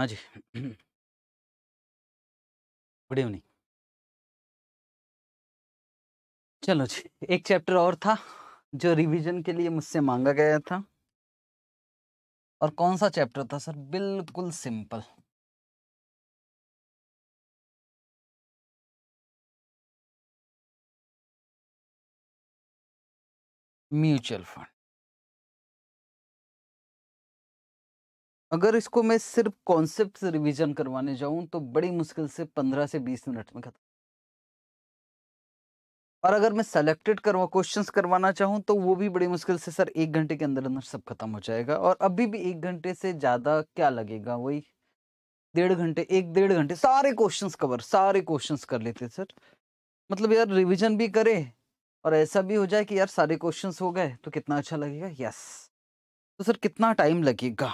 हाँ जी good evening चलो जी एक चैप्टर और था जो रिवीजन के लिए मुझसे मांगा गया था और कौन सा चैप्टर था सर बिल्कुल सिंपल म्यूचुअल फंड अगर इसको मैं सिर्फ कॉन्सेप्ट रिवीजन करवाने जाऊं तो बड़ी मुश्किल से पंद्रह से बीस मिनट में खत्म और अगर मैं सेलेक्टेड करवा क्वेश्चंस करवाना चाहूँ तो वो भी बड़ी मुश्किल से सर एक घंटे के अंदर अंदर सब खत्म हो जाएगा और अभी भी एक घंटे से ज़्यादा क्या लगेगा वही डेढ़ घंटे एक डेढ़ घंटे सारे क्वेश्चंस कवर सारे क्वेश्चंस कर लेते सर मतलब यार रिवीजन भी करे और ऐसा भी हो जाए कि यार सारे क्वेश्चंस हो गए तो कितना अच्छा लगेगा यस तो सर कितना टाइम लगेगा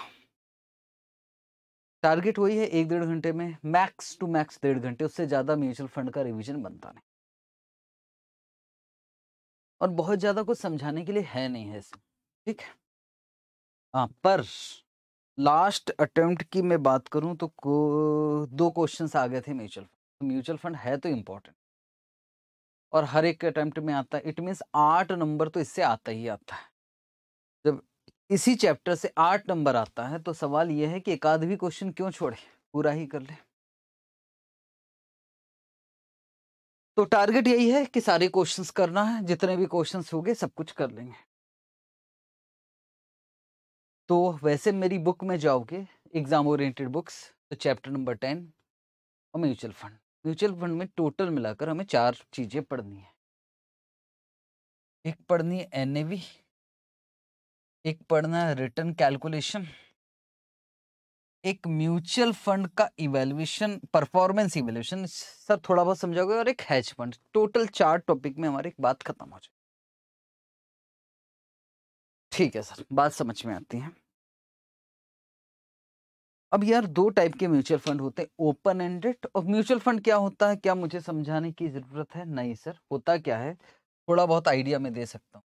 टारगेट वही है एक डेढ़ घंटे में मैक्स टू मैक्स डेढ़ घंटे उससे ज़्यादा म्यूचुअल फंड का रिविजन बनता नहीं और बहुत ज़्यादा कुछ समझाने के लिए है नहीं है इसमें ठीक है हाँ पर लास्ट अटेम्प्ट की मैं बात करूं तो को, दो क्वेश्चंस आ गए थे म्यूचुअल फंड तो म्यूचुअल फंड है तो इम्पोर्टेंट और हर एक अटेम्प्ट में आता है इट मीन्स आठ नंबर तो इससे आता ही आता है इसी चैप्टर से आठ नंबर आता है तो सवाल यह है कि एक आधवी क्वेश्चन क्यों छोड़े पूरा ही कर ले तो टारगेट यही है कि सारे क्वेश्चंस करना है जितने भी क्वेश्चंस होंगे सब कुछ कर लेंगे तो वैसे मेरी बुक में जाओगे एग्जाम ओरिएंटेड बुक्स तो चैप्टर नंबर टेन और म्यूचुअल फंड म्यूचुअल फंड में टोटल मिलाकर हमें चार चीज़ें पढ़नी है एक पढ़नी है एन एक पढ़ना है रिटर्न कैलकुलेशन एक म्यूचुअल फंड का इवेल्युएशन परफॉर्मेंस इवेल्युएशन सर थोड़ा बहुत समझाओगे और एक हैच फंड टोटल चार टॉपिक में हमारी बात खत्म हो जाए ठीक है सर बात समझ में आती है अब यार दो टाइप के म्यूचुअल फंड होते हैं ओपन एंडेड और म्यूचुअल फंड क्या होता है क्या मुझे समझाने की जरूरत है नहीं सर होता क्या है थोड़ा बहुत आइडिया मैं दे सकता हूँ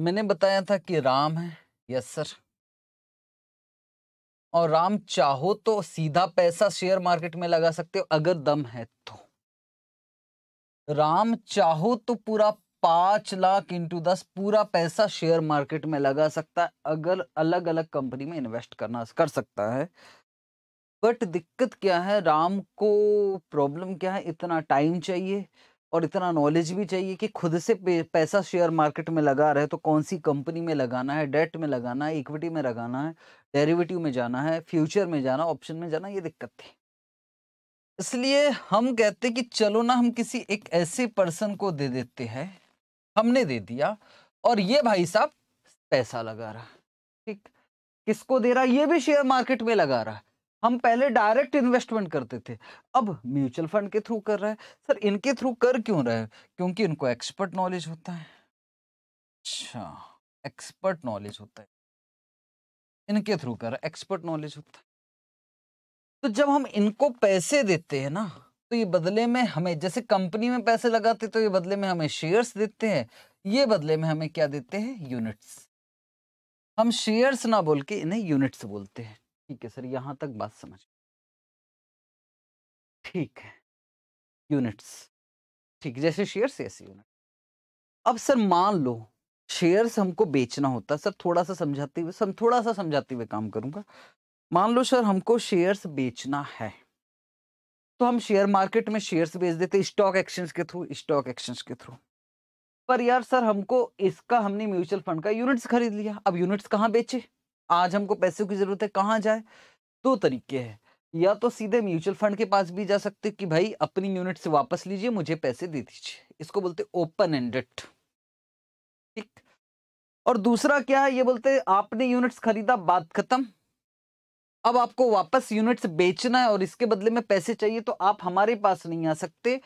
मैंने बताया था कि राम है यस सर और राम चाहो तो सीधा पैसा शेयर मार्केट में लगा सकते हो अगर दम है तो राम चाहो तो पूरा पांच लाख इंटू दस पूरा पैसा शेयर मार्केट में लगा सकता है अगर अलग अलग कंपनी में इन्वेस्ट करना कर सकता है बट दिक्कत क्या है राम को प्रॉब्लम क्या है इतना टाइम चाहिए और इतना नॉलेज भी चाहिए कि खुद से पैसा शेयर मार्केट में लगा रहे तो कौन सी कंपनी में लगाना है डेट में लगाना है इक्विटी में लगाना है डेरिवेटिव में जाना है फ्यूचर में जाना ऑप्शन में जाना ये दिक्कत थी इसलिए हम कहते कि चलो ना हम किसी एक ऐसे पर्सन को दे देते हैं हमने दे दिया और ये भाई साहब पैसा लगा रहा ठीक किसको दे रहा ये भी शेयर मार्केट में लगा रहा है हम पहले डायरेक्ट इन्वेस्टमेंट करते थे अब म्यूचुअल फंड के थ्रू कर रहे हैं सर इनके थ्रू कर क्यों रहे क्योंकि इनको एक्सपर्ट नॉलेज होता है अच्छा एक्सपर्ट नॉलेज होता है इनके थ्रू कर एक्सपर्ट नॉलेज होता है तो जब हम इनको पैसे देते हैं ना तो ये बदले में हमें जैसे कंपनी में पैसे लगाते तो ये बदले में हमें शेयर्स देते हैं ये बदले में हमें क्या देते हैं यूनिट्स हम शेयर्स ना बोल के इन्हें यूनिट्स बोलते हैं ठीक है सर यहाँ तक बात समझ ठीक है यूनिट्स ठीक जैसे शेयर्स ऐसे यूनिट अब सर मान लो शेयर्स हमको बेचना होता सर थोड़ा सा समझाते हुए सम थोड़ा सा समझाते हुए काम करूंगा मान लो सर हमको शेयर्स बेचना है तो हम शेयर मार्केट में शेयर्स बेच देते स्टॉक एक्सचेंज के थ्रू स्टॉक एक्सचेंज के थ्रू पर यार सर हमको इसका हमने म्यूचुअल फंड का यूनिट्स खरीद लिया अब यूनिट्स कहाँ बेचे आज हमको पैसे की ज़रूरत है कहाँ जाए दो तरीके हैं या तो सीधे म्यूचुअल फंड के पास भी जा सकते कि भाई अपनी यूनिट से वापस लीजिए मुझे पैसे दे दीजिए इसको बोलते ओपन एंडेड ठीक और दूसरा क्या है ये बोलते आपने यूनिट्स खरीदा बात खत्म अब आपको वापस यूनिट्स बेचना है और इसके बदले में पैसे चाहिए तो आप हमारे पास नहीं आ सकते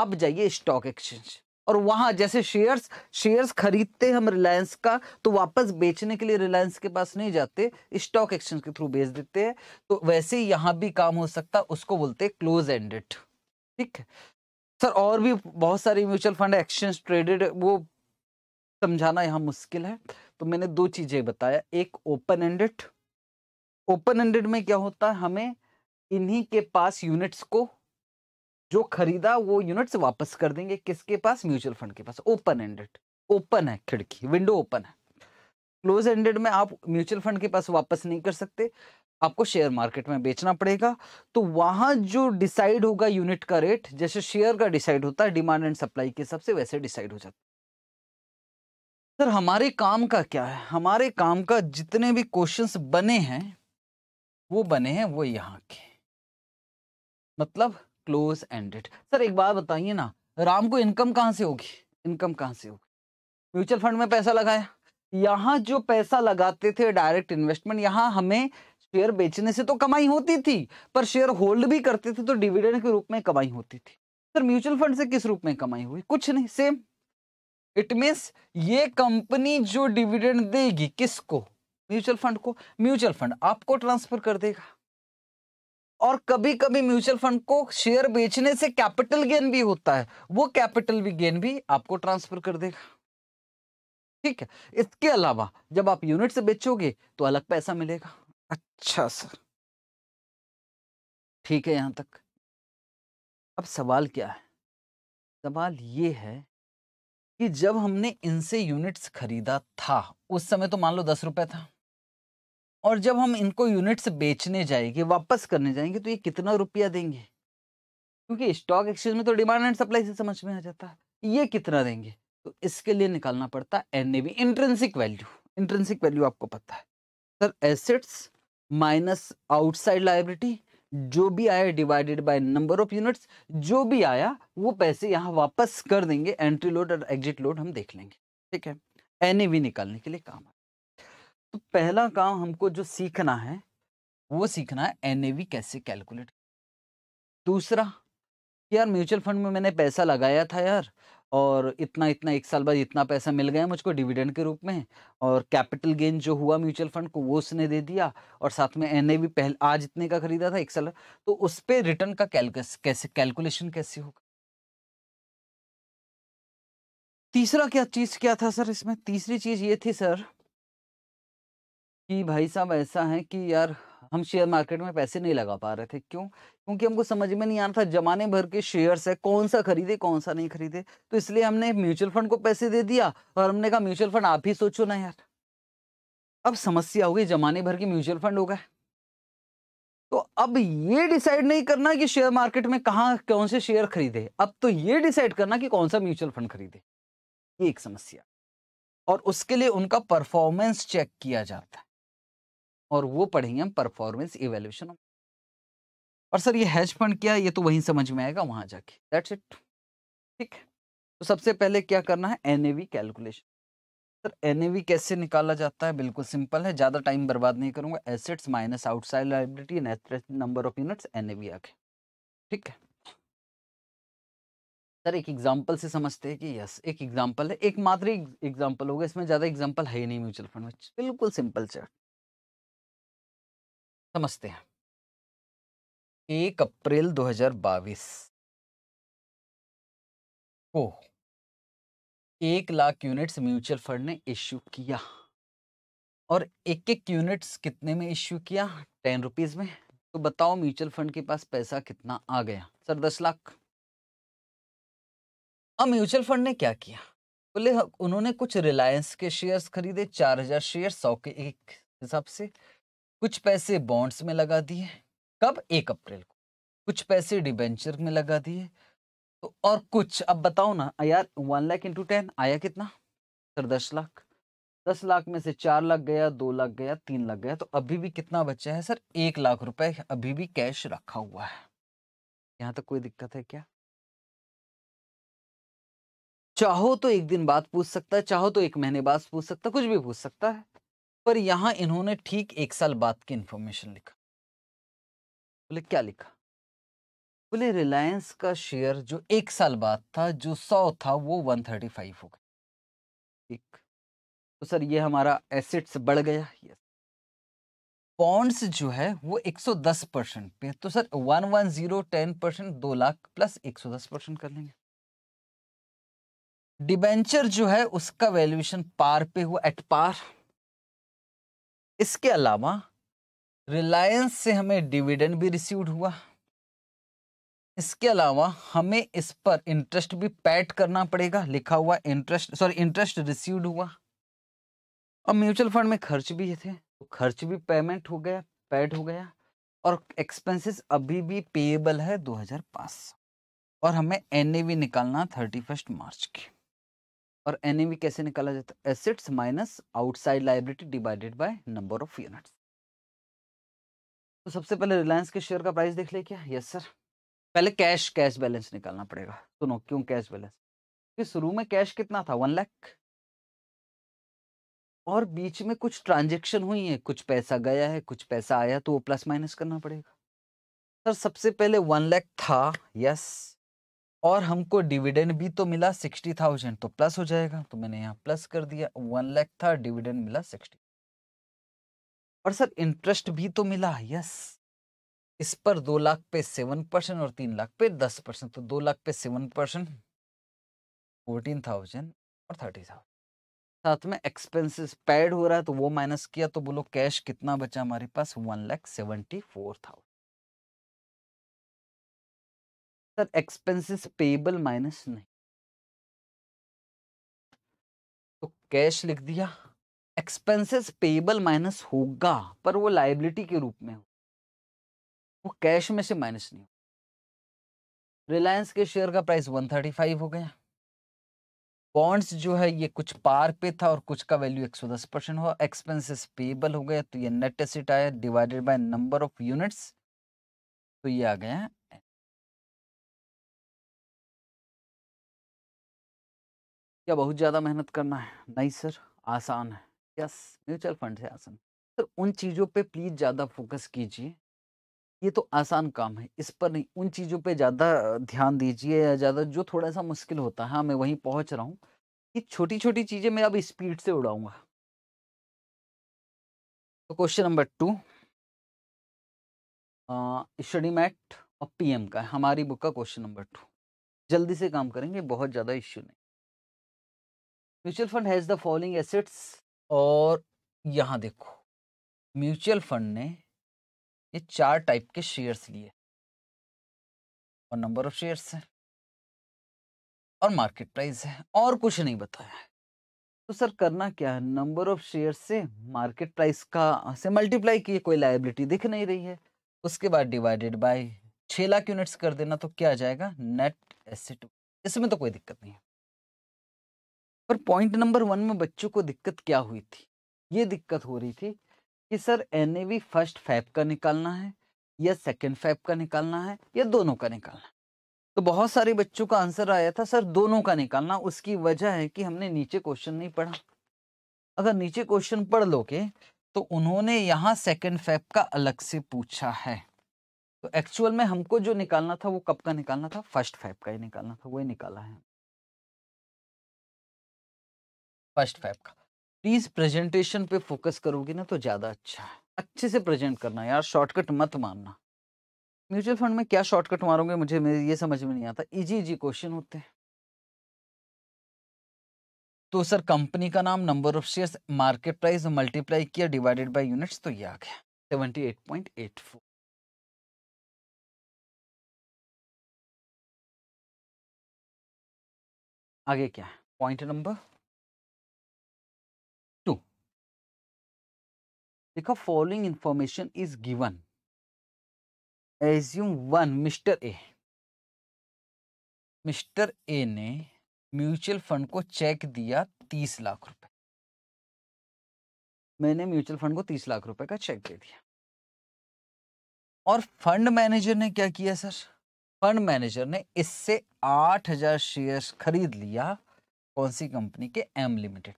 आप जाइए स्टॉक एक्सचेंज और वहां जैसे शेयर्स शेयर्स खरीदते हम रिलायंस का तो वापस बेचने के लिए रिलायंस के पास नहीं जाते स्टॉक एक्सचेंज के थ्रू बेच देते हैं तो वैसे यहाँ भी काम हो सकता उसको बोलते हैं क्लोज एंडेड ठीक है सर और भी बहुत सारे म्यूचुअल फंड एक्सचेंज ट्रेडेड वो समझाना यहाँ मुश्किल है तो मैंने दो चीजें बताया एक ओपन एंडेड ओपन एंडेड में क्या होता है हमें इन्हीं के पास यूनिट्स को जो खरीदा वो यूनिट्स वापस कर देंगे किसके पास म्यूचुअल फंड के पास ओपन एंडेड ओपन है खिड़की विंडो ओपन है क्लोज एंडेड में आप म्यूचुअल फंड के पास वापस नहीं कर सकते आपको शेयर मार्केट में बेचना पड़ेगा तो वहां जो डिसाइड होगा यूनिट का रेट जैसे शेयर का डिसाइड होता है डिमांड एंड सप्लाई के हिसाब से वैसे डिसाइड हो जाता सर हमारे काम का क्या है हमारे काम का जितने भी क्वेश्चंस बने हैं वो बने हैं वो यहाँ के मतलब क्लोज एंडेड सर एक बात बताइए ना राम को इनकम कहाँ से होगी इनकम कहाँ से होगी म्यूचुअल फंड में पैसा लगाया यहाँ जो पैसा लगाते थे डायरेक्ट इन्वेस्टमेंट यहाँ हमें शेयर बेचने से तो कमाई होती थी पर शेयर होल्ड भी करते थे तो डिविडेंड के रूप में कमाई होती थी सर म्यूचुअल फंड से किस रूप में कमाई हुई कुछ नहीं सेम इट मीन्स ये कंपनी जो डिविडेंड देगी किसको म्यूचुअल फंड को म्यूचुअल फंड आपको ट्रांसफर कर देगा और कभी कभी म्यूचुअल फंड को शेयर बेचने से कैपिटल गेन भी होता है वो कैपिटल भी गेन भी आपको ट्रांसफर कर देगा ठीक है इसके अलावा जब आप यूनिट से बेचोगे तो अलग पैसा मिलेगा अच्छा सर ठीक है यहां तक अब सवाल क्या है सवाल ये है कि जब हमने इनसे यूनिट्स खरीदा था उस समय तो मान लो दस रुपए था और जब हम इनको यूनिट्स बेचने जाएंगे वापस करने जाएंगे तो ये कितना रुपया देंगे क्योंकि स्टॉक एक्सचेंज में तो डिमांड एंड सप्लाई से समझ में आ जाता है ये कितना देंगे तो इसके लिए निकालना पड़ता है N A intrinsic value intrinsic value आपको पता है sir assets minus outside liability जो भी आया divided by number of units जो भी आया वो पैसे यहाँ वापस कर देंगे एंट्री लोड और एग्जिट लोड हम देख लेंगे ठीक है एन निकालने के लिए काम तो पहला काम हमको जो सीखना है वो सीखना है एन कैसे कैलकुलेट दूसरा यार म्यूचुअल फंड में मैंने पैसा लगाया था यार और इतना इतना एक साल बाद इतना पैसा मिल गया मुझको डिविडेंड के रूप में और कैपिटल गेन जो हुआ म्यूचुअल फंड को वो उसने दे दिया और साथ में एन भी पहले आज इतने का खरीदा था एक साल तो उस पर रिटर्न का कैलकुलेस कैसे कैलकुलेशन कैसे होगा तीसरा क्या चीज़ क्या था सर इसमें तीसरी चीज़ ये थी सर कि भाई साहब ऐसा है कि यार हम शेयर मार्केट में पैसे नहीं लगा पा रहे थे क्यों क्योंकि हमको समझ में नहीं आ रहा था जमाने भर के शेयर्स है कौन सा खरीदे कौन सा नहीं खरीदे तो इसलिए हमने म्यूचुअल फंड को पैसे दे दिया और हमने कहा म्यूचुअल फंड आप ही सोचो ना यार अब समस्या हो गई जमाने भर के म्यूचुअल फंड हो गए तो अब ये डिसाइड नहीं करना कि शेयर मार्केट में कहाँ कौन से शेयर खरीदे अब तो ये डिसाइड करना कि कौन सा म्यूचुअल फंड खरीदे ये एक समस्या और उसके लिए उनका परफॉर्मेंस चेक किया जाता है और वो पढ़ेंगे हम परफॉर्मेंस इवेल्यूशन और सर ये हैज फंड क्या ये तो वहीं समझ में आएगा वहां जाके दैट्स इट ठीक तो सबसे पहले क्या करना है एन कैलकुलेशन सर एन कैसे निकाला जाता है बिल्कुल सिंपल है ज़्यादा टाइम बर्बाद नहीं करूंगा assets minus outside liability number of units N A ठीक है सर एक एग्जांपल से समझते हैं कि यस एक एग्जांपल है एक मात्र एग्जांपल होगा इसमें ज़्यादा एग्जांपल है ही नहीं म्यूचुअल फंड में बिल्कुल सिंपल चार्ट समझते हैं एक अप्रैल 2022 को एक लाख यूनिट्स म्यूचुअल फंड ने इश्यू किया और एक एक यूनिट्स कितने में इश्यू किया टेन रुपीज़ में तो बताओ म्यूचुअल फंड के पास पैसा कितना आ गया सर दस लाख अब म्यूचुअल फंड ने क्या किया बोले उन्होंने कुछ रिलायंस के शेयर्स खरीदे चार हजार शेयर सौ के एक हिसाब से कुछ पैसे बॉन्ड्स में लगा दिए कब एक अप्रैल को कुछ पैसे डिबेंचर में लगा दिए तो और कुछ अब बताओ ना यार वन लाख इंटू टेन आया कितना सर दस लाख दस लाख में से चार लाख गया दो लाख गया तीन लाख गया तो अभी भी कितना बचा है सर एक लाख रुपए अभी भी कैश रखा हुआ है यहाँ तक कोई दिक्कत है क्या चाहो तो एक दिन बाद पूछ सकता है चाहो तो एक महीने बाद पूछ सकता है कुछ भी पूछ सकता है पर यहां इन्होंने ठीक एक साल बाद की इंफॉर्मेशन लिखा बोले क्या लिखा बोले रिलायंस का शेयर जो एक साल बाद था जो सौ था वो वन थर्टी फाइव हो गया ठीक तो सर ये हमारा एसेट्स बढ़ गया यस बॉन्ड्स जो है वो एक सौ दस परसेंट पे तो sir one one zero ten percent दो लाख प्लस एक सौ दस परसेंट कर लेंगे डिबेंचर जो है उसका वैल्यूएशन पार पे हुआ एट पार इसके अलावा रिलायंस से हमें डिविडेंड भी रिसीव्ड हुआ इसके अलावा हमें इस पर इंटरेस्ट भी पैट करना पड़ेगा लिखा हुआ इंटरेस्ट सॉरी इंटरेस्ट रिसीव्ड हुआ और म्यूचुअल फंड में खर्च भी थे तो खर्च भी पेमेंट हो गया पैड हो गया और एक्सपेंसेस अभी भी पेएबल है दो और हमें एन निकालना थर्टी फर्स्ट मार्च की और एनएवी कैसे निकाला जाता है assets minus outside liability divided by number of units तो सबसे पहले रिलायंस के शेयर का प्राइस देख ले क्या यस सर पहले कैश कैश बैलेंस निकालना पड़ेगा सुनो क्यों कैश बैलेंस क्योंकि शुरू में कैश कितना था वन लाख और बीच में कुछ ट्रांजेक्शन हुई है कुछ पैसा गया है कुछ पैसा आया तो वो प्लस माइनस करना पड़ेगा सर सबसे पहले वन लैख था यस और हमको डिविडेंड भी तो मिला सिक्सटी थाउजेंड तो प्लस हो जाएगा तो मैंने यहाँ प्लस कर दिया वन लैख था डिविडेंड मिला सिक्सटी और सर इंटरेस्ट भी तो मिला यस इस पर दो लाख पे सेवन परसेंट और तीन लाख पे दस परसेंट तो दो लाख पे सेवन परसेंट फोर्टीन थाउजेंड और थर्टी थाउजेंड साथ में एक्सपेंसेस पैड हो रहा है तो वो माइनस किया तो बोलो कैश कितना बचा हमारे पास one lakh seventy four thousand sir expenses payable minus नहीं तो कैश लिख दिया एक्सपेंसेस पेबल माइनस होगा पर वो लाइबिलिटी के रूप में हो वो कैश में से माइनस नहीं रिलायंस के शेयर का प्राइस 135 हो गया बॉन्ड्स जो है ये कुछ पार पे था और कुछ का वैल्यू 110 परसेंट हुआ एक्सपेंसेस पेबल हो गया तो ये नेट एसिट आया divided by number of units तो ये आ गया क्या बहुत ज़्यादा मेहनत करना है नहीं सर आसान है यस म्यूचुअल फंड से आसान सर तो उन चीज़ों पे प्लीज़ ज़्यादा फोकस कीजिए ये तो आसान काम है इस पर नहीं उन चीज़ों पे ज़्यादा ध्यान दीजिए या ज़्यादा जो थोड़ा सा मुश्किल होता है हाँ, मैं वहीं पहुँच रहा हूँ ये छोटी छोटी चीज़ें मैं अब स्पीड से उड़ाऊँगा तो question number two study mat और पीएम का हमारी बुक का क्वेश्चन नंबर टू जल्दी से काम करेंगे बहुत ज़्यादा इश्यू नहीं mutual fund has the following assets और यहाँ देखो म्यूचुअल फंड ने ये चार टाइप के शेयर्स लिए और नंबर ऑफ शेयर्स है और मार्केट प्राइस है और कुछ नहीं बताया है तो सर करना क्या है नंबर ऑफ शेयर से मार्केट प्राइस का से मल्टीप्लाई किए कोई लाइबिलिटी दिख नहीं रही है उसके बाद डिवाइडेड बाय छः लाख यूनिट्स कर देना तो क्या आ जाएगा नेट एसेट इसमें तो कोई दिक्कत नहीं है पर पॉइंट नंबर वन में बच्चों को दिक्कत क्या हुई थी ये दिक्कत हो रही थी कि सर एन फर्स्ट फैप का निकालना है या सेकेंड फैप का निकालना है या दोनों का निकालना है तो बहुत सारे बच्चों का आंसर आया था सर दोनों का निकालना उसकी वजह है कि हमने नीचे क्वेश्चन नहीं पढ़ा अगर नीचे क्वेश्चन पढ़ लोगे तो उन्होंने यहाँ सेकेंड फैप का अलग से पूछा है तो एक्चुअल में हमको जो निकालना था वो कब का निकालना था फर्स्ट फैप का ही निकालना था वही निकाला है फर्स्ट फाइव का प्लीज प्रेजेंटेशन पे फोकस करोगे ना तो ज्यादा अच्छा है अच्छे से प्रेजेंट करना यार शॉर्टकट मत मारना म्यूचुअल फंड में क्या शॉर्टकट मारोगे मुझे मेरे ये समझ में नहीं आता इजी इजी क्वेश्चन होते हैं तो सर कंपनी का नाम number of shares market price multiply किया डिवाइडेड बाय यूनिट्स तो ये आ गया seventy eight point eight four आगे क्या है पॉइंट नंबर देखो following information is given assume one mister A mister A ने म्यूचुअल फंड को चेक दिया तीस लाख रुपए मैंने म्यूचुअल फंड को तीस लाख रुपए का चेक दे दिया और फंड मैनेजर ने क्या किया सर फंड मैनेजर ने इससे आठ हजार शेयर खरीद लिया कौन सी कंपनी के एम लिमिटेड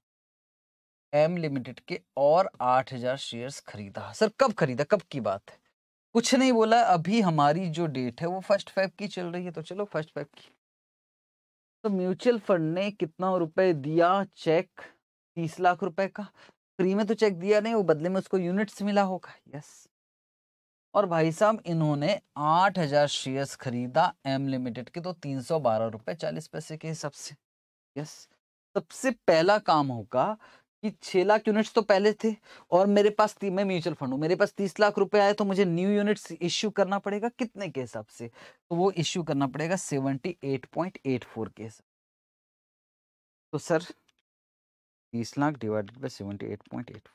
एम लिमिटेड के और आठ हजार शेयर्स खरीदा सर कब खरीदा कब की बात है कुछ नहीं बोला अभी हमारी जो डेट है वो फर्स्ट फाइव की चल रही है तो चलो फर्स्ट फाइव की तो म्यूचुअल फंड ने कितना रुपए दिया चेक तीस लाख रुपए का फ्री में तो चेक दिया नहीं वो बदले में उसको यूनिट्स मिला होगा यस और भाई साहब इन्होंने आठ हजार शेयर्स खरीदा एम लिमिटेड के तो तीन सौ बारह रुपए चालीस पैसे के हिसाब से यस सबसे पहला काम होगा कि छह लाख यूनिट्स तो पहले थे और मेरे पास मैं म्यूचुअल फंड हूँ मेरे पास तीस लाख रुपए आए तो मुझे न्यू यूनिट्स इश्यू करना पड़ेगा कितने के हिसाब से तो वो इश्यू करना पड़ेगा seventy eight point eight four के हिसाब तो सर तीस lakh divided by seventy eight point eight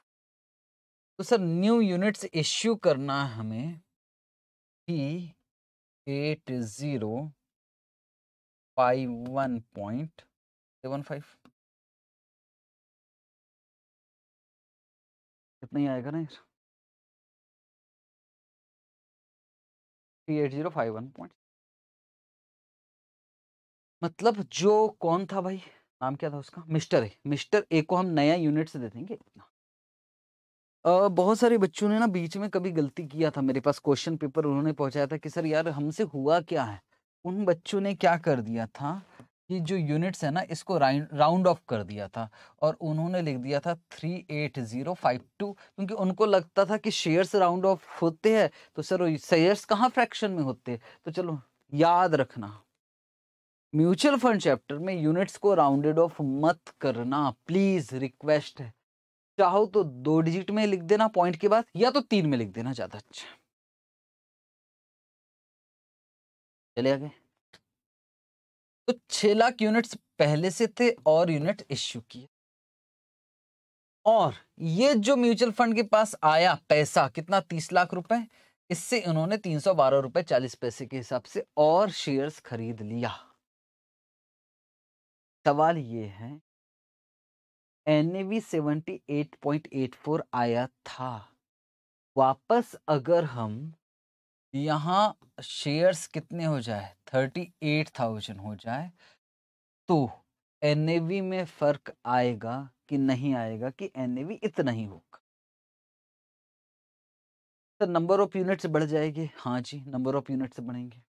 तो सर न्यू यूनिट्स इश्यू करना हमें ही eight zero five one point seven five कितना ही आएगा ना three eight zero five one point मतलब जो कौन था भाई नाम क्या था उसका मिस्टर ए मिस्टर ए को हम नया यूनिट से दे देंगे इतना बहुत सारे बच्चों ने ना बीच में कभी गलती किया था मेरे पास क्वेश्चन पेपर उन्होंने पहुंचाया था कि सर यार हमसे हुआ क्या है उन बच्चों ने क्या कर दिया था कि जो यूनिट्स है ना इसको राउंड ऑफ कर दिया था और उन्होंने लिख दिया था three eight zero five two क्योंकि उनको लगता था कि शेयर्स राउंड ऑफ होते हैं तो सर शेयर्स कहाँ फ्रैक्शन में होते हैं तो चलो याद रखना म्यूचुअल फंड चैप्टर में यूनिट्स को राउंडेड ऑफ मत करना प्लीज़ रिक्वेस्ट है चाहो तो दो डिजिट में लिख देना पॉइंट के बाद या तो तीन में लिख देना ज़्यादा अच्छा चले आगे तो छह लाख यूनिट्स पहले से थे और यूनिट इश्यू किए और ये जो म्यूचुअल फंड के पास आया पैसा कितना तीस लाख रुपए इससे इन्होंने तीन सौ बारह रुपए चालीस पैसे के हिसाब से और शेयर्स खरीद लिया सवाल ये है N seventy eight point eight four आया था वापस अगर हम यहाँ शेयर्स कितने हो जाए थर्टी एट थाउजेंड हो जाए तो एन में फ़र्क आएगा कि नहीं आएगा कि एन इतना ही होगा तो नंबर ऑफ यूनिट्स बढ़ जाएंगे हाँ जी नंबर ऑफ यूनिट्स बढ़ेंगे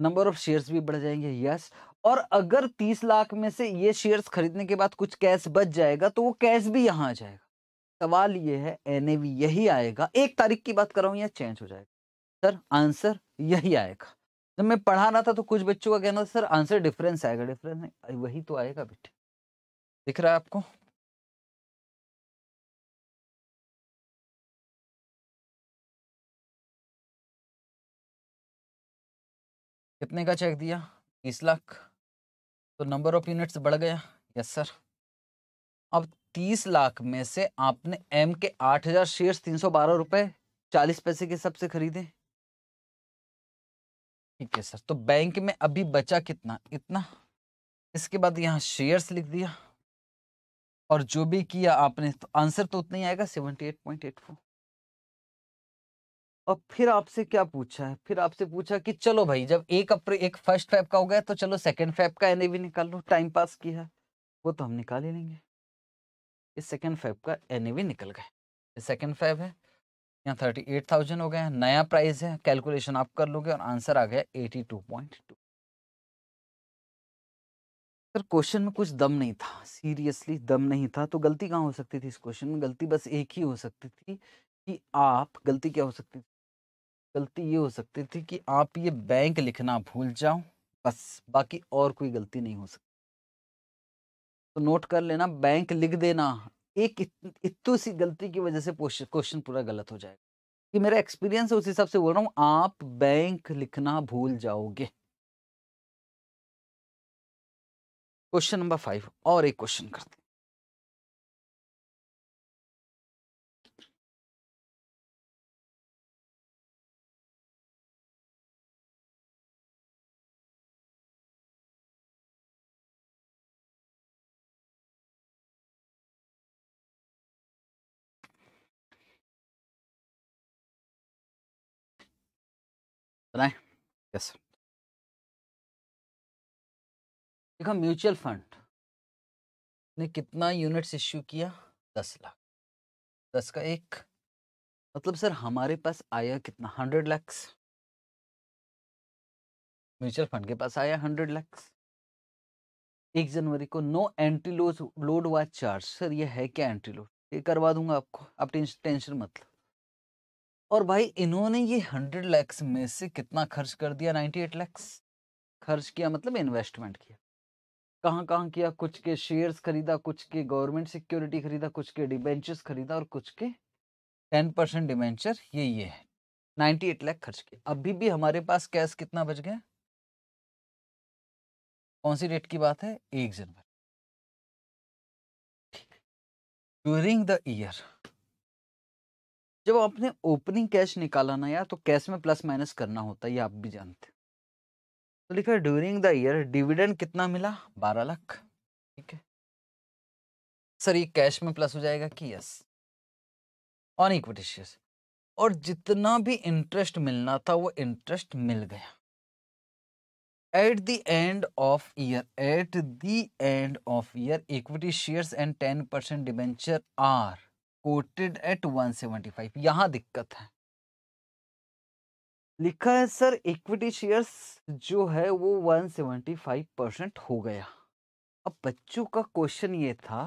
नंबर ऑफ शेयर्स भी बढ़ जाएंगे यस और अगर तीस लाख में से ये शेयर्स खरीदने के बाद कुछ कैश बच जाएगा तो वो कैश भी यहाँ आ जाएगा सवाल ये है एन यही आएगा एक तारीख की बात कर रहा हूँ यह चेंज हो जाएगा सर आंसर यही आएगा जब मैं पढ़ा रहा था तो कुछ बच्चों का कहना था सर आंसर डिफरेंस आएगा डिफरेंस वही तो आएगा बेटे दिख रहा है आपको कितने का चेक दिया बीस लाख तो नंबर ऑफ यूनिट्स बढ़ गया यस सर अब तीस लाख में से आपने एम के आठ हजार शेयर तीन सौ बारह रुपये चालीस पैसे के हिसाब से खरीदे ठीक है सर तो बैंक में अभी बचा कितना इतना इसके बाद यहाँ शेयर्स लिख दिया और जो भी किया आपने तो आंसर तो उतना ही आएगा seventy eight point eight four और फिर आपसे क्या पूछा है फिर आपसे पूछा कि चलो भाई जब एक अप्रैल एक फर्स्ट फैब का हो गया तो चलो सेकंड फैब का एन निकाल लो टाइम पास किया वो तो हम निकाल ही लेंगे इस सेकंड फैब का एन निकल गए सेकंड फैब है यहाँ थर्टी एट थाउजेंड हो गया है नया प्राइस है कैलकुलेशन आप कर लोगे और आंसर आ गया eighty two point two sir question में कुछ दम नहीं था सीरियसली दम नहीं था तो गलती कहाँ हो सकती थी इस क्वेश्चन में गलती बस एक ही हो सकती थी कि आप गलती क्या हो सकती थी गलती ये हो सकती थी कि आप ये बैंक लिखना भूल जाओ बस बाकी और कोई गलती नहीं हो सकती तो नोट कर लेना बैंक लिख देना एक इतु सी गलती की वजह से क्वेश्चन पूरा गलत हो जाएगा कि मेरा एक्सपीरियंस है उस हिसाब से बोल रहा हूँ आप बैंक लिखना भूल जाओगे क्वेश्चन नंबर फाइव और एक क्वेश्चन करते हैं पता है यस देखो म्यूचुअल फंड ने कितना यूनिट्स इश्यू किया दस लाख दस का एक मतलब सर हमारे पास आया कितना हंड्रेड लैक्स म्यूचुअल फंड के पास आया हंड्रेड लैक्स एक जनवरी को no entry load load was charge sir ये है क्या एंट्री लोड ये करवा दूंगा आपको आप टेंशन मतलब और भाई इन्होंने ये हंड्रेड लैक्स में से कितना खर्च कर दिया नाइन्टी एट लैक्स खर्च किया मतलब इन्वेस्टमेंट किया कहाँ कहाँ किया कुछ के शेयर्स खरीदा कुछ के गवर्नमेंट सिक्योरिटी खरीदा कुछ के डिबेंचर्स खरीदा और कुछ के टेन परसेंट डिबेंचर ये ये है नाइन्टी एट लैख खर्च किया अभी भी हमारे पास कैश कितना बच गया कौन सी डेट की बात है एक जनवरी ड्यूरिंग द ईयर जब आपने ओपनिंग कैश निकाला ना यार तो कैश में प्लस माइनस करना होता है ये आप भी जानते तो लिखा है ड्यूरिंग द ईयर डिविडेंड कितना मिला बारह लाख ठीक है सर ये कैश में प्लस हो जाएगा कि यस ऑन इक्विटी शेयर और जितना भी इंटरेस्ट मिलना था वो इंटरेस्ट मिल गया at the end of year at the end of year equity shares and ten percent debenture are quoted at 175 यहां दिक्कत है लिखा है सर इक्विटी शेयर्स जो है वो 175 परसेंट हो गया अब बच्चों का क्वेश्चन ये था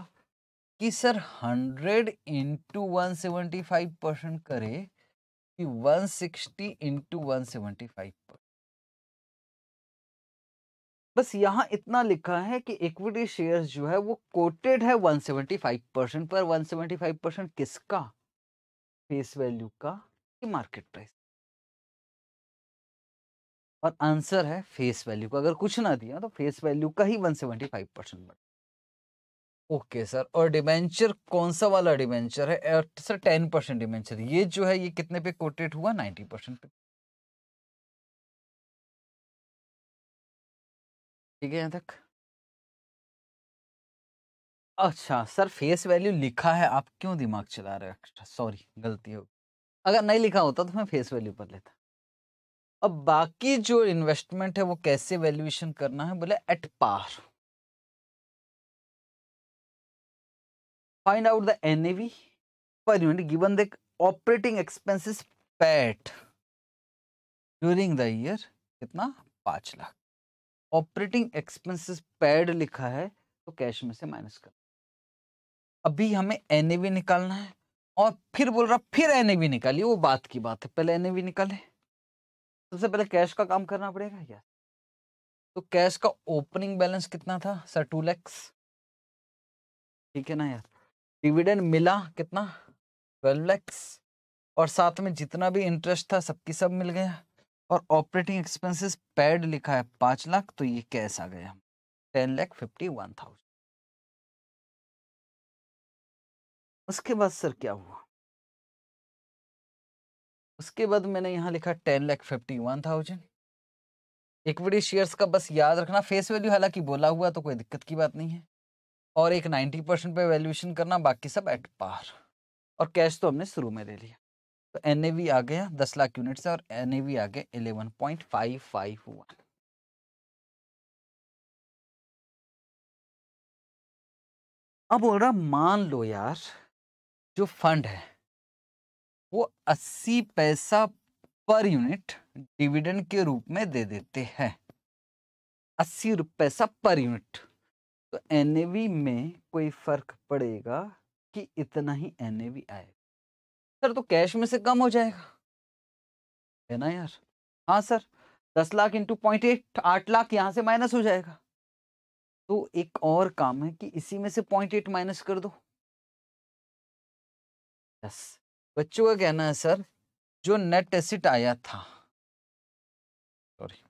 कि sir 100 into one five percent करे कि 160 इंटू वन परसेंट बस यहाँ इतना लिखा है कि इक्विटी शेयर्स जो है वो कोटेड है 175 परसेंट पर 175 परसेंट किसका फेस वैल्यू का कि मार्केट प्राइस और आंसर है फेस वैल्यू का अगर कुछ ना दिया तो फेस वैल्यू का ही 175 परसेंट बन ओके सर और डिबेंचर कौन सा वाला डिवेंचर है सर टेन परसेंट डिवेंचर ये जो है ये कितने पे कोटेड हुआ नाइन्टी परसेंट पे ठीक है यहाँ तक अच्छा सर फेस वैल्यू लिखा है आप क्यों दिमाग चला रहे हो अच्छा, सॉरी गलती हो अगर नहीं लिखा होता तो मैं फेस वैल्यू पर लेता अब बाकी जो इन्वेस्टमेंट है वो कैसे वैल्यूएशन करना है बोले at par find out the NAV per unit given the operating expenses paid during the year कितना पांच लाख ऑपरेटिंग एक्सपेंसेस पैड लिखा है तो कैश में से माइनस कर अभी हमें एन निकालना है और फिर बोल रहा फिर एन निकालिए वो बात की बात है पहले एन निकाले सबसे पहले कैश का काम करना पड़ेगा यार तो कैश का ओपनिंग बैलेंस कितना था सर टू लैक्स ठीक है ना यार डिविडेंड मिला कितना ट्वेल्व लैक्स और साथ में जितना भी इंटरेस्ट था सबकी सब मिल गया और ऑपरेटिंग एक्सपेंसेस पैड लिखा है पाँच लाख तो ये कैश आ गया ten lakh fifty one thousand उसके बाद सर क्या हुआ उसके बाद मैंने यहाँ लिखा ten lakh fifty one thousand equity shares का बस याद रखना फेस वैल्यू हालांकि बोला हुआ तो कोई दिक्कत की बात नहीं है और एक नाइन्टी परसेंट पे वैल्यूएशन करना बाकी सब एट पार और कैश तो हमने शुरू में ले लिया तो एन आ गया दस लाख यूनिट से और एन आ गया eleven point five five one अब बोल रहा मान लो यार जो फंड है वो अस्सी पैसा पर यूनिट डिविडेंड के रूप में दे देते हैं अस्सी पैसा पर यूनिट तो एन में कोई फर्क पड़ेगा कि इतना ही एन आएगा सर तो कैश में से कम हो जाएगा है ना यार हाँ सर दस लाख इंटू पॉइंट एट आठ लाख यहाँ से माइनस हो जाएगा तो एक और काम है कि इसी में से पॉइंट एट माइनस कर दो यस बच्चों का कहना है सर जो नेट एसिट आया था सॉरी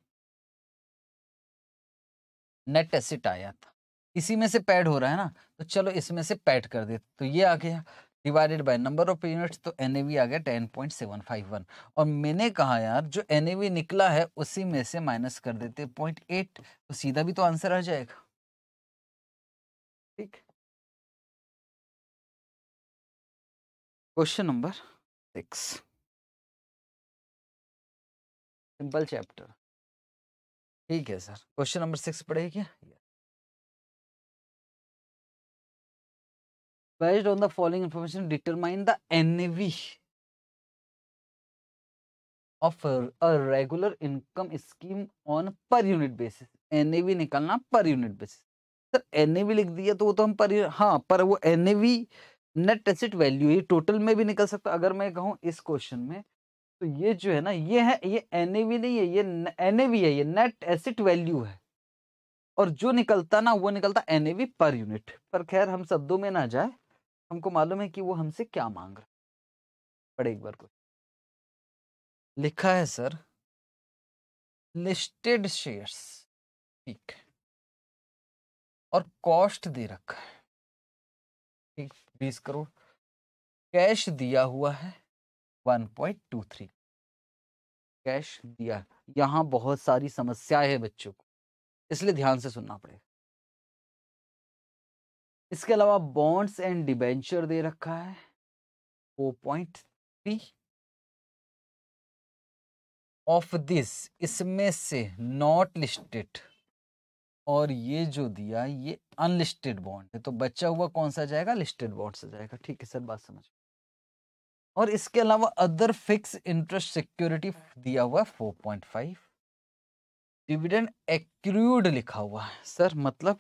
नेट एसिट आया था इसी में से पैड हो रहा है ना तो चलो इसमें से पैड कर देते तो ये आ गया divided by number of units तो एन आ गया ten point seven five one और मैंने कहा यार जो एन निकला है उसी में से माइनस कर देते पॉइंट एट तो सीधा भी तो आंसर आ जाएगा ठीक question number six simple chapter ठीक है सर क्वेश्चन नंबर सिक्स पढ़ेगी क्या based on the following information determine the NAV of a regular income scheme on per unit basis NAV निकालना per unit basis sir NAV लिख दिया तो वो तो हम पर हाँ पर वो NAV नेट एसिट वैल्यू ये टोटल में भी निकल सकता अगर मैं कहूँ इस क्वेश्चन में तो ये जो है ना ये है ये एनएवी नहीं है ये एनएवी है ये नेट एसिट वैल्यू है और जो निकलता ना वो निकलता एनएवी पर यूनिट पर खैर हम शब्दों में ना जाए हमको मालूम है कि वो हमसे क्या मांग रहा पढ़े एक बार को लिखा है सर लिस्टेड शेयर्स ठीक और कॉस्ट दे रखा है ठीक बीस करोड़ कैश दिया हुआ है one point two three cash दिया यहाँ बहुत सारी समस्या है बच्चों को इसलिए ध्यान से सुनना पड़ेगा इसके अलावा बॉन्ड्स एंड डिबेंचर दे रखा है four point three of this इसमें से नॉट लिस्टेड और ये जो दिया ये अनलिस्टेड बॉन्ड है तो बचा हुआ कौन सा जाएगा लिस्टेड बॉन्ड से जाएगा ठीक है सर बात समझ और इसके अलावा अदर फिक्स इंटरेस्ट सिक्योरिटी दिया हुआ है फाइव डिविडेंड एक्रूड लिखा हुआ है सर मतलब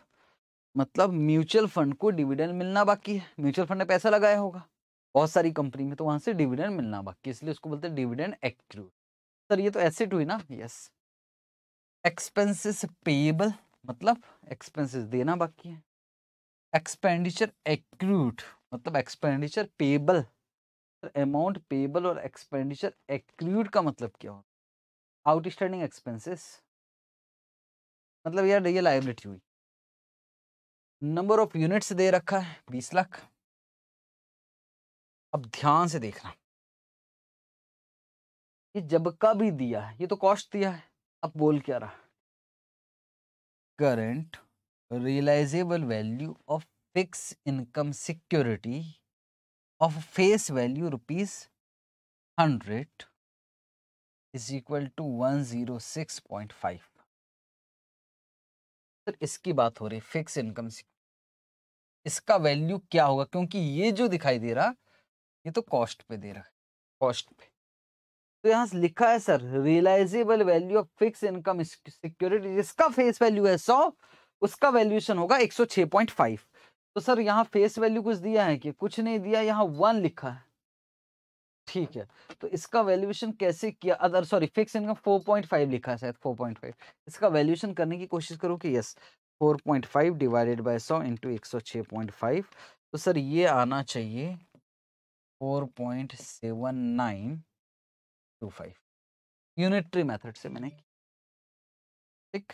मतलब म्यूचुअल फंड को डिविडेंड मिलना बाकी है म्यूचुअल फंड ने पैसा लगाया होगा बहुत सारी कंपनी में तो वहां से डिविडेंड मिलना बाकी इसलिए उसको बोलते हैं डिविडेंड एक्रूड सर ये तो एसेट हुई ना यस एक्सपेंसेस पेएबल मतलब एक्सपेंसेस देना बाकी है एक्सपेंडिचर एक्रूड मतलब एक्सपेंडिचर पेबल अमाउंट पेबल और एक्सपेंडिचर एक्रूड का मतलब क्या होता आउटस्टैंडिंग एक्सपेंसेस मतलब यार ये लाइबिलिटी हुई नंबर ऑफ यूनिट्स दे रखा है बीस लाख अब ध्यान से देखना ये जब का भी दिया है ये तो कॉस्ट दिया है अब बोल क्या रहा current realisable value of fix income security of face value rupees hundred is equal to one zero six point five sir इसकी बात हो रही फिक्स इनकम सिक्योरिटी इसका वैल्यू क्या होगा क्योंकि ये जो दिखाई दे रहा ये तो कॉस्ट पे दे रहा है कॉस्ट पे तो यहाँ लिखा है sir realisable value of fix income security जिसका फेस वैल्यू है सौ उसका वैल्यूएशन होगा 106.5 तो सर यहाँ फेस वैल्यू कुछ दिया है कि कुछ नहीं दिया यहाँ वन लिखा है ठीक है तो इसका वैल्यूएशन कैसे किया अदर सॉरी फिक्स इनकम 4.5 लिखा है शायद 4.5 इसका वैल्यूएशन करने की कोशिश करो कि yes four point five divided by सौ इंटू एक सौ छः पॉइंट फाइव तो सर ये आना चाहिए four point seven nine two five unitary method से मैंने ठीक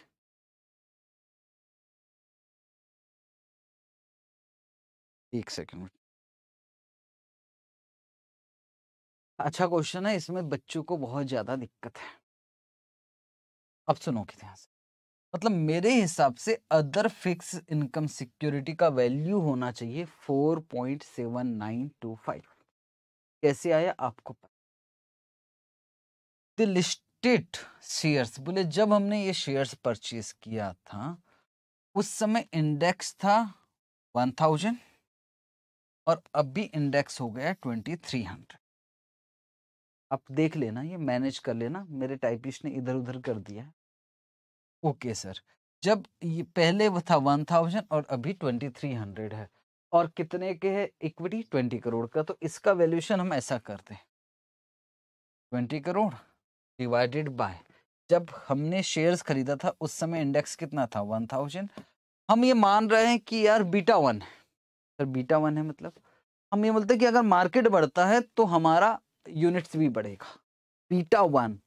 एक सेकेंड अच्छा क्वेश्चन है इसमें बच्चों को बहुत ज़्यादा दिक्कत है अब सुनो कितने से मतलब मेरे हिसाब से अदर फिक्स इनकम सिक्योरिटी का वैल्यू होना चाहिए four point seven nine two five कैसे आया आपको द लिस्टेड शेयर्स बोले जब हमने ये शेयर्स परचेज किया था उस समय इंडेक्स था वन थाउजेंड और अब भी इंडेक्स हो गया ट्वेंटी थ्री हंड्रेड आप देख लेना ये मैनेज कर लेना मेरे टाइपिस्ट ने इधर उधर कर दिया ओके सर जब ये पहले वो था वन थाउजेंड और अभी ट्वेंटी थ्री हंड्रेड है और कितने के है इक्विटी ट्वेंटी करोड़ का तो इसका वैल्यूशन हम ऐसा करते हैं ट्वेंटी करोड़ डिवाइडेड बाय जब हमने शेयर्स खरीदा था उस समय इंडेक्स कितना था वन थाउजेंड हम ये मान रहे हैं कि यार बीटा वन है सर बीटा वन है मतलब हम ये बोलते हैं कि अगर मार्केट बढ़ता है तो हमारा यूनिट्स भी बढ़ेगा बीटा वन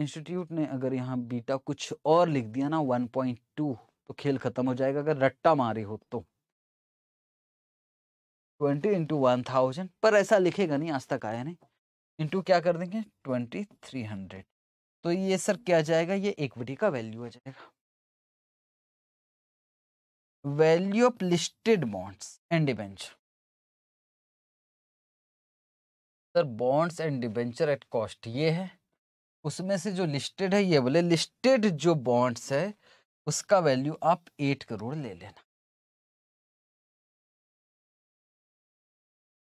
इंस्टीट्यूट ने अगर यहाँ बीटा कुछ और लिख दिया ना 1.2 तो खेल खत्म हो जाएगा अगर रट्टा मारी हो तो ट्वेंटी इंटू वन थाउजेंड पर ऐसा लिखेगा नहीं आज तक आया नहीं इंटू क्या कर देंगे ट्वेंटी थ्री हंड्रेड तो ये सर क्या जाएगा ये इक्विटी का वैल्यू आ जाएगा value of listed bonds and debenture sir bonds and debenture at cost ये है उसमें से जो लिस्टेड है ये बोले लिस्टेड जो बॉन्ड्स है उसका वैल्यू आप एट करोड़ ले लेना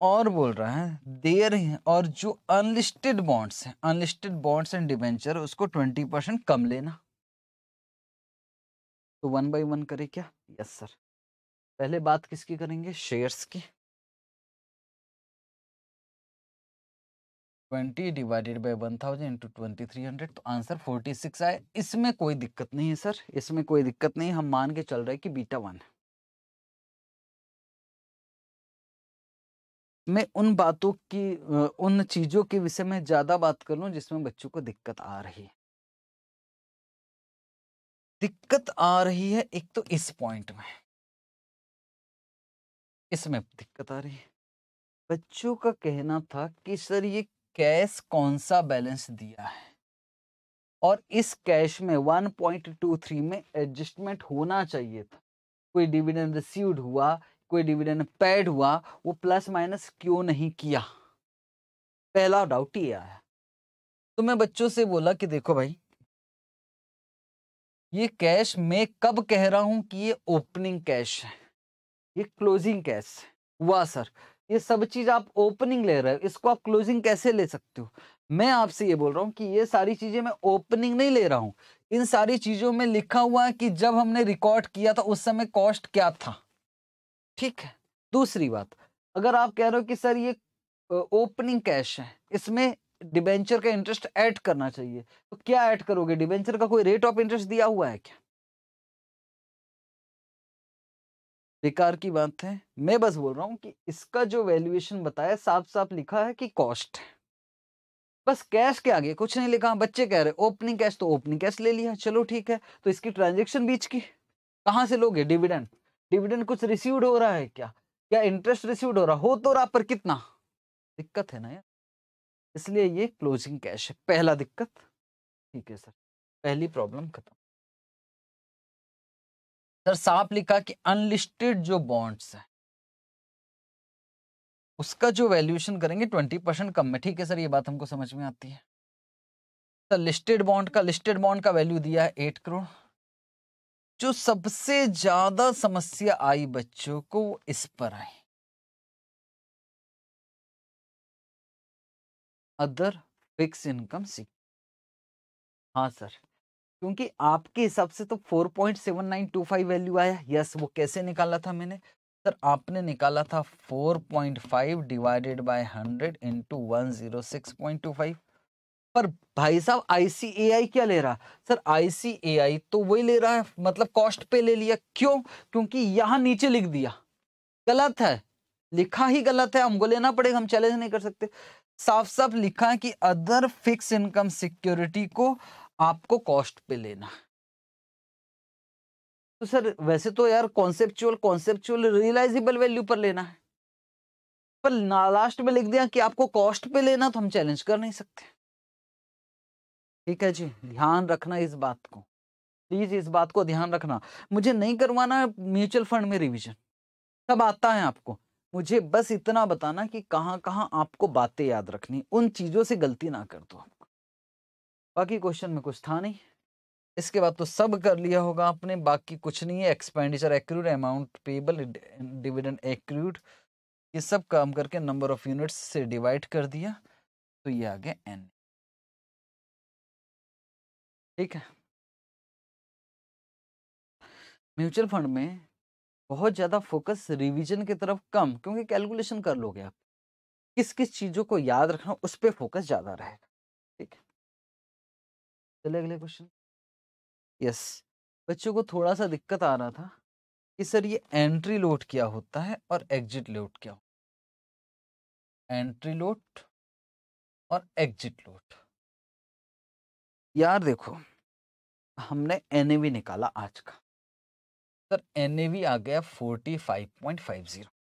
और बोल रहा है देर है और जो अनलिस्टेड बॉन्ड्स हैं अनलिस्टेड बॉन्ड्स एंड डिवेंचर उसको ट्वेंटी परसेंट कम लेना तो वन बाई वन करें क्या यस सर पहले बात किसकी करेंगे शेयर्स की twenty divided by one thousand into twenty three hundred तो आंसर फोर्टी सिक्स आए इसमें कोई दिक्कत नहीं है सर इसमें कोई दिक्कत नहीं हम मान के चल रहे कि बीटा वन मैं उन बातों की उन चीज़ों के विषय में ज़्यादा बात कर लू जिसमें बच्चों को दिक्कत आ रही है दिक्कत आ रही है एक तो इस पॉइंट में इसमें दिक्कत आ रही है बच्चों का कहना था कि सर ये कैश कौन सा बैलेंस दिया है और इस कैश में 1.23 में एडजस्टमेंट होना चाहिए था कोई डिविडेंड रिसीव्ड हुआ कोई डिविडेंड पेड हुआ वो प्लस माइनस क्यों नहीं किया पहला डाउट ये आया तो मैं बच्चों से बोला कि देखो भाई ये कैश मैं कब कह रहा हूं कि ये ओपनिंग कैश है ये क्लोजिंग कैश हुआ सर ये सब चीज़ आप ओपनिंग ले रहे हो इसको आप क्लोजिंग कैसे ले सकते हो मैं आपसे ये बोल रहा हूँ कि ये सारी चीज़ें मैं ओपनिंग नहीं ले रहा हूँ इन सारी चीज़ों में लिखा हुआ है कि जब हमने रिकॉर्ड किया था उस समय कॉस्ट क्या था ठीक है दूसरी बात अगर आप कह रहे हो कि सर ये ओपनिंग कैश है इसमें डिबेंचर का इंटरेस्ट ऐड करना चाहिए तो क्या ऐड करोगे डिबेंचर का कोई रेट ऑफ इंटरेस्ट दिया हुआ है क्या बेकार की बात है मैं बस बोल रहा हूँ कि इसका जो वैल्यूएशन बताया साफ साफ लिखा है कि कॉस्ट है बस कैश के आगे कुछ नहीं लिखा बच्चे कह रहे ओपनिंग कैश तो ओपनिंग कैश ले लिया चलो ठीक है तो इसकी ट्रांजेक्शन बीच की कहाँ से लोगे डिविडेंड डिविडेंड कुछ रिसीव्ड हो रहा है क्या क्या इंटरेस्ट रिसीव्ड हो रहा हो तो रहा पर कितना दिक्कत है ना यार इसलिए ये क्लोजिंग कैश है पहला दिक्कत ठीक है सर पहली प्रॉब्लम खत्म सर साफ लिखा कि अनलिस्टेड जो बॉन्ड्स है उसका जो वैल्यूएशन करेंगे ट्वेंटी परसेंट कम में ठीक है सर ये बात हमको समझ में आती है सर लिस्टेड बॉन्ड का लिस्टेड बॉन्ड का वैल्यू दिया है एट करोड़ जो सबसे ज्यादा समस्या आई बच्चों को वो इस पर आई अदर फिक्स इनकम सिक्योरिटी हाँ सर क्योंकि आपके हिसाब से तो 4.7925 वैल्यू आया यस वो कैसे निकाला था मैंने सर आपने निकाला था 4.5 डिवाइडेड बाय 100 इनटू 106.25 पर भाई साहब आईसीएआई क्या ले रहा सर आईसीएआई तो वही ले रहा है मतलब कॉस्ट पे ले लिया क्यों क्योंकि यहाँ नीचे लिख दिया गलत है लिखा ही गलत है हमको लेना पड़ेगा हम चैलेंज नहीं कर सकते साफ साफ लिखा है कि अदर फिक्स इनकम सिक्योरिटी को आपको कॉस्ट पे लेना तो सर वैसे तो यार कॉन्सेप्चुअल कॉन्सेप्चुअल रियलाइजेबल वैल्यू पर लेना है पर लास्ट में लिख दिया कि आपको कॉस्ट पे लेना तो हम चैलेंज कर नहीं सकते ठीक है जी ध्यान रखना इस बात को प्लीज इस बात को ध्यान रखना मुझे नहीं करवाना म्यूचुअल फंड में रिविजन सब आता है आपको मुझे बस इतना बताना कि कहाँ कहाँ आपको बातें याद रखनी उन चीज़ों से गलती ना कर दो आप बाकी क्वेश्चन में कुछ था नहीं इसके बाद तो सब कर लिया होगा आपने बाकी कुछ नहीं है expenditure accrued amount payable dividend accrued ये सब काम करके नंबर ऑफ यूनिट्स से डिवाइड कर दिया तो ये आ गया एन ठीक है म्यूचुअल फंड में बहुत ज़्यादा फोकस रिवीजन की तरफ कम क्योंकि कैलकुलेशन कर लोगे आप किस किस चीज़ों को याद रखना उस पर फोकस ज़्यादा रहेगा चले अगले क्वेश्चन यस बच्चों को थोड़ा सा दिक्कत आ रहा था कि सर ये एंट्री लोट क्या होता है और एग्जिट लोट क्या होता है एंट्री लोट और एग्जिट लोट यार देखो हमने एन निकाला आज का सर एन आ गया forty five point five zero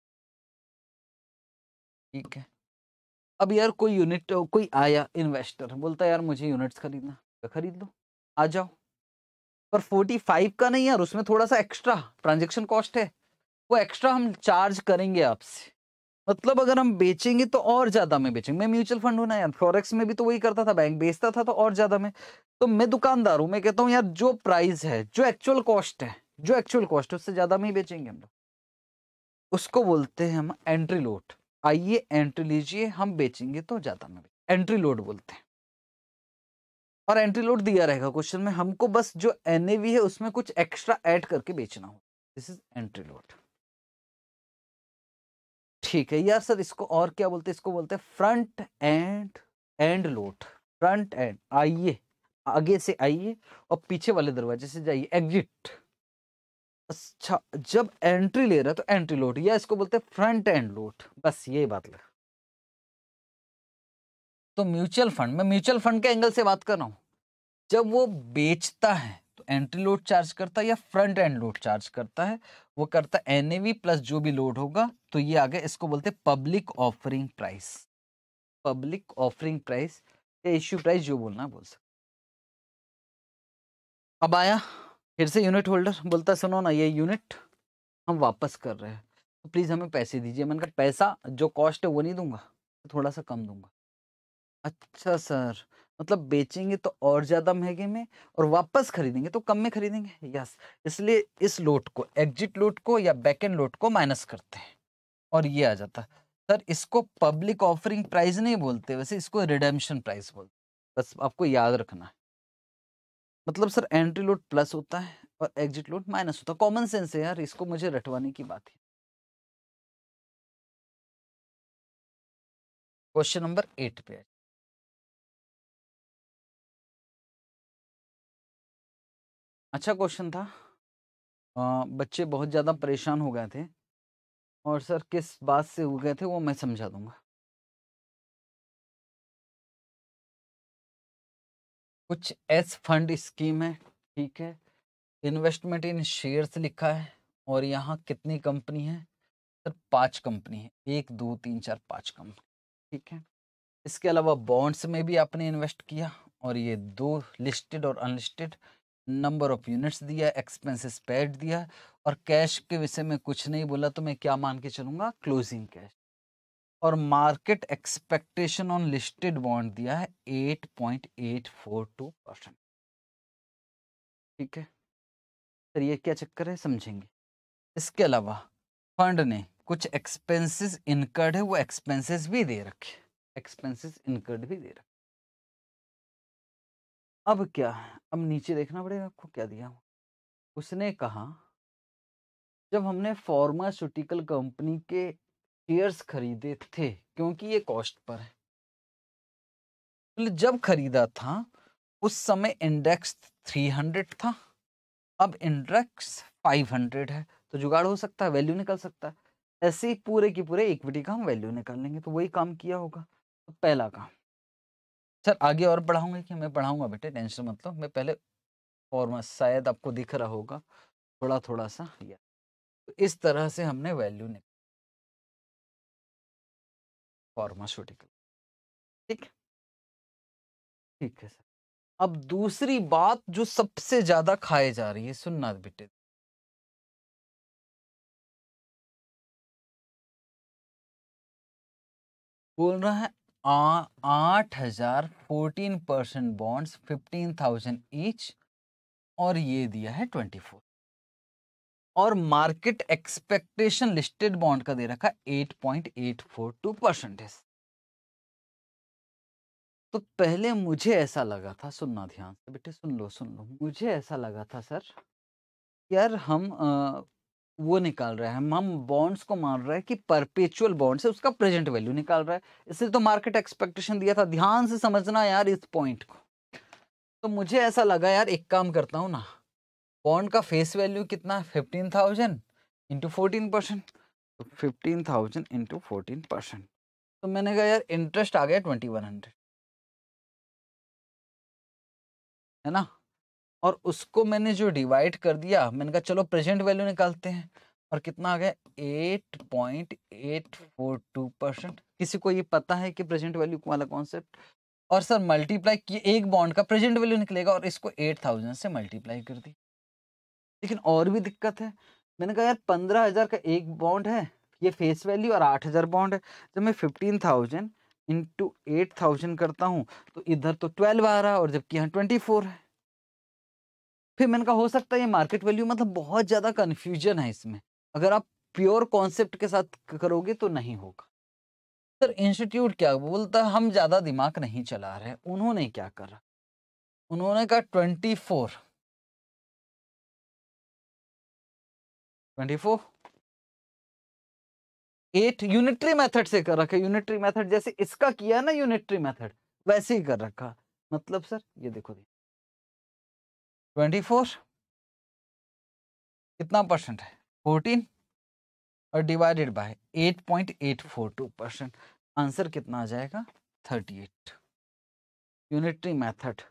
ठीक है अब यार कोई यूनिट कोई आया इन्वेस्टर बोलता यार मुझे यूनिट्स खरीदना का खरीद लो आ जाओ पर 45 का नहीं यार उसमें थोड़ा सा एक्स्ट्रा ट्रांजेक्शन कॉस्ट है वो एक्स्ट्रा हम चार्ज करेंगे आपसे मतलब अगर हम बेचेंगे तो और ज्यादा में बेचेंगे मैं म्यूचुअल फंड हूँ ना यार फॉरेक्स में भी तो वही करता था बैंक बेचता था तो और ज्यादा में तो मैं दुकानदार हूँ मैं कहता हूँ यार जो प्राइस है जो एक्चुअल कॉस्ट है जो एक्चुअल कॉस्ट है उससे ज्यादा में ही बेचेंगे हम लोग उसको बोलते हैं हम एंट्री लोड आइए एंट्री लीजिए हम बेचेंगे तो ज्यादा में एंट्री लोड बोलते हैं और एंट्री लोड दिया रहेगा क्वेश्चन में हमको बस जो एन है उसमें कुछ एक्स्ट्रा ऐड करके बेचना हो दिस इज एंट्री लोड ठीक है यार सर इसको और क्या बोलते हैं इसको बोलते हैं front end end load front end आइए आगे से आइए और पीछे वाले दरवाजे से जाइए एग्जिट अच्छा जब एंट्री ले रहा है तो एंट्री लोड या इसको बोलते हैं फ्रंट एंड लोड बस ये बात लग तो म्यूचुअल फंड मैं म्यूचुअल फंड के एंगल से बात कर रहा हूं जब वो बेचता है तो एंट्री लोड चार्ज करता है या फ्रंट एंड लोड चार्ज करता है वो करता है एन प्लस जो भी लोड होगा तो ये आ गया इसको बोलते हैं public offering price public offering price या इश्यू प्राइस जो बोलना बोल सकते अब आया फिर से यूनिट होल्डर बोलता सुनो ना ये यूनिट हम वापस कर रहे हैं तो प्लीज़ हमें पैसे दीजिए मैंने कहा पैसा जो कॉस्ट है वो नहीं दूंगा थोड़ा सा कम दूंगा अच्छा सर मतलब बेचेंगे तो और ज़्यादा महंगे में और वापस खरीदेंगे तो कम में खरीदेंगे यस इसलिए इस लोट को एग्जिट लोट को या बैक एंड लोट को माइनस करते हैं और ये आ जाता सर इसको पब्लिक ऑफरिंग प्राइस नहीं बोलते वैसे इसको रिडेम्शन प्राइस बोलते बस आपको याद रखना है मतलब सर एंट्री लोट प्लस होता है और एग्जिट लोट माइनस होता है कॉमन सेंस है यार इसको मुझे रटवाने की बात है क्वेश्चन नंबर एट पे अच्छा क्वेश्चन था आ, बच्चे बहुत ज़्यादा परेशान हो गए थे और सर किस बात से हो गए थे वो मैं समझा दूंगा कुछ एस फंड स्कीम है ठीक है इन्वेस्टमेंट इन शेयर्स लिखा है और यहाँ कितनी कंपनी है सर पांच कंपनी है एक दो तीन चार पांच कंपनी ठीक है इसके अलावा बॉन्ड्स में भी आपने इन्वेस्ट किया और ये दो लिस्टेड और अनलिस्टेड नंबर ऑफ यूनिट्स दिया एक्सपेंसेस पेड दिया और कैश के विषय में कुछ नहीं बोला तो मैं क्या मान के चलूंगा क्लोजिंग कैश और market expectation on listed bond दिया है at eight point four two percent ठीक है सर ये क्या चक्कर है समझेंगे इसके अलावा फंड ने कुछ एक्सपेंसेस इनकर्ड है वो एक्सपेंसेस भी दे रखे एक्सपेंसिस इनकर्ड भी दे रखे अब क्या अब नीचे देखना पड़ेगा आपको क्या दिया उसने कहा जब हमने फार्मास्यूटिकल कंपनी के शेयर्स खरीदे थे क्योंकि ये कॉस्ट पर है तो जब खरीदा था उस समय इंडेक्स 300 था अब इंडेक्स 500 है तो जुगाड़ हो सकता है वैल्यू निकल सकता है ऐसे ही पूरे की पूरे इक्विटी का हम वैल्यू निकाल लेंगे तो वही काम किया होगा तो पहला काम सर आगे और बढ़ाऊंगा कि मैं बढ़ाऊंगा बेटे टेंशन मतलब मैं पहले फॉर्मा शायद आपको दिख रहा होगा थोड़ा थोड़ा सा या तो इस तरह से हमने वैल्यू निकाल फार्मास्यूटिकल ठीक ठीक है सर अब दूसरी बात जो सबसे ज्यादा खाए जा रही है सुनना बेटे बोल रहा है आठ हजार fourteen percent bonds fifteen thousand each और ये दिया है ट्वेंटी फोर और मार्केट एक्सपेक्टेशन लिस्टेड बॉन्ड का दे रखा eight point eight four two percentage तो पहले मुझे ऐसा लगा था सुनना ध्यान से बेटे सुन लो सुन लो मुझे ऐसा लगा था सर यार हम वो निकाल रहे हैं हम बॉन्ड्स को मान रहे हैं कि परपेचुअल बॉन्ड्स है उसका प्रेजेंट वैल्यू निकाल रहा है इसलिए तो मार्केट एक्सपेक्टेशन दिया था ध्यान से समझना यार इस पॉइंट को तो मुझे ऐसा लगा यार एक काम करता हूँ ना बॉन्ड का फेस वैल्यू कितना है fifteen thousand into fourteen percent fifteen thousand into fourteen percent तो मैंने कहा यार इंटरेस्ट आ गया ट्वेंटी वन हंड्रेड है ना और उसको मैंने जो डिवाइड कर दिया मैंने कहा चलो प्रेजेंट वैल्यू निकालते हैं और कितना आ गया eight point eight four two percent किसी को ये पता है कि प्रेजेंट वैल्यू वाला कॉन्सेप्ट और सर मल्टीप्लाई किए एक बॉन्ड का प्रेजेंट वैल्यू निकलेगा और इसको एट थाउजेंड से मल्टीप्लाई कर दी लेकिन और भी दिक्कत है मैंने कहा यार पंद्रह हज़ार का एक बॉन्ड है ये फेस वैल्यू और आठ हज़ार बॉन्ड है जब मैं fifteen thousand into eight thousand करता हूँ तो इधर तो ट्वेल्व आ रहा है और जबकि यहाँ ट्वेंटी फोर है फिर मैंने कहा हो सकता है ये मार्केट वैल्यू मतलब बहुत ज़्यादा कन्फ्यूजन है इसमें अगर आप प्योर कॉन्सेप्ट के साथ करोगे तो नहीं होगा सर इंस्टीट्यूट क्या बोलता हम ज़्यादा दिमाग नहीं चला रहे उन्होंने क्या करा उन्होंने कहा twenty four twenty four at unitary method से कर रखा यूनिटरी मेथड जैसे इसका किया ना यूनिटरी मेथड वैसे ही कर रखा मतलब सर ये देखो ट्वेंटी फोर कितना परसेंट है फोर्टीन और divided by eight point eight four two percent answer कितना आ जाएगा थर्टी एट यूनिटरी मैथड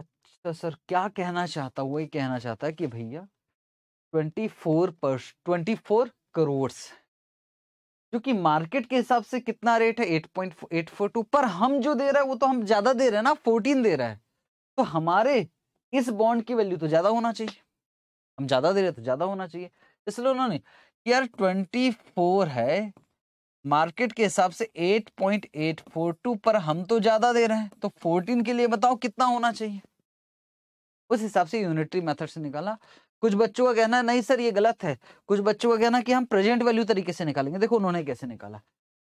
अच्छा सर क्या कहना चाहता वही कहना चाहता है कि भैया ट्वेंटी फोर पर ट्वेंटी फोर करोड़ क्योंकि मार्केट के हिसाब से कितना रेट है eight point eight four two पर हम जो दे रहे हैं वो तो हम ज्यादा दे रहे हैं ना फोर्टीन दे रहा है तो हमारे इस बॉन्ड की वैल्यू तो ज्यादा होना चाहिए हम ज्यादा दे रहे तो ज्यादा होना चाहिए इसलिए उन्होंने यार 24 है मार्केट के हिसाब से 8.842 पर हम तो ज्यादा दे रहे हैं तो 14 के लिए बताओ कितना होना चाहिए उस हिसाब से यूनिटरी मेथड से निकाला कुछ बच्चों का कहना है नहीं सर ये गलत है कुछ बच्चों का कहना कि हम प्रेजेंट वैल्यू तरीके से निकालेंगे देखो उन्होंने कैसे निकाला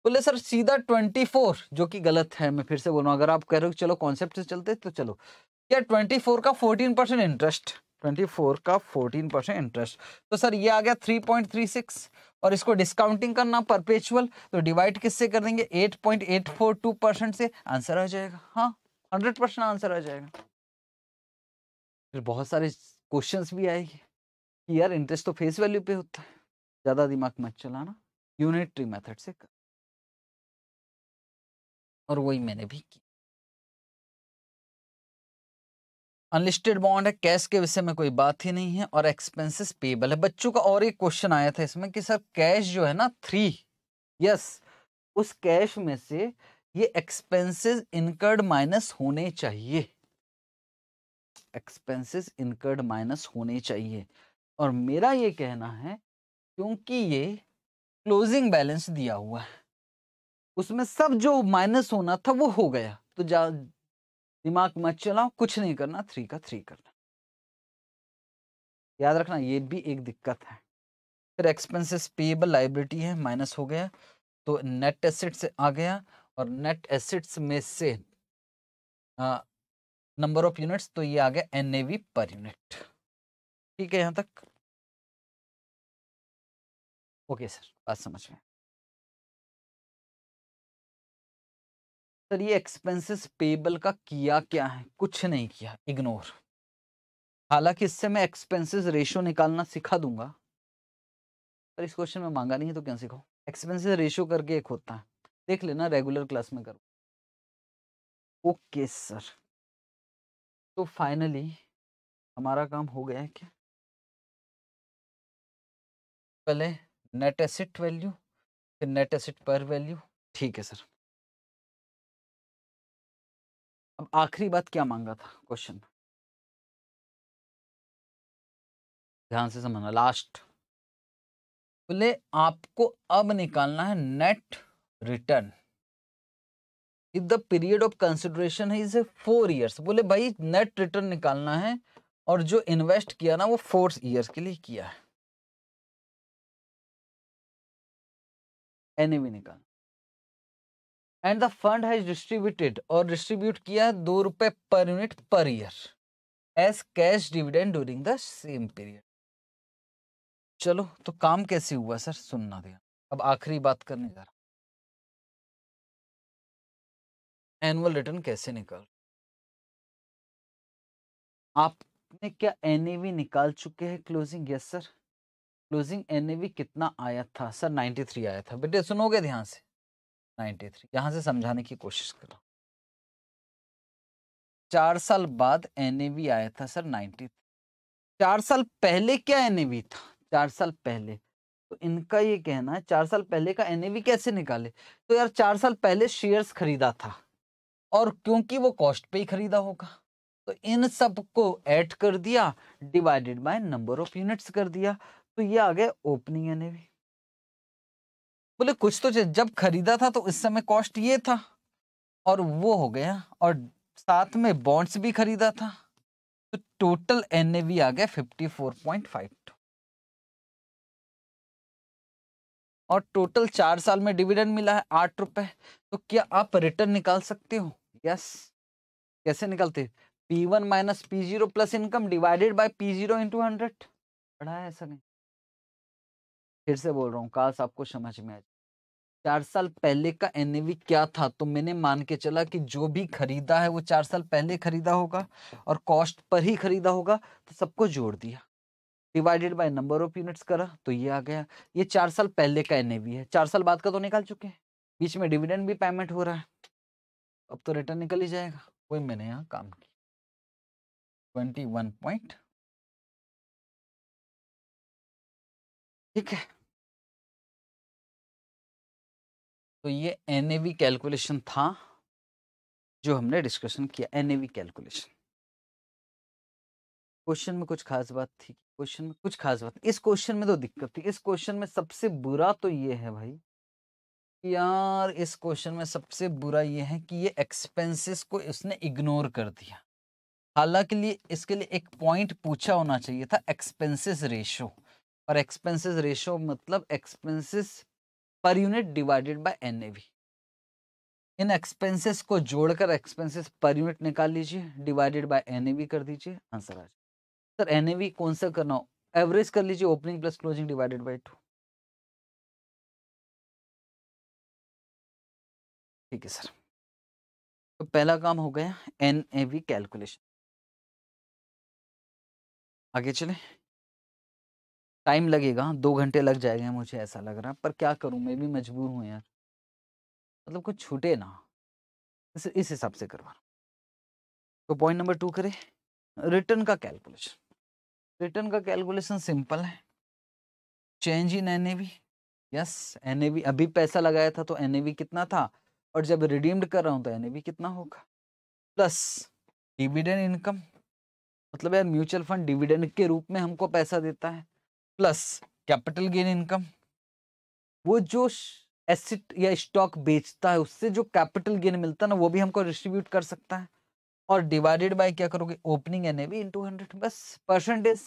बोले सर सीधा ट्वेंटी फोर जो कि गलत है मैं फिर से बोल रहा हूँ अगर आप कह रहे हो चलो कॉन्सेप्ट से चलते तो चलो क्या ट्वेंटी फोर का fourteen percent interest twenty four का फोर्टीन परसेंट इंटरेस्ट तो सर ये आ गया थ्री पॉइंट थ्री सिक्स और इसको डिस्काउंटिंग करना परपेचुअल तो डिवाइड किससे कर देंगे eight point eight four two percent से आंसर आ जाएगा हाँ हंड्रेड परसेंट आंसर आ जाएगा फिर बहुत सारे क्वेश्चन भी आएगी कि यार इंटरेस्ट तो फेस वैल्यू पे होता है ज़्यादा दिमाग मत चलाना यूनिटरी मैथड से कर और वही मैंने भी की अनलिस्टेड बॉन्ड है कैश के विषय में कोई बात ही नहीं है और एक्सपेंसेस पेबल है बच्चों का और एक क्वेश्चन आया था इसमें कि सर कैश जो है ना थ्री यस उस कैश में से ये एक्सपेंसेस इनकर्ड माइनस होने चाहिए एक्सपेंसेस इनकर्ड माइनस होने चाहिए और मेरा ये कहना है क्योंकि ये क्लोजिंग बैलेंस दिया हुआ है उसमें सब जो माइनस होना था वो हो गया तो जा दिमाग मत चलाओ कुछ नहीं करना थ्री का थ्री करना याद रखना ये भी एक दिक्कत है फिर एक्सपेंसेस पेबल लाइब्रिटी है माइनस हो गया तो नेट एसेट्स आ गया और नेट एसेट्स में से नंबर ऑफ यूनिट्स तो ये आ गया एन पर यूनिट ठीक है यहाँ तक ओके सर बात समझ में सर ये एक्सपेंसेस पेबल का किया क्या है कुछ नहीं किया इग्नोर हालांकि इससे मैं एक्सपेंसेस रेशियो निकालना सिखा दूंगा पर इस क्वेश्चन में मांगा नहीं है तो क्या सिखाओ एक्सपेंसेस रेशियो करके एक होता है देख लेना रेगुलर क्लास में करो ओके सर तो फाइनली हमारा काम हो गया है क्या पहले नेट एसेट वैल्यू फिर नेट एसेट पर वैल्यू ठीक है सर अब आखिरी बात क्या मांगा था क्वेश्चन ध्यान से समझना लास्ट बोले आपको अब निकालना है net return if the period of consideration है इसे फोर ईयर्स बोले भाई नेट रिटर्न निकालना है और जो इन्वेस्ट किया ना वो फोर ईयर्स के लिए किया है भी निकालना and the fund has distributed और डिस्ट्रीब्यूट किया दो रुपए per unit per year as cash dividend during the same period चलो तो काम कैसे हुआ सर सुनना दिया अब आखिरी बात करने जा रहा एनुअल रिटर्न कैसे निकाल आपने क्या एन निकाल चुके हैं closing yes sir closing N कितना आया था सर 93 आया था बेटे सुनोगे ध्यान से नाइन्टी थ्री यहाँ से समझाने की कोशिश करो चार साल बाद एन आया था सर नाइन्टी थ्री चार साल पहले क्या एन था चार साल पहले तो इनका ये कहना है चार साल पहले का एन कैसे निकाले तो यार चार साल पहले शेयर्स खरीदा था और क्योंकि वो कॉस्ट पे ही खरीदा होगा तो इन सब को ऐड कर दिया divided by number of units कर दिया तो ये आ गया ओपनिंग एन बोले कुछ तो जब खरीदा था तो इस समय कॉस्ट ये था और वो हो गया और साथ में बॉन्ड्स भी खरीदा था तो टोटल एन आ गया fifty four point five two और टोटल चार साल में डिविडेंड मिला है आठ रुपए तो क्या आप रिटर्न निकाल सकते हो यस कैसे निकालते P one minus P zero plus income divided by P zero into hundred पढ़ा है ऐसा नहीं फिर से बोल रहा हूँ काल आपको समझ में आ जाए चार साल पहले का एन क्या था तो मैंने मान के चला कि जो भी खरीदा है वो चार साल पहले खरीदा होगा और कॉस्ट पर ही खरीदा होगा तो सबको जोड़ दिया divided by number of units करा तो ये आ गया ये चार साल पहले का एन है चार साल बाद का तो निकाल चुके हैं बीच में डिविडेंड भी पेमेंट हो रहा है अब तो रिटर्न निकल ही जाएगा वही मैंने यहाँ काम किया ट्वेंटी वन पॉइंट ठीक है तो ये एन कैलकुलेशन था जो हमने डिस्कशन किया एन कैलकुलेशन क्वेश्चन में कुछ खास बात थी क्वेश्चन में कुछ खास बात इस क्वेश्चन में तो दिक्कत थी इस क्वेश्चन में सबसे बुरा तो ये है भाई यार इस क्वेश्चन में सबसे बुरा ये है कि ये एक्सपेंसेस को इसने इग्नोर कर दिया हालांकि लिए इसके लिए एक पॉइंट पूछा होना चाहिए था एक्सपेंसेस रेशो और एक्सपेंसेस रेशो मतलब expenses per unit divided by N इन एक्सपेंसेस को जोड़कर एक्सपेंसेस पर यूनिट निकाल लीजिए डिवाइडेड बाय एन कर दीजिए आंसर आ जाए सर एन कौन सा करना हो एवरेज कर लीजिए opening plus closing divided by two ठीक है सर तो पहला काम हो गया एन कैलकुलेशन आगे चलें टाइम लगेगा हाँ, दो घंटे लग जाएंगे मुझे ऐसा लग रहा है पर क्या करूँ मैं भी मजबूर हूँ यार मतलब कुछ छूटे ना इस इस हिसाब से करवा तो पॉइंट नंबर टू करें रिटर्न का कैलकुलेशन रिटर्न का कैलकुलेशन सिंपल है change in N yes N अभी पैसा लगाया था तो एन कितना था और जब रिडीम्ड कर रहा हूँ तो एन कितना होगा प्लस डिविडेंड इनकम मतलब यार म्यूचुअल फंड डिविडेंड के रूप में हमको पैसा देता है प्लस कैपिटल गेन इनकम वो जो एसिट या स्टॉक बेचता है उससे जो कैपिटल गेन मिलता है ना वो भी हमको डिस्ट्रीब्यूट कर सकता है और डिवाइडेड बाय क्या करोगे opening N A V into hundred बस परसेंटेज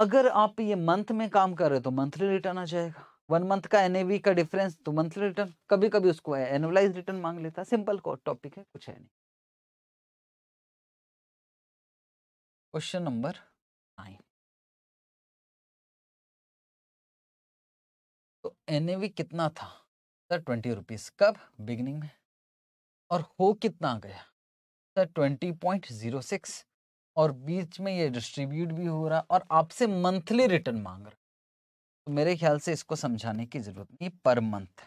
अगर आप ये मंथ में काम कर रहे हो तो मंथली रिटर्न आ जाएगा वन मंथ का एन का डिफरेंस तो मंथली रिटर्न कभी कभी उसको एनुअलाइज रिटर्न मांग लेता है सिंपल टॉपिक है कुछ है नहीं क्वेश्चन नंबर एन कितना था सर ट्वेंटी रुपीज़ कब बिगनिंग में और हो कितना गया sir twenty point zero six और बीच में ये डिस्ट्रीब्यूट भी हो रहा और आपसे मंथली रिटर्न मांग रहा तो मेरे ख्याल से इसको समझाने की ज़रूरत नहीं पर मंथ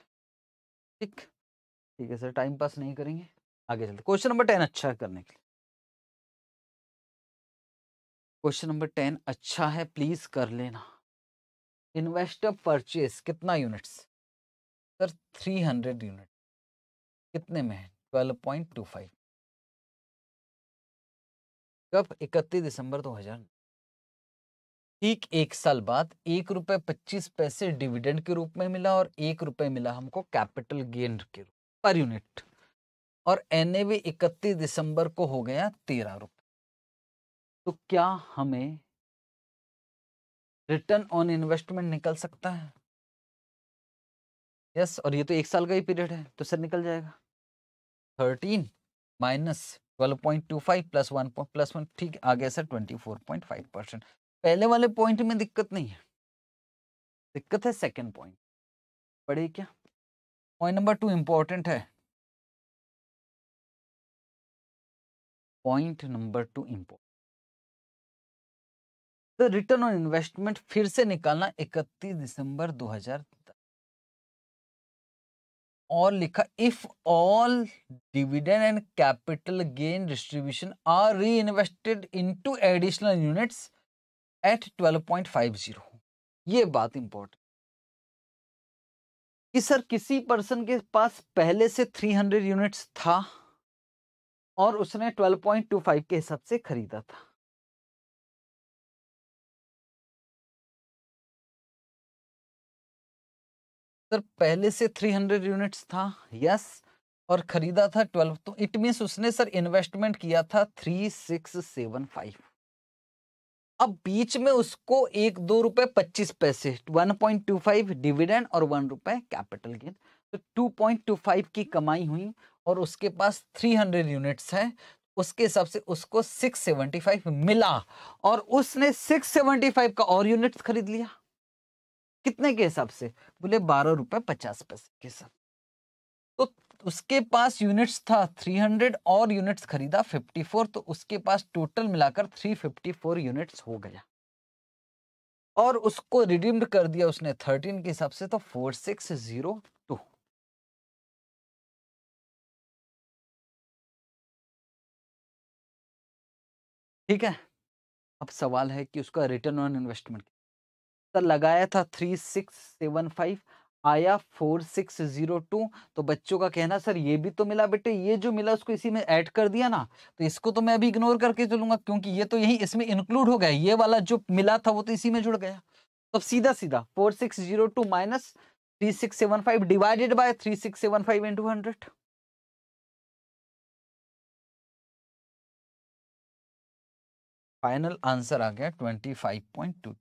ठीक ठीक है सर टाइम पास नहीं करेंगे आगे चलते क्वेश्चन नंबर टेन अच्छा करने के लिए क्वेश्चन नंबर टेन अच्छा है प्लीज़ कर लेना इन्वेस्टर परचेस कितना यूनिट्स सर 300 यूनिट कितने में है 12.25 कब 31 दिसंबर 2000 ठीक एक साल बाद एक रुपये पच्चीस पैसे डिविडेंड के रूप में मिला और एक रुपये मिला हमको कैपिटल गेन के रूप पर यूनिट और एन ए इकतीस दिसंबर को हो गया तेरह रुपये तो क्या हमें रिटर्न ऑन इन्वेस्टमेंट निकल सकता है यस yes, और ये तो एक साल का ही पीरियड है तो सर निकल जाएगा thirteen minus twelve point two five plus one plus one ठीक आ गया sir twenty four point five percent पहले वाले पॉइंट में दिक्कत नहीं है दिक्कत है सेकेंड पॉइंट पढ़े क्या पॉइंट नंबर टू इंपॉर्टेंट है पॉइंट नंबर टू इंपॉर्टेंट तो रिटर्न ऑन इन्वेस्टमेंट फिर से निकालना 31 दिसंबर 2010 और लिखा if all dividend and capital gain distribution are reinvested to additional units at 12.50 ये बात इंपॉर्टेंट कि सर किसी पर्सन के पास पहले से 300 यूनिट्स था और उसने 12.25 के हिसाब से खरीदा था सर पहले से 300 यूनिट्स था यस और खरीदा था 12 तो इट मीन्स उसने सर इन्वेस्टमेंट किया था 3675 अब बीच में उसको एक दो रुपए पच्चीस पैसे 1.25 डिविडेंड और वन रुपए कैपिटल गेन तो 2.25 की कमाई हुई और उसके पास 300 यूनिट्स है उसके हिसाब से उसको 675 मिला और उसने 675 का और यूनिट खरीद लिया कितने के हिसाब से बोले बारह रुपए पचास पैसे के हिसाब तो उसके पास यूनिट्स था 300 और यूनिट्स खरीदा 54 तो उसके पास टोटल मिलाकर 354 यूनिट्स हो गया और उसको रिडीम्ड कर दिया उसने 13 के हिसाब से तो 4602 ठीक है अब सवाल है कि उसका रिटर्न ऑन इन्वेस्टमेंट लगाया था थ्री सिक्स सेवन फाइव आया फोर सिक्स जीरो टू तो बच्चों का कहना सर ये भी तो मिला बेटे ये जो मिला उसको इसी में ऐड कर दिया ना तो इसको तो मैं अभी इग्नोर करके चलूंगा क्योंकि ये तो यही इसमें इंक्लूड हो गया ये वाला जो मिला था वो तो इसी में जुड़ गया तो सीधा सीधा four six zero two minus three six seven five divided by three six seven five into hundred final answer आ गया ट्वेंटी फाइव पॉइंट टू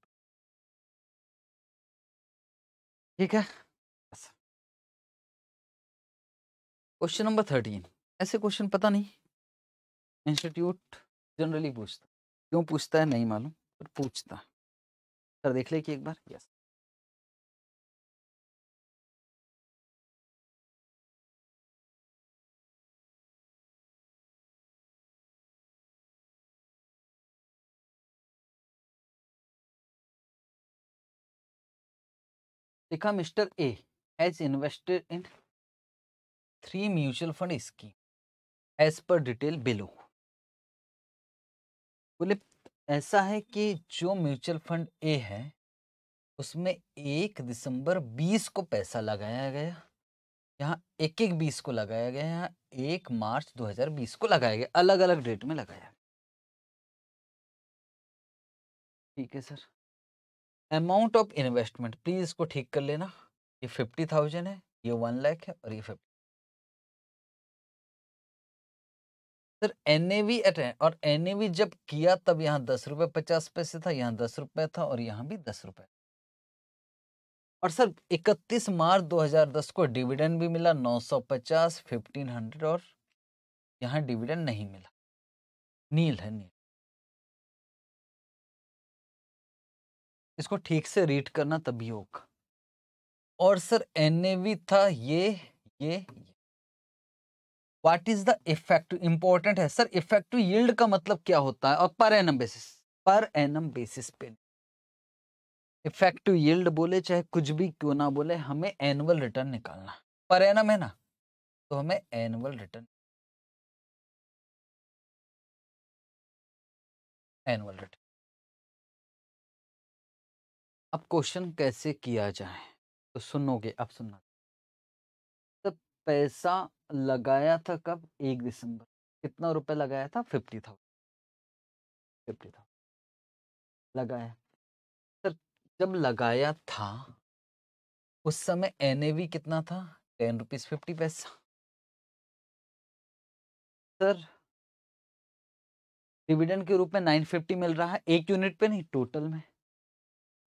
ठीक है क्वेश्चन नंबर थर्टीन ऐसे क्वेश्चन पता नहीं इंस्टीट्यूट जनरली पूछता क्यों पूछता है नहीं मालूम पर पूछता सर देख ले कि एक बार यस लिखा mister A has invested in three mutual fund scheme as per detail below बोले ऐसा है कि जो म्यूचुअल फंड ए है उसमें एक दिसंबर बीस को पैसा लगाया गया यहाँ एक एक बीस को लगाया गया यहाँ एक मार्च 2020 को लगाया गया अलग अलग डेट में लगाया ठीक है sir amount of investment please इसको ठीक कर लेना ये फिफ्टी थाउजेंड है ये वन लाख है और ये fifty sir N A V eight और एन ए वी जब किया तब यहाँ दस रुपये पचास पैसे था यहाँ दस रुपये था और यहाँ भी दस रुपये और सर इकतीस मार्च 2010 को डिविडेंड भी मिला 950, 1500 और यहाँ डिविडेंड नहीं मिला नील है नील इसको ठीक से रीड करना तभी होगा और सर एन था ये ये what is the effective important है सर इफेक्टिव यील्ड का मतलब क्या होता है और पर एनम बेसिस पर एनम बेसिस पे इफेक्टिव यील्ड बोले चाहे कुछ भी क्यों ना बोले हमें एनुअल रिटर्न निकालना पर एनम है ना तो हमें एनुअल रिटर्न एनुअल रिटर्न अब क्वेश्चन कैसे किया जाए तो सुनोगे अब सुनना तो पैसा लगाया था कब एक दिसंबर कितना रुपए लगाया था फिफ्टी थाउजेंड फिफ्टी थाउजेंड लगाया सर जब लगाया था उस समय एन कितना था टेन रुपीज फिफ्टी पैसा सर डिविडेंड के रूप में नाइन फिफ्टी मिल रहा है एक यूनिट पे नहीं टोटल में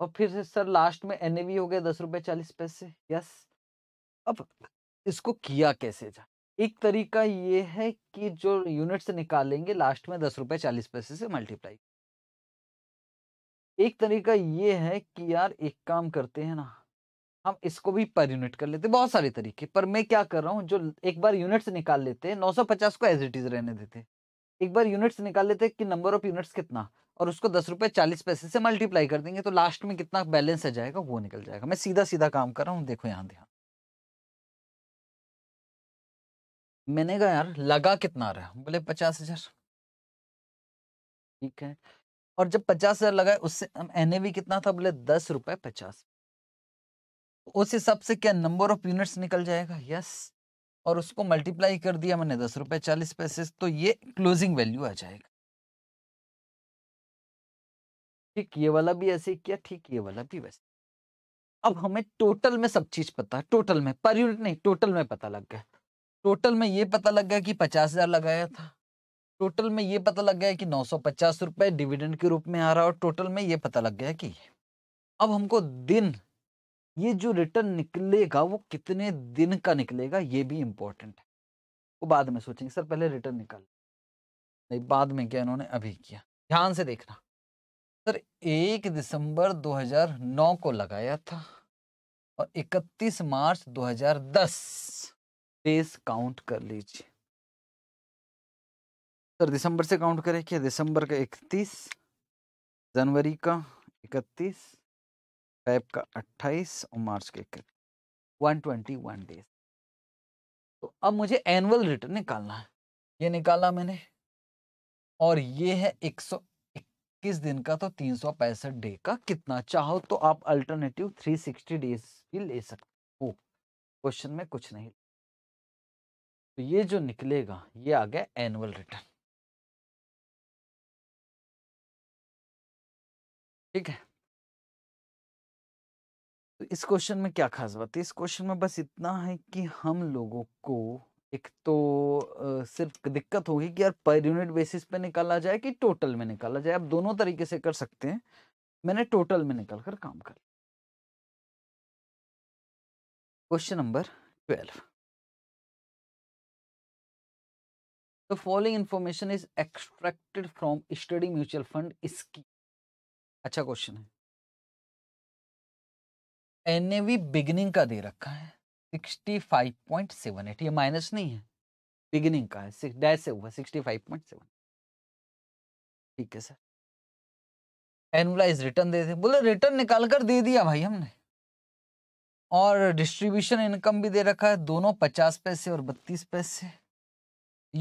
और फिर सर लास्ट में एन हो गया दस रुपये चालीस पैसे यस अब इसको किया कैसे जा एक तरीका ये है कि जो यूनिट से निकालेंगे लास्ट में दस रुपये चालीस पैसे से मल्टीप्लाई एक तरीका ये है कि यार एक काम करते हैं ना हम इसको भी पर यूनिट कर लेते बहुत सारे तरीके पर मैं क्या कर रहा हूँ जो एक बार यूनिट्स निकाल लेते हैं नौ को एज इट इज रहने देते एक बार यूनिट्स निकाल लेते कि नंबर ऑफ यूनिट्स कितना और उसको दस रुपये चालीस पैसे से मल्टीप्लाई कर देंगे तो लास्ट में कितना बैलेंस आ जाएगा वो निकल जाएगा मैं सीधा सीधा काम कर रहा हूँ देखो यहाँ ध्यान मैंने कहा यार लगा कितना आ रहा है बोले पचास हजार ठीक है और जब पचास हजार लगाए उससे एन ए कितना था बोले दस रुपए पचास उस हिसाब से क्या नंबर ऑफ यूनिट्स निकल जाएगा यस और उसको मल्टीप्लाई कर दिया मैंने दस रुपए चालीस पैसे तो ये क्लोजिंग वैल्यू आ जाएगा ठीक ये वाला भी ऐसे किया ठीक ये वाला भी वैसे अब हमें टोटल में सब चीज पता है टोटल में पर यूनिट नहीं टोटल में पता लग गया टोटल में ये पता लग गया कि पचास हजार लगाया था टोटल में ये पता लग गया कि नौ सौ पचास रुपए डिविडेंड के रूप में आ रहा और टोटल में ये पता लग गया कि अब हमको दिन ये जो रिटर्न निकलेगा वो कितने दिन का निकलेगा ये भी इम्पोर्टेंट है वो बाद में सोचेंगे सर पहले रिटर्न निकाल नहीं बाद में क्या इन्होंने अभी किया ध्यान से देखना सर एक दिसंबर 2009 को लगाया था और 31 मार्च 2010 डेज काउंट कर लीजिए सर दिसंबर से काउंट करें क्या दिसंबर का 31 जनवरी का 31 फेब का 28 और मार्च का इकतीस वन ट्वेंटी वन डेज तो अब मुझे एनुअल रिटर्न निकालना है ये निकाला मैंने और ये है एक सौ इक्कीस दिन का तो तीन सौ पैंसठ डे का कितना चाहो तो आप अल्टरनेटिव थ्री सिक्सटी डेज भी ले सकते हो क्वेश्चन में कुछ नहीं तो ये जो निकलेगा ये आ गया एनुअल रिटर्न ठीक है तो इस क्वेश्चन में क्या खास बात है इस क्वेश्चन में बस इतना है कि हम लोगों को एक तो आ, सिर्फ दिक्कत होगी कि यार पर यूनिट बेसिस पे निकाला जाए कि टोटल में निकाला जाए आप दोनों तरीके से कर सकते हैं मैंने टोटल में निकाल कर काम कर question number twelve The following information is extracted from study mutual fund इसकी अच्छा क्वेश्चन है एनएवी बिगिनिंग का दे रखा है 65.78 ये माइनस नहीं है बिगिनिंग का है डैश से हुआ 65.7 ठीक है सर एनुलाइज रिटर्न दे दे बोले रिटर्न निकाल कर दे दिया भाई हमने और डिस्ट्रीब्यूशन इनकम भी दे रखा है दोनों पचास पैसे और बत्तीस पैसे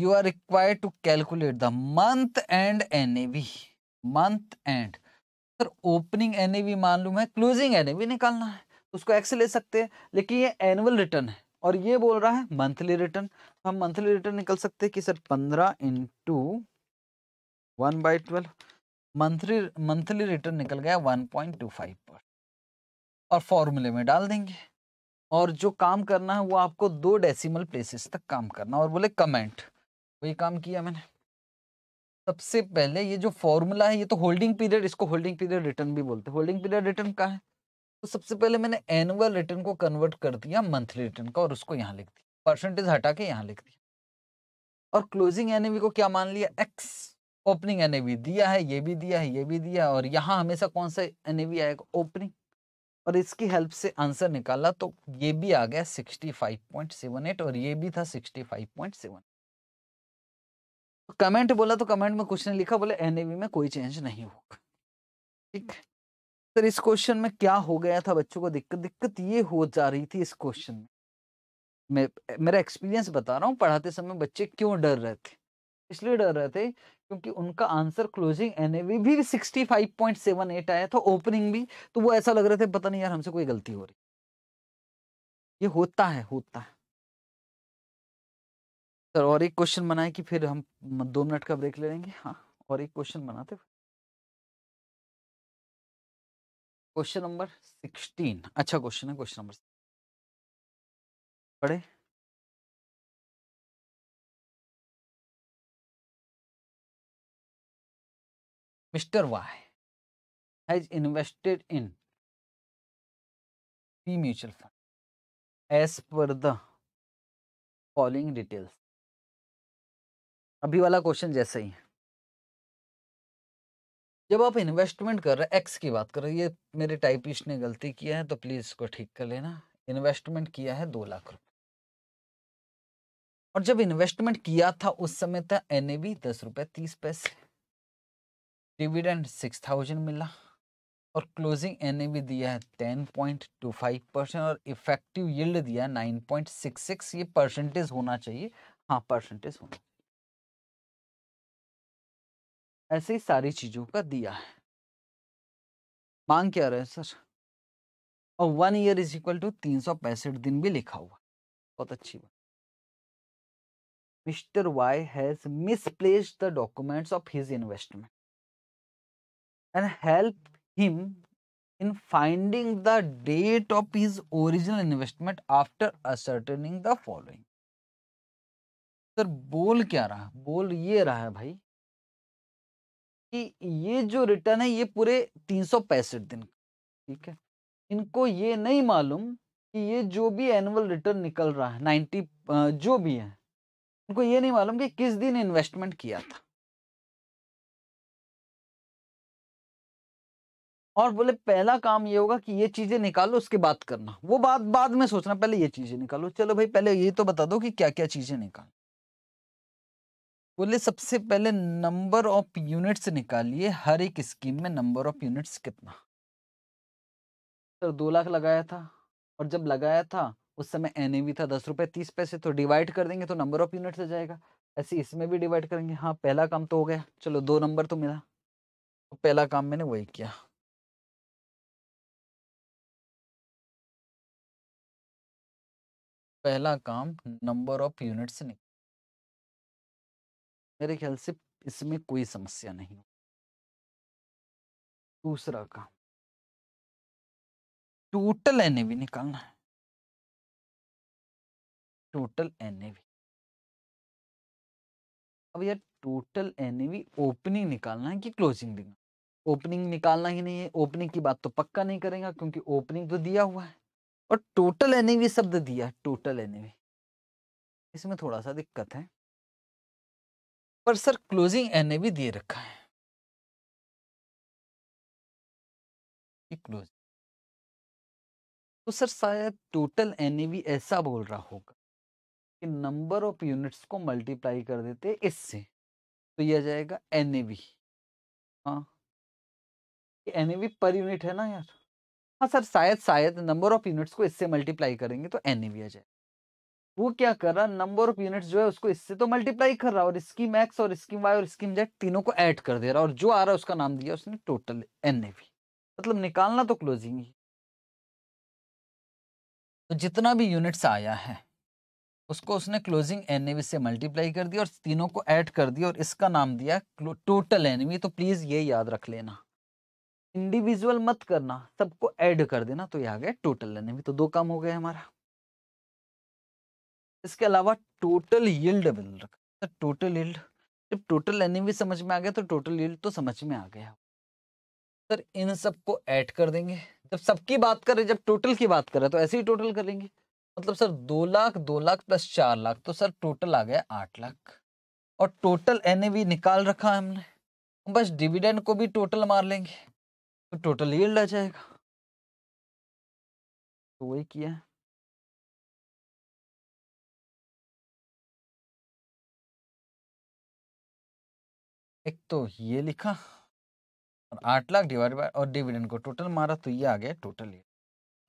you are require to calculate the month end N A V month end sir opening N A V मालूम है क्लोजिंग एन ए वी निकालना है उसको एक्स ले सकते हैं लेकिन ये एनुअल रिटर्न है और ये बोल रहा है मंथली रिटर्न तो हम मंथली रिटर्न निकल सकते हैं कि सर पंद्रह into one by twelve monthly monthly return निकल गया वन पॉइंट टू फाइव पर और फॉर्मूले में डाल देंगे और जो काम करना है वो आपको दो डेसिमल प्लेसेस तक काम करना और बोले कमेंट तो वही काम किया मैंने सबसे पहले ये जो फॉर्मूला है ये तो होल्डिंग पीरियड इसको होल्डिंग पीरियड रिटर्न भी बोलते हैं होल्डिंग पीरियड रिटर्न का है तो सबसे पहले मैंने एनुअल रिटर्न को कन्वर्ट कर दिया मंथली रिटर्न का और उसको यहाँ लिख दिया परसेंटेज हटा के यहाँ लिख दिया और क्लोजिंग एनएवी को क्या मान लिया एक्स ओपनिंग एनएवी दिया है ये भी दिया है ये भी दिया और यहाँ हमेशा कौन सा एनएवी आएगा ओपनिंग और इसकी हेल्प से आंसर निकाला तो ये भी आ गया 65.78 और ये भी था 65.7 तो कमेंट बोला तो कमेंट में कुछ नहीं लिखा बोले एनएवी में कोई चेंज नहीं होगा ठीक है सर इस क्वेश्चन में क्या हो गया था बच्चों को दिक्कत दिक्कत ये हो जा रही थी इस क्वेश्चन में मैं मेरा एक्सपीरियंस बता रहा हूँ पढ़ाते समय बच्चे क्यों डर रहे थे इसलिए डर रहे थे क्योंकि उनका आंसर क्लोजिंग एनएवी भी एट आया था ओपनिंग भी तो वो ऐसा लग रहे थे पता नहीं यार हमसे कोई गलती हो रही ये होता है होता है सर और एक क्वेश्चन बनाए कि फिर हम दो मिनट का ब्रेक ले लेंगे हाँ और एक क्वेश्चन बनाते क्वेश्चन नंबर सिक्सटीन अच्छा क्वेश्चन है क्वेश्चन नंबर पढ़े mister Y has invested in P mutual fund as per the following details अभी वाला क्वेश्चन जैसा ही है जब आप इन्वेस्टमेंट कर रहे हैं एक्स की बात कर रहे हैं ये मेरे टाइपिस्ट e ने गलती किया है तो प्लीज़ इसको ठीक कर लेना इन्वेस्टमेंट किया है दो लाख रुपए और जब इन्वेस्टमेंट किया था उस समय था एन ए बी दस रुपये तीस पैसे डिविडेंड सिक्स थाउजेंड मिला और क्लोजिंग एन ए बी दिया है ten point two five percent और इफेक्टिव यील्ड दिया नाइन पॉइंट सिक्स सिक्स ये परसेंटेज होना चाहिए हाँ परसेंटेज होना ऐसे ही सारी चीज़ों का दिया है मांग क्या रहे सर और one year is equal to तीन सौ पैंसठ दिन भी लिखा हुआ बहुत अच्छी बात mister Y has misplace the documents of his investment and help him in finding the date of his original investment after ascertaining the following sir बोल क्या रहा बोल ये रहा है भाई कि ये जो रिटर्न है ये पूरे तीन दिन ठीक है इनको ये नहीं मालूम कि ये जो भी एनुअल रिटर्न निकल रहा है नाइन्टी जो भी है उनको ये नहीं मालूम कि किस दिन इन्वेस्टमेंट किया था और बोले पहला काम ये होगा कि ये चीजें निकालो उसके बाद करना वो बात बाद में सोचना पहले ये चीजें निकालो चलो भाई पहले ये तो बता दो कि क्या क्या चीजें निकालो बोले सबसे पहले नंबर ऑफ यूनिट्स निकालिए हर एक स्कीम में नंबर ऑफ यूनिट्स कितना सर दो लाख लगाया था और जब लगाया था उस समय एन था दस रुपये तीस पैसे तो डिवाइड कर देंगे तो नंबर ऑफ यूनिट्स आ जाएगा ऐसे इसमें भी डिवाइड करेंगे हाँ पहला काम तो हो गया चलो दो नंबर तो मिला तो पहला काम मैंने वही किया पहला काम नंबर ऑफ यूनिट्स निकल मेरे ख्याल से इसमें कोई समस्या नहीं दूसरा काम टोटल एनएवी निकालना है टोटल एनएवी अब यार टोटल एनएवी ओपनिंग निकालना है कि क्लोजिंग देना ओपनिंग निकालना ही नहीं है ओपनिंग की बात तो पक्का नहीं करेगा क्योंकि ओपनिंग तो दिया हुआ है और टोटल एनएवी शब्द दिया है टोटल एनएवी इसमें थोड़ा सा दिक्कत है पर सर क्लोजिंग एन ए भी दे रखा है तो सर शायद टोटल एन ऐसा बोल रहा होगा कि नंबर ऑफ यूनिट्स को मल्टीप्लाई कर देते इससे तो यह जाएगा एन ए हाँ एन ए पर यूनिट है ना यार हाँ सर शायद शायद नंबर ऑफ यूनिट्स को इससे मल्टीप्लाई करेंगे तो एन ए आ जाएगा वो क्या कर रहा नंबर ऑफ यूनिट जो है उसको इससे तो मल्टीप्लाई कर रहा और स्कीम एक्स और स्कीम वाई और स्कीम जेड तीनों को ऐड कर दे रहा और जो आ रहा है उसका नाम दिया उसने टोटल एन ए मतलब निकालना तो क्लोजिंग ही तो जितना भी यूनिट्स आया है उसको उसने क्लोजिंग एन से मल्टीप्लाई कर दिया और तीनों को ऐड कर दिया और इसका नाम दिया टोटल एन तो प्लीज़ ये याद रख लेना इंडिविजुअल मत करना सबको ऐड कर देना तो ये आ गया टोटल एन तो दो काम हो गया हमारा इसके अलावा टोटल यील्ड अवेलेबल रखा टोटल तो यील्ड जब टोटल एनएवी समझ में आ गया तो टोटल यील्ड तो समझ में आ गया सर इन सबको ऐड कर देंगे जब सबकी बात करें जब टोटल की बात करें तो ऐसे ही टोटल करेंगे मतलब सर दो लाख दो लाख प्लस चार लाख तो सर टोटल आ गया आठ लाख और टोटल एनएवी निकाल रखा है हमने बस डिविडेंड को भी टोटल मार लेंगे तो टोटल यील्ड आ जाएगा तो वही किया है एक तो ये लिखा और आठ लाख डिवाइड बाय और डिविडेंड को टोटल मारा तो ये आ गया टोटल ये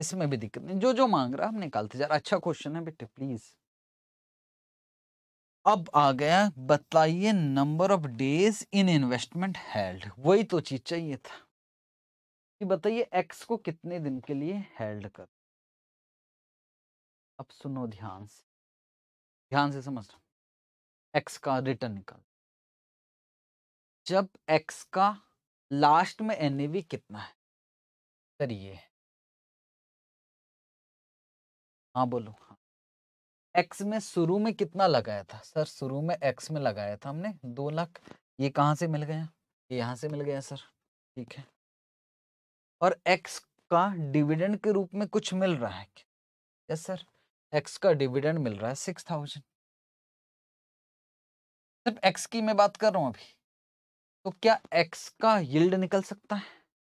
इसमें भी दिक्कत नहीं जो जो मांग रहा हम निकालते जा रहा अच्छा क्वेश्चन है बेटे प्लीज अब आ गया बताइए number of days in investment held वही तो चीज चाहिए था कि बताइए एक्स को कितने दिन के लिए हेल्ड कर अब सुनो ध्यान से ध्यान से समझना एक्स का रिटर्न निकाल जब x का लास्ट में एन कितना है सर ये हाँ बोलो हाँ एक्स में शुरू में कितना लगाया था सर शुरू में एक्स में लगाया था हमने दो लाख ये कहाँ से मिल गया ये यहाँ से मिल गया सर ठीक है और एक्स का डिविडेंड के रूप में कुछ मिल रहा है यस सर एक्स का डिविडेंड मिल रहा है सिक्स थाउजेंड सिर्फ एक्स की मैं बात कर रहा हूँ अभी तो क्या एक्स का यील्ड निकल सकता है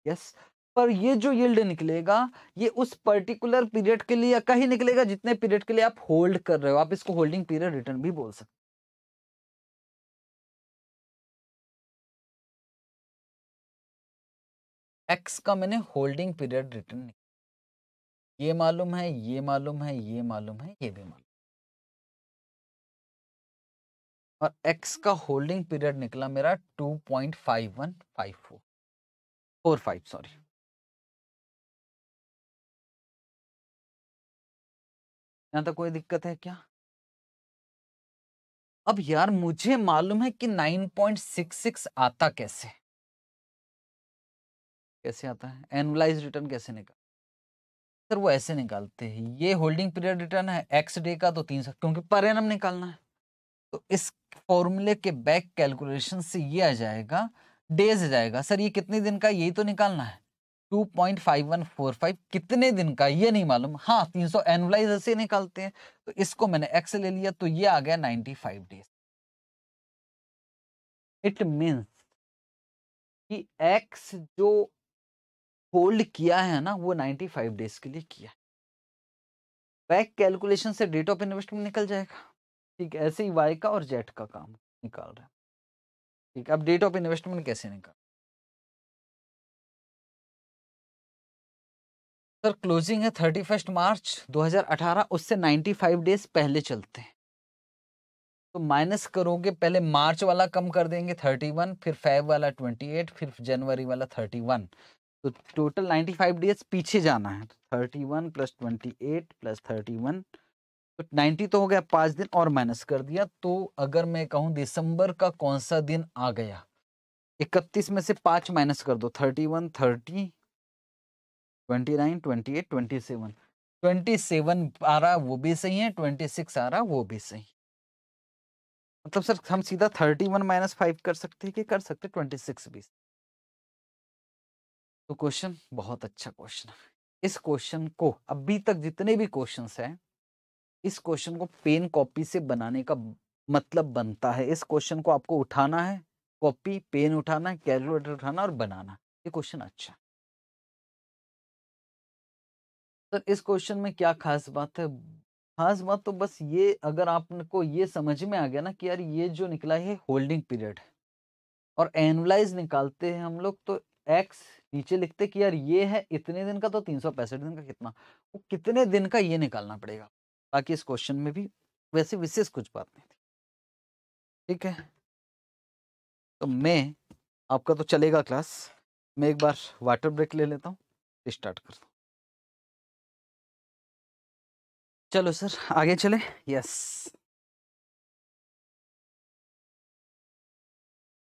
यस yes. पर ये जो यील्ड निकलेगा ये उस पर्टिकुलर पीरियड के लिए का ही निकलेगा जितने पीरियड के लिए आप होल्ड कर रहे हो आप इसको होल्डिंग पीरियड रिटर्न भी बोल सकते एक्स का मैंने होल्डिंग पीरियड रिटर्न ये मालूम है ये मालूम है ये मालूम है ये भी मालूम और एक्स का होल्डिंग पीरियड निकला मेरा two point five five one four four five sorry यहां तक कोई दिक्कत है क्या अब यार मुझे मालूम है कि नाइन पॉइंट सिक्स सिक्स आता कैसे कैसे आता है एनुलाइज रिटर्न कैसे निकाल सर वो ऐसे निकालते हैं ये होल्डिंग पीरियड रिटर्न है एक्स डे का तो तीन सौ क्योंकि पर एन निकालना है तो इस फॉर्मूले के बैक कैलकुलेशन से ये आ जाएगा डेज आ जाएगा सर ये कितने दिन का यही तो निकालना है 2.5145 कितने दिन का ये नहीं मालूम हाँ 300 सौ एनुलाइज ऐसे निकालते हैं तो इसको मैंने एक्स ले लिया तो ये आ गया 95 डेज इट मीन्स कि एक्स जो होल्ड किया है ना वो 95 डेज के लिए किया है बैक कैलकुलेशन से डेट ऑफ इन्वेस्टमेंट निकल जाएगा ठीक है ऐसे ही वाई का और जेड का काम निकाल रहे हैं ठीक अब डेट ऑफ इन्वेस्टमेंट कैसे निकाल सर क्लोजिंग है थर्टी फर्स्ट मार्च 2018 उससे 95 डेज पहले चलते हैं तो माइनस करोगे पहले मार्च वाला कम कर देंगे 31 फिर फेब वाला 28 फिर जनवरी वाला 31 तो टोटल 95 डेज पीछे जाना है तो 31 प्लस 28 प्लस 31 तो 90 तो हो गया पांच दिन और माइनस कर दिया तो अगर मैं कहूं दिसंबर का कौन सा दिन आ गया इकतीस में से पांच माइनस कर दो thirty one thirty twenty nine twenty eight twenty seven twenty seven आ रहा वो भी सही है ट्वेंटी सिक्स आ रहा वो भी सही मतलब सर हम सीधा थर्टी वन माइनस फाइव कर सकते हैं कि कर सकते ट्वेंटी सिक्स भी तो क्वेश्चन बहुत अच्छा क्वेश्चन है इस क्वेश्चन को अभी तक जितने भी क्वेश्चन हैं इस क्वेश्चन को पेन कॉपी से बनाने का मतलब बनता है इस क्वेश्चन को आपको उठाना है कॉपी पेन उठाना है कैलकुलेटर उठाना और बनाना ये क्वेश्चन अच्छा सर तो इस क्वेश्चन में क्या खास बात है खास बात तो बस ये अगर आपको ये समझ में आ गया ना कि यार ये जो निकला है होल्डिंग पीरियड है और एनुलाइज निकालते हैं हम लोग तो एक्स नीचे लिखते कि यार ये है इतने दिन का तो तीन सौ पैंसठ दिन का कितना वो कितने दिन का ये निकालना पड़ेगा बाकी इस क्वेश्चन में भी वैसे विशेष कुछ बात नहीं थी ठीक है तो मैं आपका तो चलेगा क्लास मैं एक बार वाटर ब्रेक ले लेता हूँ स्टार्ट करता हूँ चलो सर आगे चले यस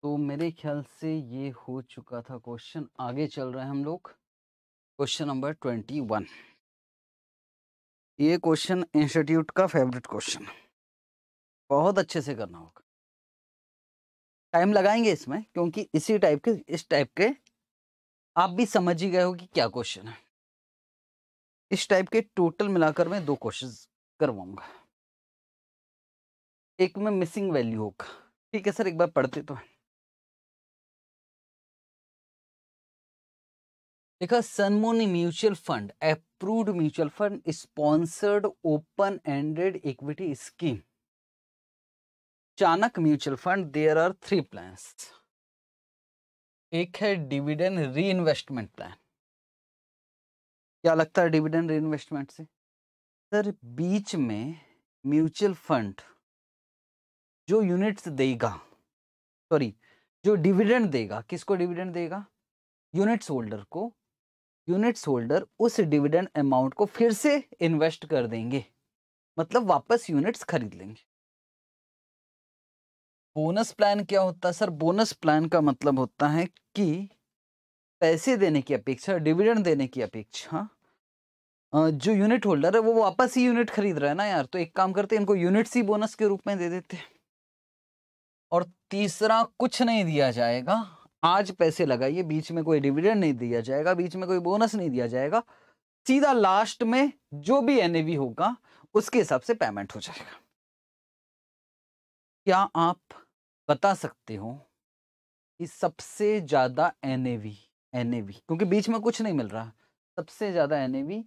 तो मेरे ख्याल से ये हो चुका था क्वेश्चन आगे चल रहे हैं हम लोग क्वेश्चन नंबर ट्वेंटी वन ये क्वेश्चन इंस्टीट्यूट का फेवरेट क्वेश्चन बहुत अच्छे से करना होगा टाइम लगाएंगे इसमें क्योंकि इसी टाइप के इस टाइप के आप भी समझ ही गए हो कि क्या क्वेश्चन है इस टाइप के टोटल मिलाकर मैं दो क्वेश्चन करवाऊंगा एक में मिसिंग वैल्यू होगा ठीक है सर एक बार पढ़ते तो है देखा Sunmoney mutual fund approved mutual fund sponsored open ended equity scheme Chanak mutual fund there are three plan एक है डिविडेंड री इन्वेस्टमेंट प्लान क्या लगता है डिविडेंड री इन्वेस्टमेंट से सर बीच में म्यूचुअल फंड जो यूनिट्स देगा सॉरी जो डिविडेंड देगा किसको डिविडेंड देगा यूनिट्स होल्डर को यूनिट्स होल्डर उस डिविडेंड अमाउंट को फिर से इन्वेस्ट कर देंगे मतलब वापस यूनिट्स खरीद लेंगे बोनस प्लान क्या होता है सर बोनस प्लान का मतलब होता है कि पैसे देने की अपेक्षा डिविडेंड देने की अपेक्षा जो यूनिट होल्डर है वो वापस ही यूनिट खरीद रहा है ना यार तो एक काम करते हैं इनको यूनिट्स ही बोनस के रूप में दे देते हैं और तीसरा कुछ नहीं दिया जाएगा आज पैसे लगाइए बीच में कोई डिविडेंड नहीं दिया जाएगा बीच में कोई बोनस नहीं दिया जाएगा सीधा लास्ट में जो भी एनएवी होगा उसके हिसाब से पेमेंट हो जाएगा क्या आप बता सकते हो कि सबसे ज्यादा एन एनएवी क्योंकि बीच में कुछ नहीं मिल रहा सबसे ज्यादा एनएवी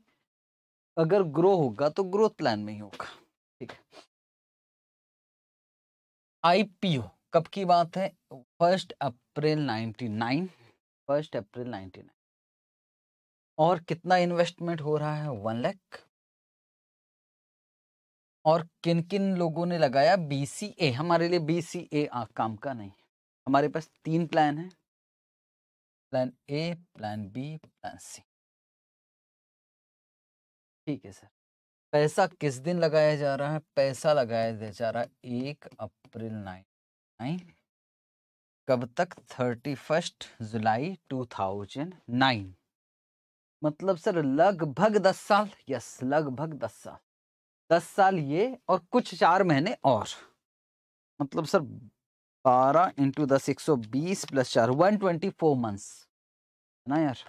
अगर ग्रो होगा तो ग्रोथ प्लान में ही होगा ठीक है आईपीओ कब की बात है first April ninety nine first April ninety nine और कितना इन्वेस्टमेंट हो रहा है वन लैख और किन किन लोगों ने लगाया बी हमारे लिए बी सी ए काम का नहीं हमारे पास तीन प्लान है plan A plan B plan C ठीक है सर पैसा किस दिन लगाया जा रहा है पैसा लगाया जा रहा है एक अप्रैल नाइन नाइन कब तक thirty first July two thousand nine मतलब सर लगभग दस साल यस लगभग दस साल दस साल ये और कुछ चार महीने और मतलब सर बारह इंटू दस एक सौ बीस प्लस चार वन ट्वेंटी फोर मंथ्स ना यार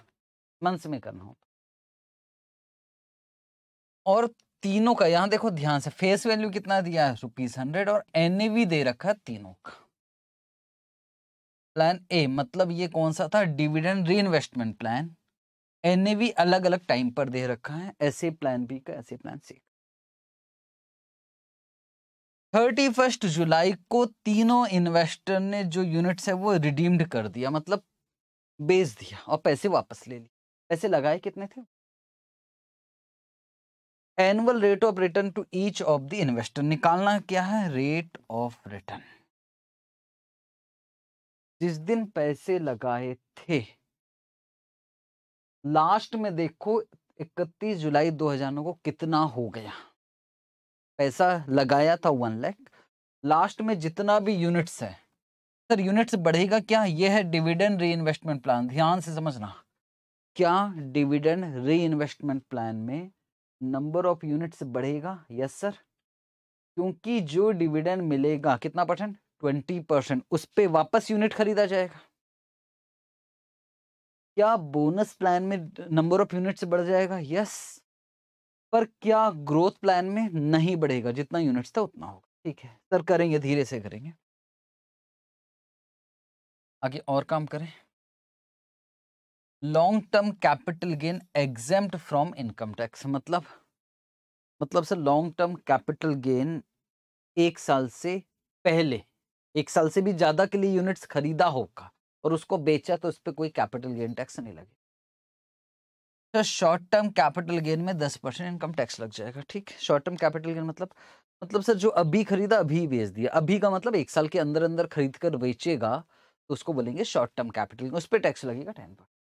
मंथ्स में करना होगा और तीनों का यहां देखो ध्यान से फेस वैल्यू कितना दिया है रुपीज हंड्रेड और एन दे रखा है तीनों का प्लान ए मतलब ये कौन सा था डिविडेंड रीइन्वेस्टमेंट प्लान एन अलग अलग टाइम पर दे रखा है ऐसे प्लान बी का ऐसे plan C thirty first July को तीनों इन्वेस्टर ने जो यूनिट्स है वो रिडीम्ड कर दिया मतलब बेच दिया और पैसे वापस ले लिए पैसे लगाए कितने थे annual rate of return to each of the investor निकालना क्या है रेट ऑफ रिटर्न जिस दिन पैसे लगाए थे लास्ट में देखो 31 जुलाई 2009 को कितना हो गया पैसा लगाया था वन लैख लास्ट में जितना भी यूनिट्स है सर यूनिट्स बढ़ेगा क्या यह है डिविडेंड री इन्वेस्टमेंट प्लान ध्यान से समझना क्या डिविडेंड री इन्वेस्टमेंट प्लान में नंबर ऑफ यूनिट्स बढ़ेगा यस सर क्योंकि जो डिविडेंड मिलेगा कितना परसेंट ट्वेंटी परसेंट उस पर वापस यूनिट खरीदा जाएगा क्या बोनस प्लान में नंबर ऑफ यूनिट्स बढ़ जाएगा यस पर क्या ग्रोथ प्लान में नहीं बढ़ेगा जितना यूनिट्स था उतना होगा ठीक है सर करेंगे धीरे से करेंगे आगे और काम करें long term capital gain exempt from income tax मतलब मतलब sir long term capital gain एक साल से पहले एक साल से भी ज़्यादा के लिए यूनिट्स खरीदा होगा और उसको बेचा तो उस पर कोई कैपिटल गेन टैक्स नहीं लगे तो शॉर्ट टर्म कैपिटल गेन में दस परसेंट इनकम टैक्स लग जाएगा ठीक शॉर्ट टर्म कैपिटल गेन मतलब मतलब सर जो अभी खरीदा अभी बेच दिया अभी का मतलब एक साल के अंदर अंदर खरीद कर बेचेगा तो उसको बोलेंगे शॉर्ट टर्म कैपिटल उस पर टैक्स लगेगा ten percent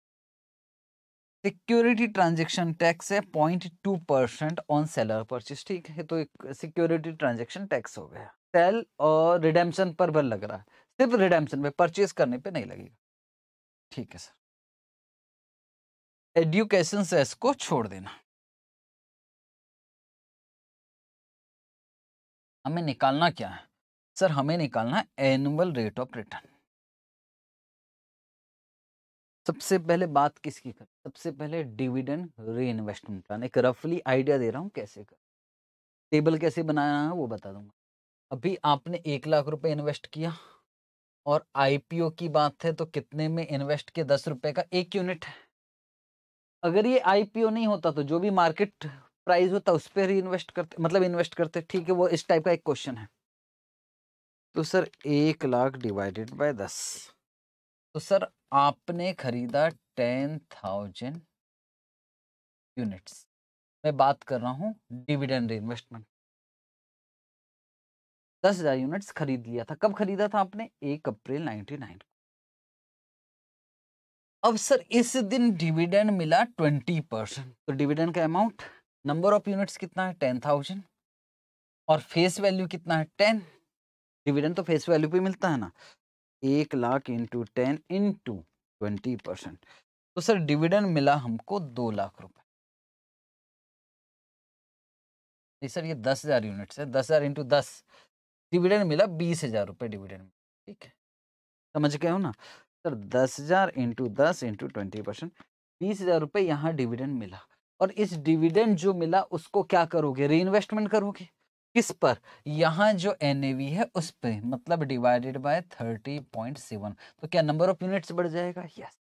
security transaction tax है point two percent on seller purchase ठीक है तो सिक्योरिटी ट्रांजेक्शन टैक्स हो गया सेल और रिडेम्पशन पर भर लग रहा है सिर्फ रिडेम्पशन पे परचेज करने पे नहीं लगेगा ठीक है सर एडुकेशन सेस को छोड़ देना हमें निकालना क्या है सर हमें निकालना है एनुअल रेट ऑफ रिटर्न सबसे पहले बात किसकी कर सबसे पहले डिविडेंड री इन्वेस्टमेंट प्लान एक रफली आइडिया दे रहा हूँ कैसे कर टेबल कैसे बनाना है वो बता दूंगा अभी आपने एक लाख रुपए इन्वेस्ट किया और आईपीओ की बात है तो कितने में इन्वेस्ट किया दस रुपए का एक यूनिट है अगर ये आईपीओ नहीं होता तो जो भी मार्केट प्राइस होता उस पर री इन्वेस्ट करते मतलब इन्वेस्ट करते ठीक है वो इस टाइप का एक क्वेश्चन है तो सर एक लाख डिवाइडेड बाय दस तो सर आपने खरीदा टेन थाउजेंड यूनिट्स मैं बात कर रहा हूं डिविडेंड इन्वेस्टमेंट दस हजार यूनिट्स खरीद लिया था कब खरीदा था आपने एक अप्रैल नाइनटी नाइन अब सर इस दिन डिविडेंड मिला ट्वेंटी परसेंट तो डिविडेंड का अमाउंट नंबर ऑफ यूनिट्स कितना है टेन थाउजेंड और फेस वैल्यू कितना है टेन डिविडेंड तो फेस वैल्यू पे मिलता है ना एक lakh into ten into twenty percent तो सर डिविडेंड मिला हमको दो लाख रुपए नहीं सर ये दस हजार यूनिट है दस हजार इंटू दस डिविडेंड मिला बीस हजार रुपये डिविडेंड ठीक है समझ गए हो ना सर दस हजार इंटू दस इंटू ट्वेंटी परसेंट बीस हजार रुपये यहाँ डिविडेंड मिला और इस डिविडेंड जो मिला उसको क्या करोगे री इन्वेस्टमेंट करोगे किस पर यहाँ जो एन है उस पर मतलब डिवाइडेड बाय 30.7 तो क्या नंबर ऑफ यूनिट्स बढ़ जाएगा यस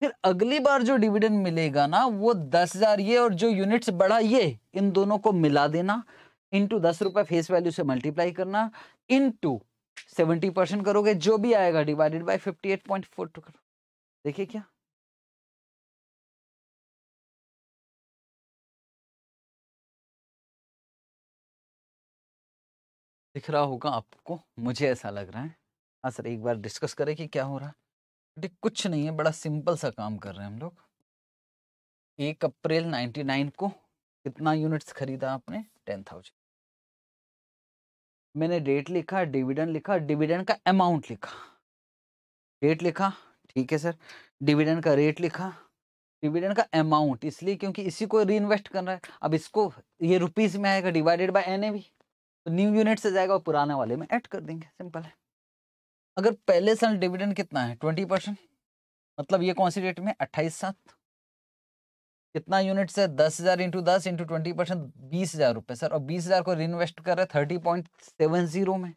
फिर अगली बार जो डिविडेंड मिलेगा ना वो दस हजार ये और जो यूनिट्स बढ़ा ये इन दोनों को मिला देना इंटू दस रुपए फेस वैल्यू से मल्टीप्लाई करना इंटू सेवेंटी परसेंट करोगे जो भी आएगा divided by fifty eight point four two करो देखिए क्या दिख रहा होगा आपको मुझे ऐसा लग रहा है हाँ सर एक बार डिस्कस करें कि क्या हो रहा है कुछ नहीं है बड़ा सिंपल सा काम कर रहे हैं हम लोग एक अप्रैल 99 को कितना यूनिट्स खरीदा आपने टेन थाउजेंड मैंने डेट लिखा डिविडेंड लिखा डिविडेंड का अमाउंट लिखा डेट लिखा ठीक है सर डिविडेंड का रेट लिखा डिविडेंड का अमाउंट इसलिए क्योंकि इसी को री इन्वेस्ट करना है अब इसको ये रुपीज में आएगा डिवाइडेड बाय एन ए तो न्यू यूनिट से जाएगा और पुराने वाले में ऐड कर देंगे सिंपल है अगर पहले साल डिविडेंड कितना है ट्वेंटी परसेंट मतलब ये कौन सी डेट में अट्ठाईस सात कितना यूनिट से दस हजार इंटू दस इंटू ट्वेंटी परसेंट बीस हजार रुपये सर और बीस हजार को इन्वेस्ट कर रहे थर्टी पॉइंट सेवन जीरो में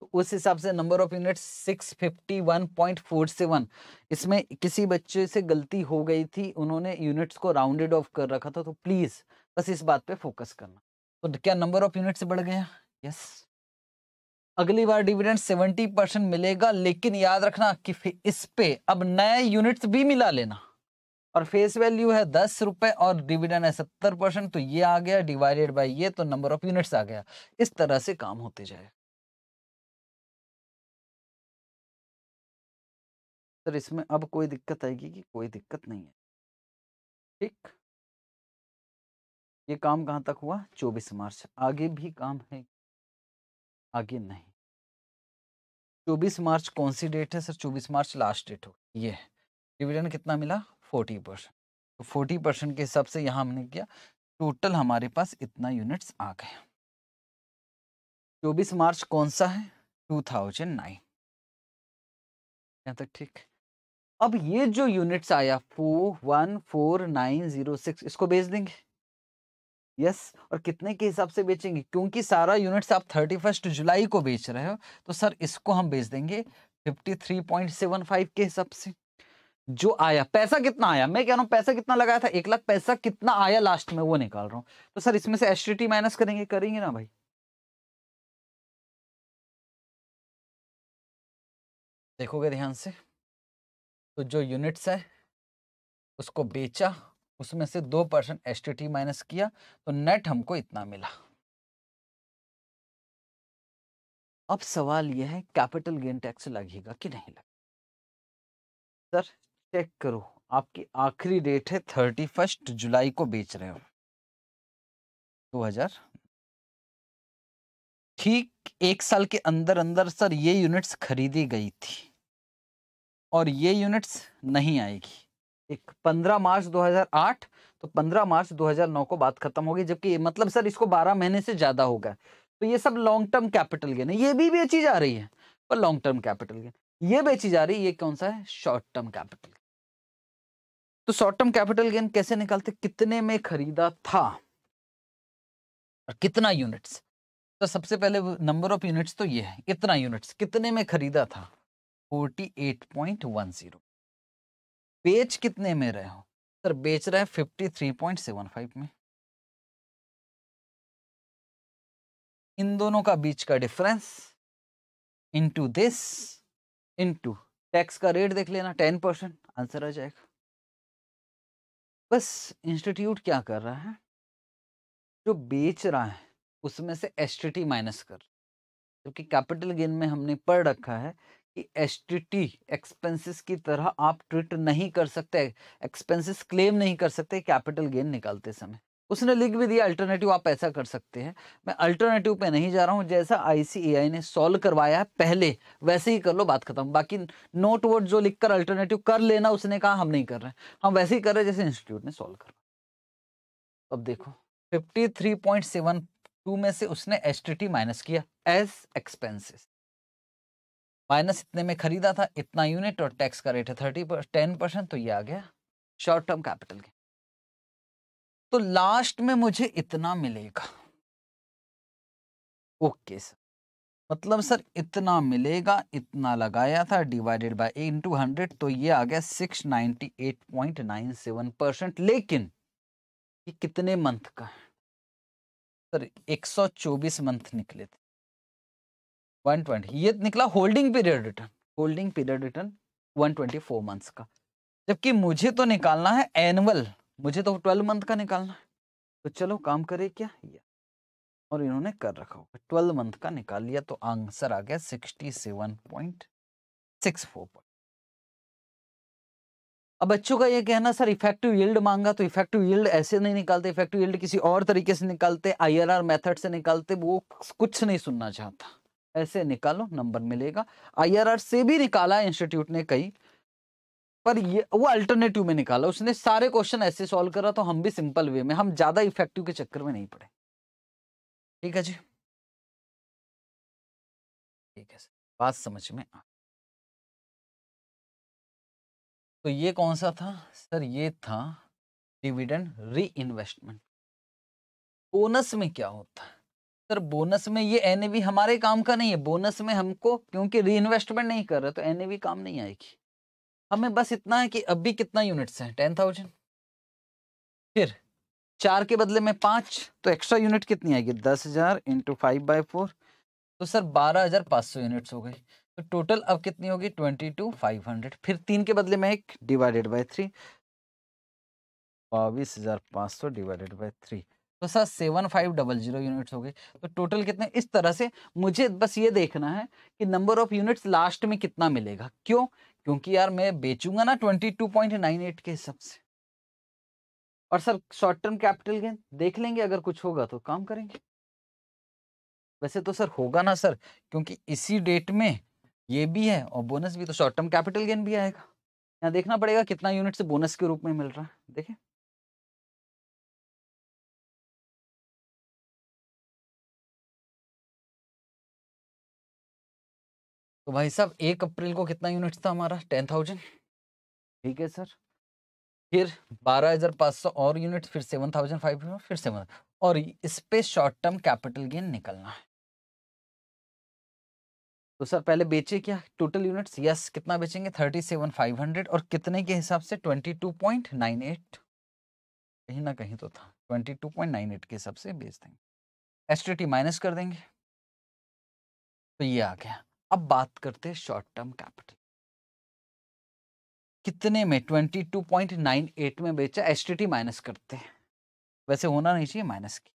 तो उस हिसाब से number of unit six fifty one point four seven इसमें किसी बच्चे से गलती हो गई थी उन्होंने यूनिट्स को राउंडेड ऑफ कर रखा था तो प्लीज़ बस इस बात पे फोकस करना तो क्या नंबर ऑफ यूनिट बढ़ गया यस अगली बार डिविडेंड 70 परसेंट मिलेगा लेकिन याद रखना कि इस पे अब नए यूनिट्स भी मिला लेना और फेस वैल्यू है दस रुपए और डिविडेंड है सत्तर परसेंट तो ये आ गया डिवाइडेड बाय ये तो नंबर ऑफ यूनिट्स आ गया इस तरह से काम होते जाए सर इसमें अब कोई दिक्कत आएगी कि कोई दिक्कत नहीं है ठीक ये काम कहाँ तक हुआ चौबीस मार्च आगे भी काम है आगे नहीं चौबीस मार्च कौन सी डेट है सर चौबीस मार्च लास्ट डेट हो ये डिविडेंड कितना मिला फोर्टी परसेंट तो फोर्टी परसेंट के हिसाब से यहाँ हमने किया टोटल हमारे पास इतना यूनिट्स आ गए चौबीस मार्च कौन सा है टू थाउजेंड नाइन यहाँ तक ठीक अब ये जो यूनिट्स आया four one four nine zero six इसको भेज देंगे यस और कितने के हिसाब से बेचेंगे क्योंकि सारा यूनिट्स आप थर्टी फर्स्ट जुलाई को बेच रहे हो तो सर इसको हम बेच देंगे fifty three point seven five के हिसाब से जो आया पैसा कितना आया मैं कह रहा हूँ पैसा कितना लगाया था एक लाख पैसा कितना आया लास्ट में वो निकाल रहा हूँ तो सर इसमें से एस माइनस करेंगे करेंगे ना भाई देखोगे ध्यान से तो जो यूनिट्स है उसको बेचा उसमें से दो percent S T T minus किया तो नेट हमको इतना मिला अब सवाल यह है कैपिटल गेन टैक्स लगेगा कि नहीं लगेगा सर चेक करो आपकी आखिरी डेट है थर्टी फर्स्ट जुलाई को बेच रहे हो दो हजार ठीक एक साल के अंदर अंदर सर ये यूनिट्स खरीदी गई थी और ये यूनिट्स नहीं आएगी एक पंद्रह मार्च 2008 तो पंद्रह मार्च 2009 को बात खत्म होगी जबकि मतलब सर इसको बारह महीने से ज्यादा हो गया तो ये सब लॉन्ग टर्म कैपिटल गेन है ये भी बेची जा रही है पर लॉन्ग टर्म कैपिटल गेन ये बेची जा रही है ये कौन सा है शॉर्ट टर्म कैपिटल तो शॉर्ट टर्म कैपिटल गेन कैसे निकालते कितने में खरीदा था और कितना यूनिट्स तो सबसे पहले नंबर ऑफ यूनिट्स तो ये है इतना यूनिट्स कितने में खरीदा था 48.10 बेच कितने में रहे हो सर बेच रहे fifty three point seven five में इन दोनों का बीच का difference into this into tax का रेट देख लेना टेन परसेंट आंसर आ जाएगा बस इंस्टीट्यूट क्या कर रहा है जो बेच रहा है उसमें से एस माइनस कर क्योंकि कैपिटल गेन में हमने पढ़ रखा है कि एस एक्सपेंसेस की तरह आप ट्रीट नहीं कर सकते एक्सपेंसेस क्लेम नहीं कर सकते कैपिटल गेन निकालते समय उसने लिख भी दिया अल्टरनेटिव आप ऐसा कर सकते हैं मैं अल्टरनेटिव पे नहीं जा रहा हूँ जैसा आईसीएआई ने सॉल्व करवाया है पहले वैसे ही कर लो बात खत्म बाकी नोट वोट जो लिखकर अल्टरनेटिव कर लेना उसने कहा हम नहीं कर रहे हम वैसे ही कर रहे जैसे इंस्टीट्यूट ने सॉल्व करवा अब देखो 53.72 में से उसने एस माइनस किया एस एक्सपेंसिस माइनस इतने में खरीदा था इतना यूनिट और टैक्स का रेट है थर्टी पर टेन परसेंट तो ये आ गया शॉर्ट टर्म कैपिटल के तो लास्ट में मुझे इतना मिलेगा ओके सर मतलब सर इतना मिलेगा इतना लगाया था डिवाइडेड बाय इंटू हंड्रेड तो ये आ गया six ninety eight point nine seven percent लेकिन ये कितने मंथ का है सर चौबीस मंथ निकले थे 120 ये निकला holding period return holding period return 124 months का जबकि मुझे तो निकालना है एनुअल मुझे तो 12 मंथ का निकालना है तो चलो काम करे क्या ये और इन्होंने कर रखा होगा ट्वेल्व मंथ का निकाल लिया तो आंसर आ गया sixty seven point six four पर अब बच्चों का ये कहना सर इफेक्टिव यील्ड मांगा तो इफेक्टिव यील्ड ऐसे नहीं निकालते इफेक्टिव यील्ड किसी और तरीके से निकालते आईआरआर मेथड से निकालते वो कुछ नहीं सुनना चाहता ऐसे निकालो नंबर मिलेगा आईआरआर से भी निकाला इंस्टीट्यूट ने कई पर ये वो अल्टरनेटिव में निकाला उसने सारे क्वेश्चन ऐसे सॉल्व करा तो हम भी सिंपल वे में हम ज्यादा इफेक्टिव के चक्कर में नहीं पड़े ठीक है जी ठीक है बात समझ में आ तो ये कौन सा था सर ये था डिविडेंड री इन्वेस्टमेंट बोनस में क्या होता है सर बोनस में ये एन हमारे काम का नहीं है बोनस में हमको क्योंकि री इन्वेस्टमेंट नहीं कर रहे तो एनएवी काम नहीं आएगी हमें बस इतना है कि अभी कितना यूनिट्स हैं टेन थाउजेंड फिर चार के बदले में पाँच तो एक्स्ट्रा यूनिट कितनी आएगी दस हज़ार इंटू फाइव बाई फोर तो सर बारह हज़ार पाँच सौ यूनिट्स हो गई तो टोटल अब कितनी होगी ट्वेंटी टू फाइव हंड्रेड फिर तीन के बदले में एक डिवाइडेड बाई थ्री बाईस हज़ार पाँच सौ डिवाइडेड बाई थ्री तो sir seven five double zero units हो गए तो टोटल कितने इस तरह से मुझे बस ये देखना है कि नंबर ऑफ यूनिट्स लास्ट में कितना मिलेगा क्यों क्योंकि यार मैं बेचूंगा ना twenty two point nine eight के हिसाब से और sir short term capital gain देख लेंगे अगर कुछ होगा तो काम करेंगे वैसे तो सर होगा ना सर क्योंकि इसी डेट में ये भी है और बोनस भी तो शॉर्ट टर्म कैपिटल गेन भी आएगा यहाँ देखना पड़ेगा कितना यूनिट से बोनस के रूप में मिल रहा है देखें तो भाई साहब एक अप्रैल को कितना यूनिट था हमारा टेन थाउजेंड ठीक है सर फिर बारह हज़ार पाँच सौ और यूनिट फिर सेवन थाउजेंड फाइव हंड्रेड फिर सेवन और इस पे शॉर्ट टर्म कैपिटल गेन निकलना है तो सर पहले बेचे क्या टोटल यूनिट्स यस कितना बेचेंगे थर्टी सेवन फाइव हंड्रेड और कितने के हिसाब से twenty two point nine eight कहीं ना कहीं तो था twenty two point nine eight के हिसाब से बेच देंगे एस माइनस कर देंगे तो ये आ गया अब बात करते हैं शॉर्ट टर्म कैपिटल कितने में 22.98 में बेचा एस टी माइनस करते हैं वैसे होना नहीं चाहिए माइनस की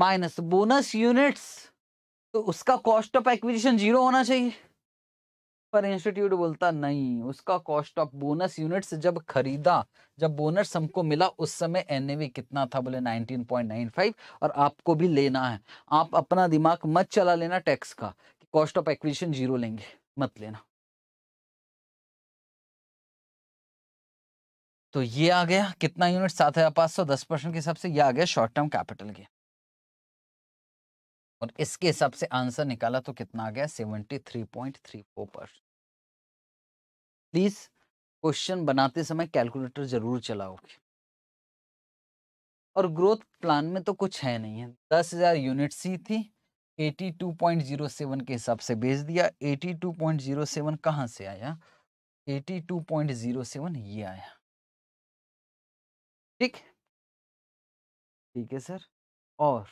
माइनस बोनस यूनिट्स तो उसका कॉस्ट ऑफ एक्विजिशन जीरो होना चाहिए पर इंस्टीट्यूट बोलता नहीं उसका कॉस्ट ऑफ बोनस यूनिट्स जब खरीदा जब बोनस हमको मिला उस समय एनएवी कितना था बोले 19.95 और आपको भी लेना है आप अपना दिमाग मत चला लेना टैक्स का कॉस्ट ऑफ एक्विजिशन जीरो लेंगे मत लेना तो ये आ गया कितना यूनिट सात हजार पांच सौ दस परसेंट के हिसाब से ये आ गया शॉर्ट टर्म कैपिटल के और इसके हिसाब से आंसर निकाला तो कितना आ गया seventy three point three four percent please question बनाते समय कैलकुलेटर जरूर चलाओगे और ग्रोथ प्लान में तो कुछ है नहीं है दस हजार यूनिट सी थी 82.07 के हिसाब से भेज दिया 82.07 कहां से आया 82.07 ये आया ठीक ठीक है सर और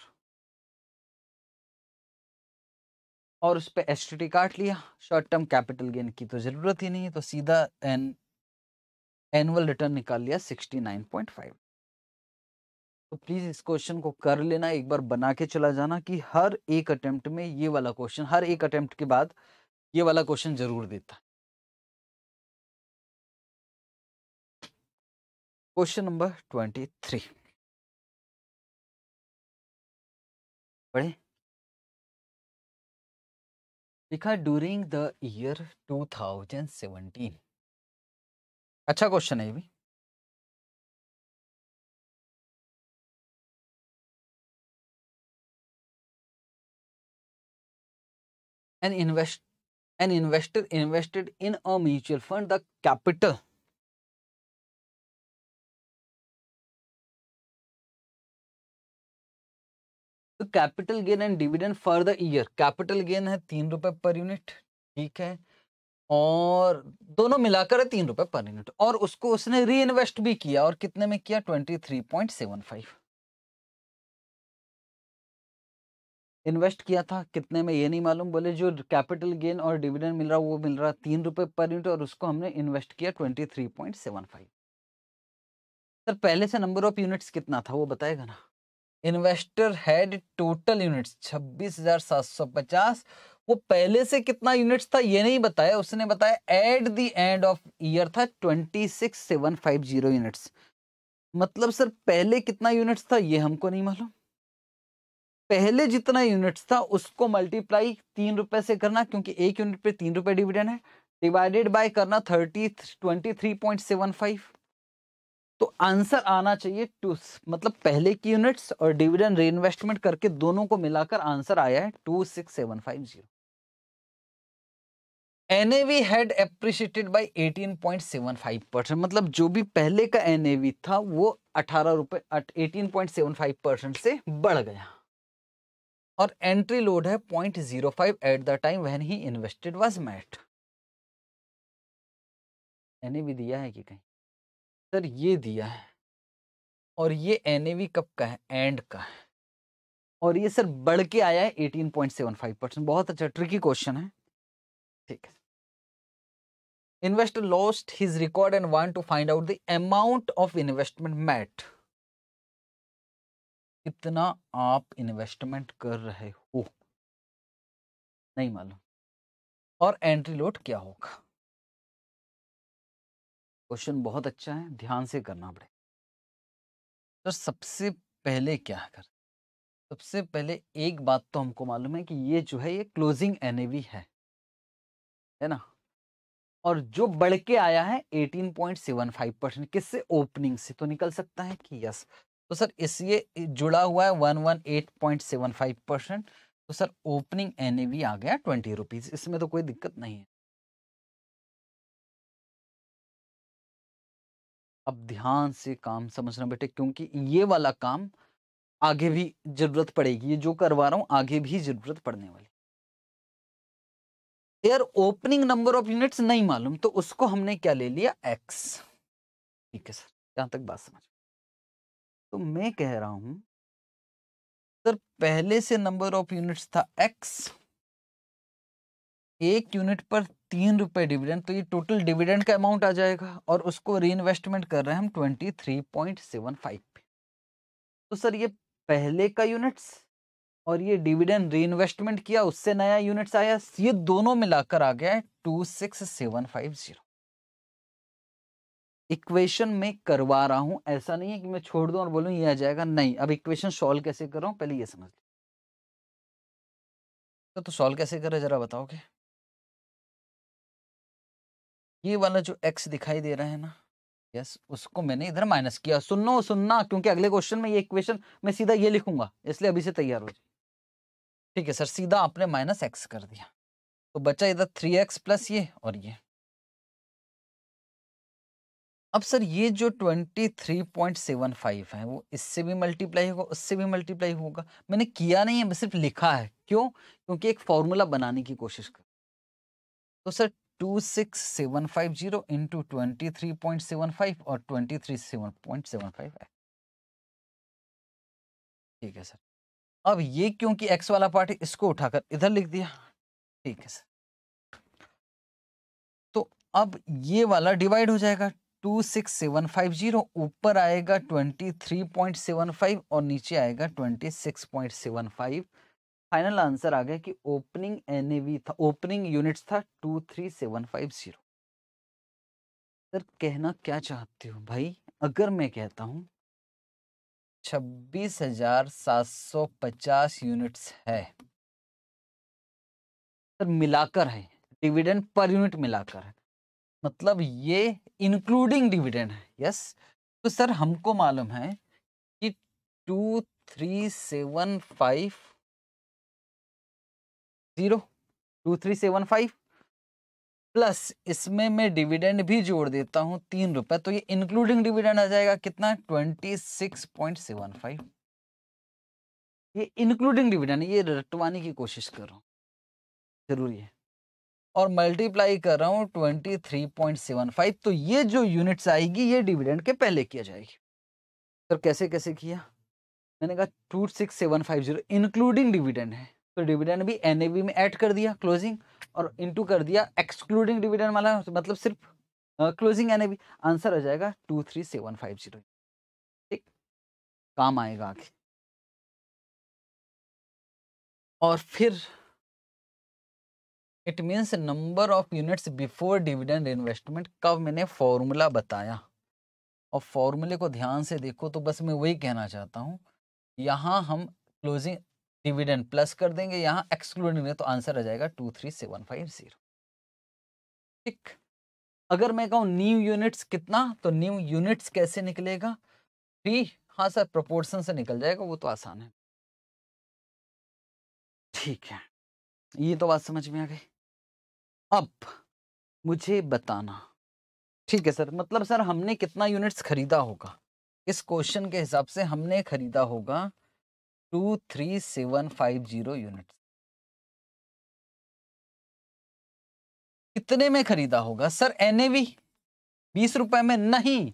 और उस पर एस काट लिया शॉर्ट टर्म कैपिटल गेन की तो ज़रूरत ही नहीं है तो सीधा एन एनुअल रिटर्न निकाल लिया 69.5 तो प्लीज इस क्वेश्चन को कर लेना एक बार बना के चला जाना कि हर एक अटेम्प्ट में ये वाला क्वेश्चन हर एक अटेम्प्ट के बाद ये वाला क्वेश्चन जरूर देता क्वेश्चन नंबर ट्वेंटी थ्री पढ़े लिखा during the year two thousand seventeen अच्छा क्वेश्चन है ये भी an invest an investor invested in a mutual fund the capital capital gain and dividend for the year capital gain है तीन रुपए per unit ठीक है और दोनों मिलाकर है तीन रुपए पर यूनिट और उसको उसने री इन्वेस्ट भी किया और कितने में किया twenty three point seven five invest किया था कितने में ये नहीं मालूम बोले जो कैपिटल गेन और डिविडेंड मिल रहा वो मिल रहा तीन रुपये पर यूनिट और उसको हमने इन्वेस्ट किया twenty three point seven five sir पहले से नंबर ऑफ यूनिट्स कितना था वो बताएगा ना इन्वेस्टर हैड टोटल यूनिट्स छब्बीस हजार सात सौ पचास वो पहले से कितना यूनिट्स था ये नहीं बताया उसने बताया at the end of year था twenty six seven five zero units मतलब सर पहले कितना यूनिट्स था ये हमको नहीं मालूम पहले जितना यूनिट्स था उसको मल्टीप्लाई तीन रुपए से करना क्योंकि एक यूनिट पे तीन रुपए डिविडेंड है डिवाइडेड बाय करना thirty twenty three point seven five तो आंसर आना चाहिए टू मतलब पहले की यूनिट्स और डिविडेंड इन्वेस्टमेंट करके दोनों को मिलाकर आंसर आया है two six seven five zero NAV had appreciated by five percent मतलब जो भी पहले का एनएवी था वो अठारह रुपए eighteen point seven five percent से बढ़ गया और एंट्री लोड है point zero five at the time when he invested was मैट एन भी दिया है कि कहीं सर ये दिया है और ये एन कब का है एंड का है और ये सर बढ़ के आया है eighteen point seven five percent बहुत अच्छा ट्रिकी क्वेश्चन है ठीक है investor lost his record and want to find out the amount of investment मैट कितना आप इन्वेस्टमेंट कर रहे हो नहीं मालूम और एंट्री लोड क्या होगा क्वेश्चन बहुत अच्छा है ध्यान से करना पड़े तो सबसे पहले क्या कर सबसे पहले एक बात तो हमको मालूम है कि ये जो है ये क्लोजिंग एन है है ना और जो बढ़ के आया है 18.75 परसेंट किससे ओपनिंग से तो निकल सकता है कि यस तो सर इससे जुड़ा हुआ है one one eight point seven five percent तो सर ओपनिंग एन आ गया ट्वेंटी रुपीज़ इसमें तो कोई दिक्कत नहीं है अब ध्यान से काम समझना बेटे क्योंकि ये वाला काम आगे भी जरूरत पड़ेगी ये जो करवा रहा हूं आगे भी जरूरत पड़ने वाली यार ओपनिंग नंबर ऑफ यूनिट्स नहीं मालूम तो उसको हमने क्या ले लिया एक्स ठीक है सर यहां तक बात समझ तो मैं कह रहा हूं सर पहले से नंबर ऑफ यूनिट्स था एक्स एक यूनिट पर तीन रुपए डिविडेंड तो ये टोटल डिविडेंड का अमाउंट आ जाएगा और उसको री इन्वेस्टमेंट कर रहे हैं हम twenty three point seven five पे तो सर ये पहले का यूनिट्स और ये डिविडेंड री इन्वेस्टमेंट किया उससे नया यूनिट्स आया ये दोनों मिलाकर आ गया है two six seven five zero equation में करवा रहा हूँ ऐसा नहीं है कि मैं छोड़ दूँ और बोलू ये आ जाएगा नहीं अब इक्वेशन सॉल्व कैसे कर रहा हूँ पहले ये समझ लो तो, तो सॉल्व कैसे करें जरा बताओगे ये वाला जो एक्स दिखाई दे रहा है ना यस उसको मैंने इधर माइनस किया सुनो सुनना क्योंकि अगले क्वेश्चन में ये इक्वेशन मैं सीधा ये लिखूंगा इसलिए अभी से तैयार हो जाए ठीक है सर सीधा आपने माइनस एक्स कर दिया तो बच्चा इधर थ्री एक्स प्लस ये और ये अब सर ये जो 23.75 है वो इससे भी मल्टीप्लाई होगा उससे भी मल्टीप्लाई होगा मैंने किया नहीं है सिर्फ लिखा है क्यों क्योंकि एक फॉर्मूला बनाने की कोशिश कर तो सर 26750 इंटू फाइव और 23.75 है ठीक है सर अब ये क्योंकि एक्स वाला पार्ट है इसको उठाकर इधर लिख दिया ठीक है सर तो अब ये वाला डिवाइड हो जाएगा two six seven five zero ऊपर आएगा twenty three point seven five और नीचे आएगा twenty six point seven five final answer आ गया कि ओपनिंग एन था ओपनिंग यूनिट्स था two three seven five zero sir कहना क्या चाहते हो भाई अगर मैं कहता हूँ छब्बीस हजार सात सौ पचास यूनिट्स है सर मिलाकर है डिविडेंड पर यूनिट मिलाकर है मतलब ये इंक्लूडिंग डिविडेंड है यस तो सर हमको मालूम है कि two three seven five zero two three seven five plus इसमें मैं डिविडेंड भी जोड़ देता हूँ तीन रुपए तो ये इंक्लूडिंग डिविडेंड आ जाएगा कितना twenty six point seven five ये इंक्लूडिंग डिविडेंड ये रटवाने की कोशिश करो जरूरी है और मल्टीप्लाई कर रहा हूँ twenty three point seven five तो ये जो यूनिट्स आएगी ये डिविडेंड के पहले किया जाएगी सर कैसे कैसे किया मैंने कहा two six seven five zero including dividend है तो डिविडेंड भी एन में ऐड कर दिया क्लोजिंग और इनटू कर दिया एक्सक्लूडिंग डिविडेंड वाला मतलब सिर्फ क्लोजिंग एन आंसर आ जाएगा two three seven five zero ठीक काम आएगा आगे और फिर it means number of units before dividend investment कब मैंने फॉर्मूला बताया और फॉर्मूले को ध्यान से देखो तो बस मैं वही कहना चाहता हूँ यहाँ हम क्लोजिंग डिविडेंड प्लस कर देंगे यहाँ एक्सक्लूडिंग तो आंसर आ जाएगा two three seven five zero ठीक अगर मैं कहूँ न्यू यूनिट्स कितना तो न्यू यूनिट्स कैसे निकलेगा थ्री हाँ सर प्रोपोर्शन से निकल जाएगा वो तो आसान है ठीक है ये तो बात समझ में आ गई अब मुझे बताना ठीक है सर मतलब सर हमने कितना यूनिट्स खरीदा होगा इस क्वेश्चन के हिसाब से हमने खरीदा होगा two three seven five zero unit कितने में खरीदा होगा सर वी बीस रुपए में नहीं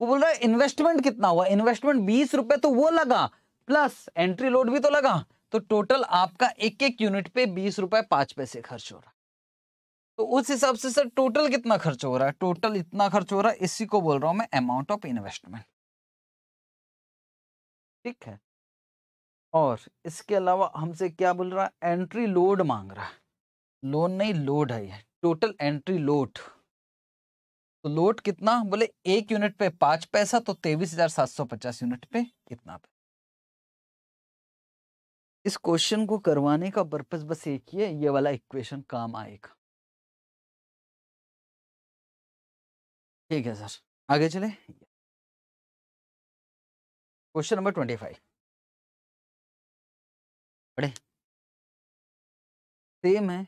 वो बोल रहा है इन्वेस्टमेंट कितना हुआ इन्वेस्टमेंट बीस रुपए तो वो लगा प्लस एंट्री लोड भी तो लगा तो टोटल आपका एक एक यूनिट पे बीस रुपए पांच पैसे खर्च हो रहा तो उस हिसाब से सर टोटल कितना खर्च हो रहा है टोटल इतना खर्च हो रहा है इसी को बोल रहा हूं मैं अमाउंट ऑफ इन्वेस्टमेंट ठीक है और इसके अलावा हमसे क्या बोल रहा है एंट्री लोड मांग रहा है लोन नहीं लोड है ये टोटल एंट्री लोड तो लोड कितना बोले एक यूनिट पे पांच पैसा तो तेईस हजार सात सौ पचास यूनिट पे कितना पे? इस क्वेश्चन को करवाने का पर्पज बस एक ही है ये वाला इक्वेशन काम आएगा ठीक है सर आगे चले क्वेश्चन नंबर ट्वेंटी फाइव पढ़े सेम है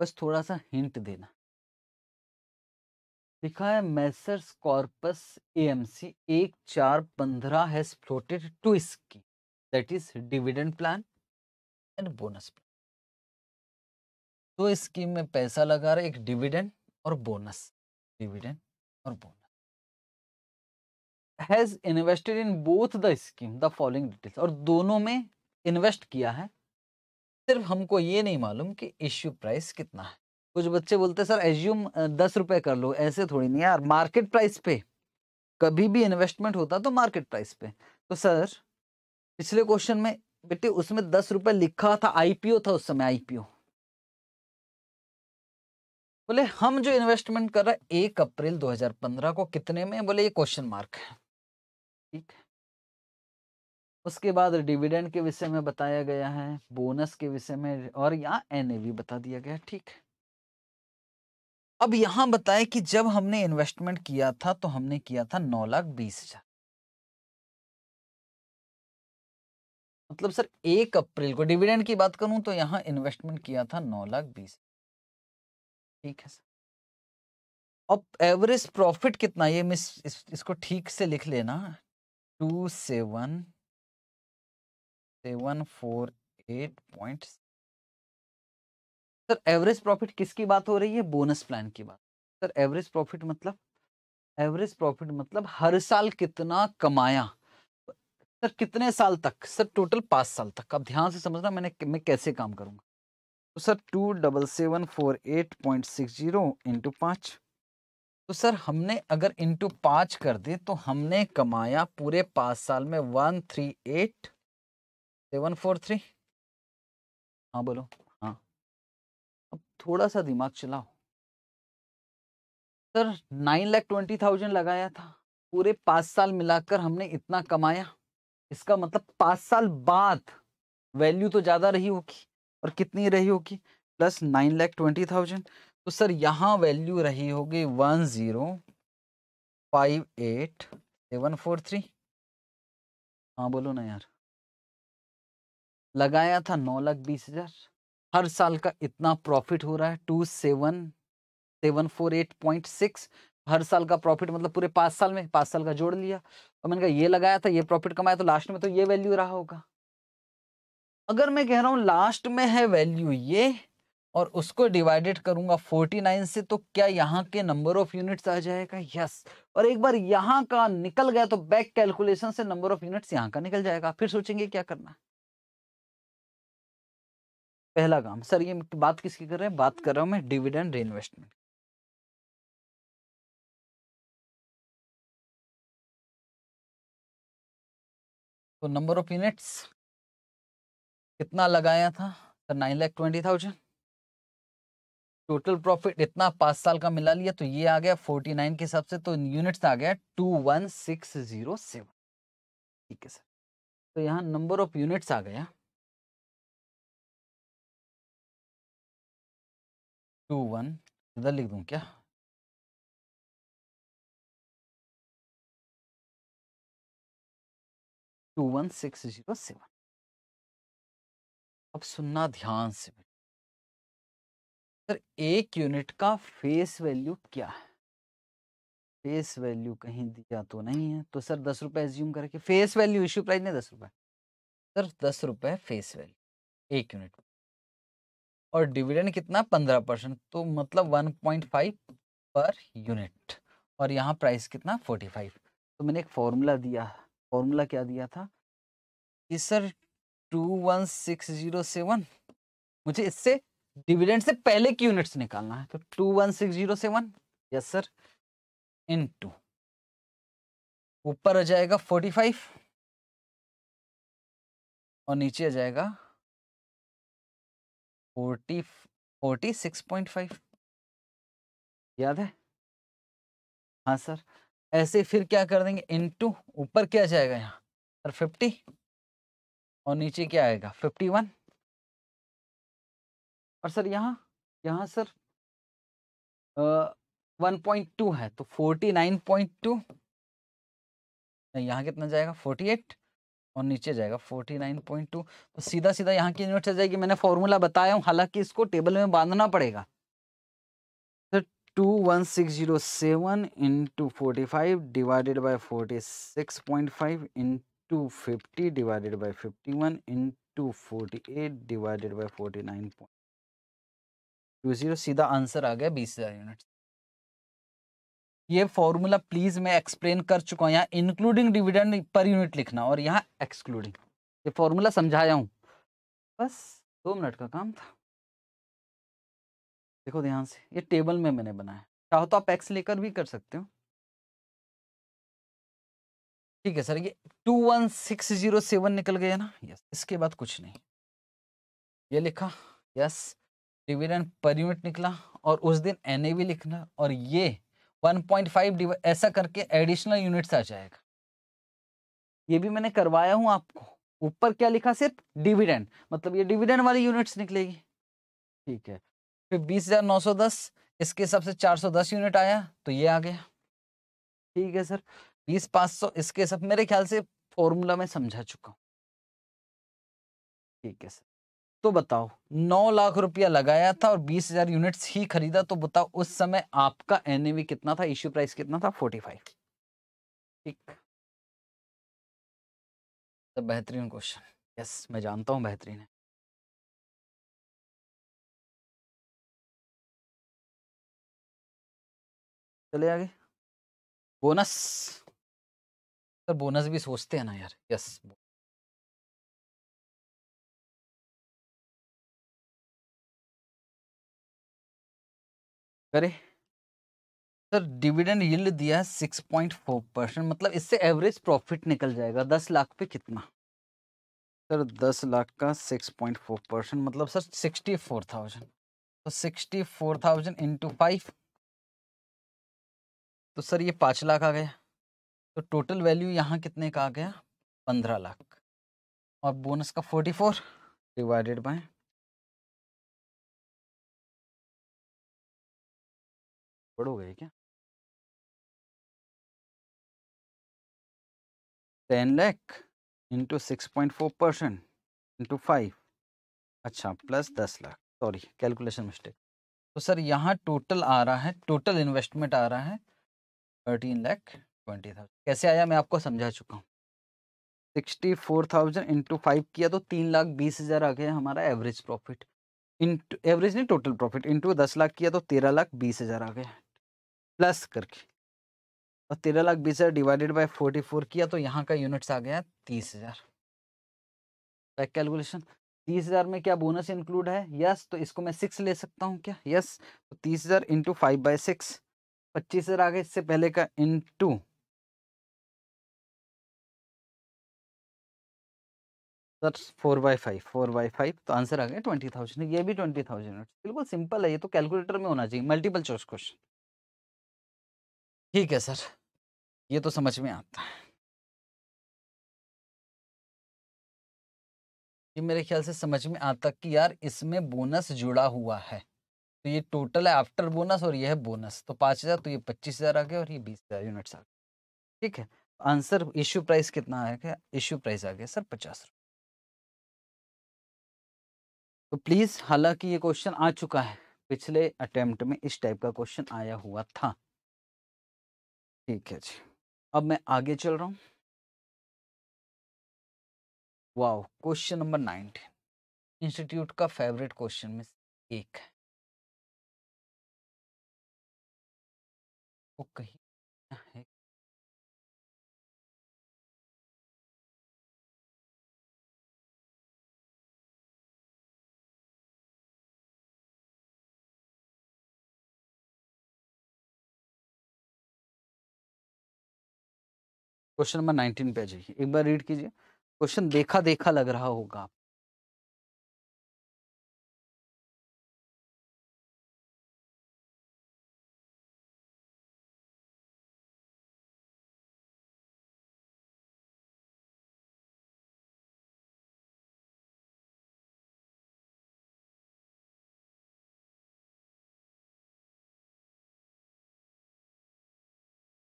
बस थोड़ा सा हिंट देना लिखा है मैसर्स कॉर्पस एएमसी एक चार पंद्रह has floated two scheme that is dividend plan and bonus plan दो तो स्कीम में पैसा लगा रहे एक डिविडेंड और बोनस डिविडेंड और bonus has invested in both the scheme the following details और दोनों में इन्वेस्ट किया है सिर्फ हमको ये नहीं मालूम कि इश्यू प्राइस कितना है कुछ बच्चे बोलते सर एज्यूम दस रुपए कर लो ऐसे थोड़ी नहीं यार मार्केट प्राइस पे कभी भी इन्वेस्टमेंट होता तो मार्केट प्राइस पे तो सर पिछले क्वेश्चन में बेटे उसमें दस रुपए लिखा था आईपीओ था उस समय आईपीओ बोले हम जो इन्वेस्टमेंट कर रहे हैं एक अप्रैल 2015 को कितने में बोले ये क्वेश्चन मार्क है ठीक उसके बाद डिविडेंड के विषय में बताया गया है बोनस के विषय में और यहाँ एन बता दिया गया ठीक है अब यहां बताए कि जब हमने इन्वेस्टमेंट किया था तो हमने किया था नौ लाख बीस हजार मतलब सर एक अप्रैल को डिविडेंड की बात करूं तो यहाँ इन्वेस्टमेंट किया था नौ लाख बीस ठीक है अब एवरेज प्रॉफिट कितना ये मिस इस, इसको ठीक से लिख लेना two seven seven four eight point sir average profit किसकी बात हो रही है बोनस प्लान की बात सर एवरेज प्रॉफिट मतलब एवरेज प्रॉफिट मतलब हर साल कितना कमाया सर कितने साल तक सर टोटल पाँच साल तक अब ध्यान से समझना मैंने मैं कैसे काम करूंगा तो sir two double seven four eight point six zero into पाँच तो सर हमने अगर इंटू पाँच कर दी तो हमने कमाया पूरे पाँच साल में one three eight seven four three हाँ बोलो हाँ अब थोड़ा सा दिमाग चलाओ sir nine lakh twenty thousand लगाया था पूरे पाँच साल मिलाकर हमने इतना कमाया इसका मतलब पाँच साल बाद वैल्यू तो ज़्यादा रही होगी और कितनी रही होगी plus nine lakh twenty thousand तो सर यहाँ वैल्यू रही होगी one zero five eight seven four three हाँ बोलो ना यार लगाया था नौ लाख बीस हज़ार हर साल का इतना प्रॉफिट हो रहा है two seven seven four eight point six हर साल का प्रॉफिट मतलब पूरे पाँच साल में पाँच साल का जोड़ लिया और मैंने कहा ये लगाया था ये प्रॉफिट कमाया तो लास्ट में तो ये वैल्यू रहा होगा अगर मैं कह रहा हूँ लास्ट में है वैल्यू ये और उसको डिवाइडेड करूंगा 49 से तो क्या यहाँ के नंबर ऑफ यूनिट्स आ जाएगा यस और एक बार यहाँ का निकल गया तो बैक कैलकुलेशन से नंबर ऑफ यूनिट्स यहाँ का निकल जाएगा फिर सोचेंगे क्या करना पहला काम सर ये बात किसकी कर रहे हैं बात कर रहा हूँ मैं डिविडेंड रीइन्वेस्टमेंट तो नंबर ऑफ यूनिट्स कितना लगाया था तो nine lakh twenty thousand total profit इतना पाँच साल का मिला लिया तो ये आ गया फोर्टी नाइन के हिसाब से तो यूनिट्स आ गया two one six zero seven ठीक है सर तो यहाँ नंबर ऑफ यूनिट्स आ गया टू वन इधर लिख दूं क्या two one six zero seven अब सुनना ध्यान से सर एक यूनिट का फेस वैल्यू क्या है फेस वैल्यू कहीं दिया तो नहीं है तो सर दस रुपए एज्यूम करके फेस वैल्यू इश्यू प्राइस नहीं दस रुपए सर दस रुपए फेस वैल्यू एक यूनिट और डिविडेंड कितना पंद्रह परसेंट तो मतलब one point five per unit और यहाँ प्राइस कितना फोर्टी फाइव तो मैंने एक फॉर्मूला दिया फॉर्मूला क्या दिया था कि sir two one six zero seven मुझे इससे डिविडेंड से पहले की यूनिट्स निकालना है तो two one six zero seven yes sir into ऊपर आ जाएगा फोर्टी फाइव और नीचे आ जाएगा forty forty six point five याद है हाँ सर ऐसे फिर क्या कर देंगे इन टू ऊपर क्या जाएगा यहाँ सर फिफ्टी और नीचे क्या आएगा फिफ्टी वन और सर यहाँ यहाँ सर वन पॉइंट टू है तो फोर्टी नाइन पॉइंट टू यहाँ कितना जाएगा फोर्टी एट और नीचे जाएगा फोर्टी नाइन पॉइंट टू तो सीधा सीधा यहाँ की यूनिट जाएगी मैंने फॉर्मूला बताया हूँ हालांकि इसको टेबल में बांधना पड़ेगा sir two one six zero seven into forty five divided by forty six point five into two fifty divided by fifty one into forty eight divided by forty nine point two zero सीधा answer आ गया बीस हज़ार unit ये formula please मैं explain कर चुका हूँ यहाँ इंक्लूडिंग डिविडेंड पर यूनिट लिखना और यहाँ एक्सक्लूडिंग ये फॉर्मूला समझाया हूँ बस दो मिनट का काम था देखो ध्यान से ये टेबल में मैंने बनाया चाहो तो आप एक्स लेकर भी कर सकते हो ठीक है सर ये two one six zero seven निकल गया ना यस इसके बाद कुछ नहीं ये लिखा यस डिविडेंड पर यूनिट निकला और उस दिन एन ए लिखना और ये 1.5 ऐसा करके एडिशनल यूनिट्स आ जाएगा ये भी मैंने करवाया हूं आपको ऊपर क्या लिखा सिर्फ डिविडेंड मतलब ये डिविडेंड वाली यूनिट्स निकलेगी ठीक है फिर बीस हजार नौ सौ दस इसके हिसाब से चार सौ दस यूनिट आया तो ये आ गया ठीक है सर बीस पांच सौ इसके सब मेरे ख्याल से फॉर्मूला में समझा चुका हूं ठीक है सर तो बताओ नौ लाख रुपया लगाया था और बीस हजार यूनिट्स ही खरीदा तो बताओ उस समय आपका एनएवी कितना था इश्यू प्राइस कितना था फोर्टी फाइव ठीक तो बेहतरीन क्वेश्चन यस मैं जानता हूं बेहतरीन है चले आगे बोनस पर बोनस भी सोचते हैं ना यार यस अरे सर डिविडेंड यील्ड दिया है सिक्स पॉइंट फोर परसेंट मतलब इससे एवरेज प्रॉफिट निकल जाएगा दस लाख पे कितना सर दस लाख का सिक्स पॉइंट फोर परसेंट मतलब सर सिक्सटी फोर थाउजेंड तो sixty four thousand into five तो सर ये पाँच लाख आ गया तो टोटल वैल्यू यहाँ कितने का आ गया पंद्रह लाख और बोनस का फोर्टी फोर डिवाइडेड बाय बढ़ो गए क्या ten lakh into six point four percent into five अच्छा प्लस दस लाख सॉरी कैलकुलेशन मिस्टेक तो सर यहाँ टोटल आ रहा है टोटल इन्वेस्टमेंट आ रहा है थर्टीन लैख ट्वेंटी थाउजेंड कैसे आया मैं आपको समझा चुका हूँ sixty four thousand into five किया तो तीन लाख बीस हज़ार आ गया हमारा एवरेज प्रॉफिट इंटू एवरेज नहीं टोटल प्रॉफिट इंटू दस लाख किया तो तेरह लाख बीस हज़ार आ गया प्लस करके और तेरह लाख बीस हज़ार डिवाइडेड बाई फोर्टी फोर किया तो यहाँ का यूनिट्स आ गया तीस हज़ार बैक कैलकुलेशन तीस हज़ार में क्या बोनस इंक्लूड है यस तो इसको मैं सिक्स ले सकता हूँ क्या यस तो तीस हज़ार इंटू फाइव बाई सिक्स पच्चीस हज़ार आ गए इससे पहले का into sir four by five four by five तो आंसर आ गया ट्वेंटी थाउजेंड ये भी ट्वेंटी थाउजेंड बिल्कुल सिंपल है ये तो कैलकुलेटर में होना चाहिए मल्टीपल चॉइस क्वेश्चन ठीक है सर ये तो समझ में आता है ये मेरे ख्याल से समझ में आता कि यार इसमें बोनस जुड़ा हुआ है तो ये टोटल है आफ्टर बोनस और ये है बोनस तो पाँच हज़ार तो ये पच्चीस हज़ार आ गया और ये बीस हज़ार यूनिट्स आ गए ठीक है आंसर इश्यू प्राइस कितना आ गया इश्यू प्राइस आ गया सर पचास रुपये तो प्लीज़ हालांकि ये क्वेश्चन आ चुका है पिछले अटेम्प्ट में इस टाइप का क्वेश्चन आया हुआ था ठीक है जी अब मैं आगे चल रहा हूँ wow question number nineteen institute का फेवरेट क्वेश्चन में एक है वो कहीं है क्वेश्चन नंबर नाइनटीन पे आ जाइए एक बार रीड कीजिए क्वेश्चन देखा देखा लग रहा होगा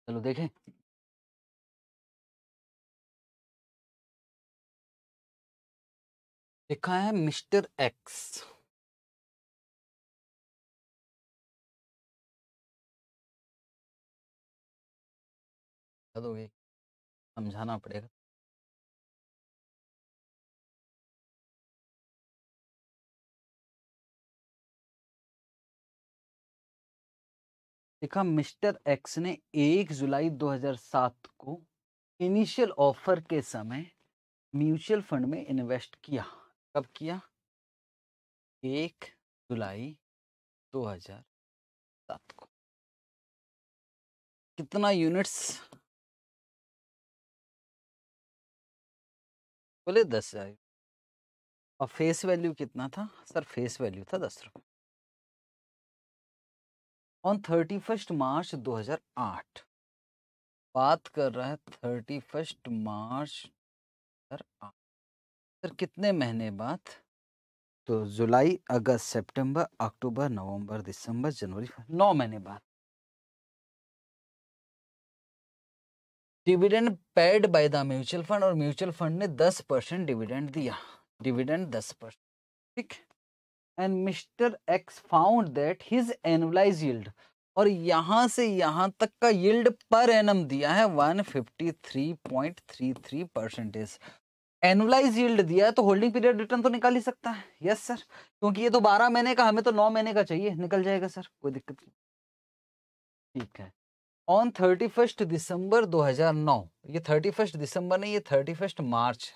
चलो देखें लिखा है मिस्टर एक्स चलो समझाना पड़ेगा लिखा मिस्टर एक्स ने एक जुलाई 2007 को इनिशियल ऑफर के समय म्यूचुअल फंड में इन्वेस्ट किया कब किया एक जुलाई 2007 को कितना यूनिट्स बोले दस हजार और फेस वैल्यू कितना था सर फेस वैल्यू था दस रुपये ऑन थर्टी फर्स्ट मार्च 2008 बात कर रहा है थर्टी फर्स्ट मार्च 2008 सर कितने महीने बाद तो जुलाई अगस्त सितंबर अक्टूबर नवंबर दिसंबर जनवरी नौ महीने बाद dividend paid by the mutual fund और म्यूचुअल फंड ने दस परसेंट डिविडेंड दिया डिविडेंड दस परसेंट ठीक and mister X found that his annualise yield और यहां से यहां तक का यील्ड पर एनम दिया है 153.33 परसेंटेज एनुलाइज यील्ड दिया है तो होल्डिंग पीरियड रिटर्न तो निकाल ही सकता है यस सर क्योंकि ये तो बारह महीने का हमें तो नौ महीने का चाहिए निकल जाएगा सर कोई दिक्कत नहीं ठीक है ऑन थर्टी फर्स्ट दिसंबर दो हजार नौ ये थर्टी फर्स्ट दिसंबर नहीं ये thirty first March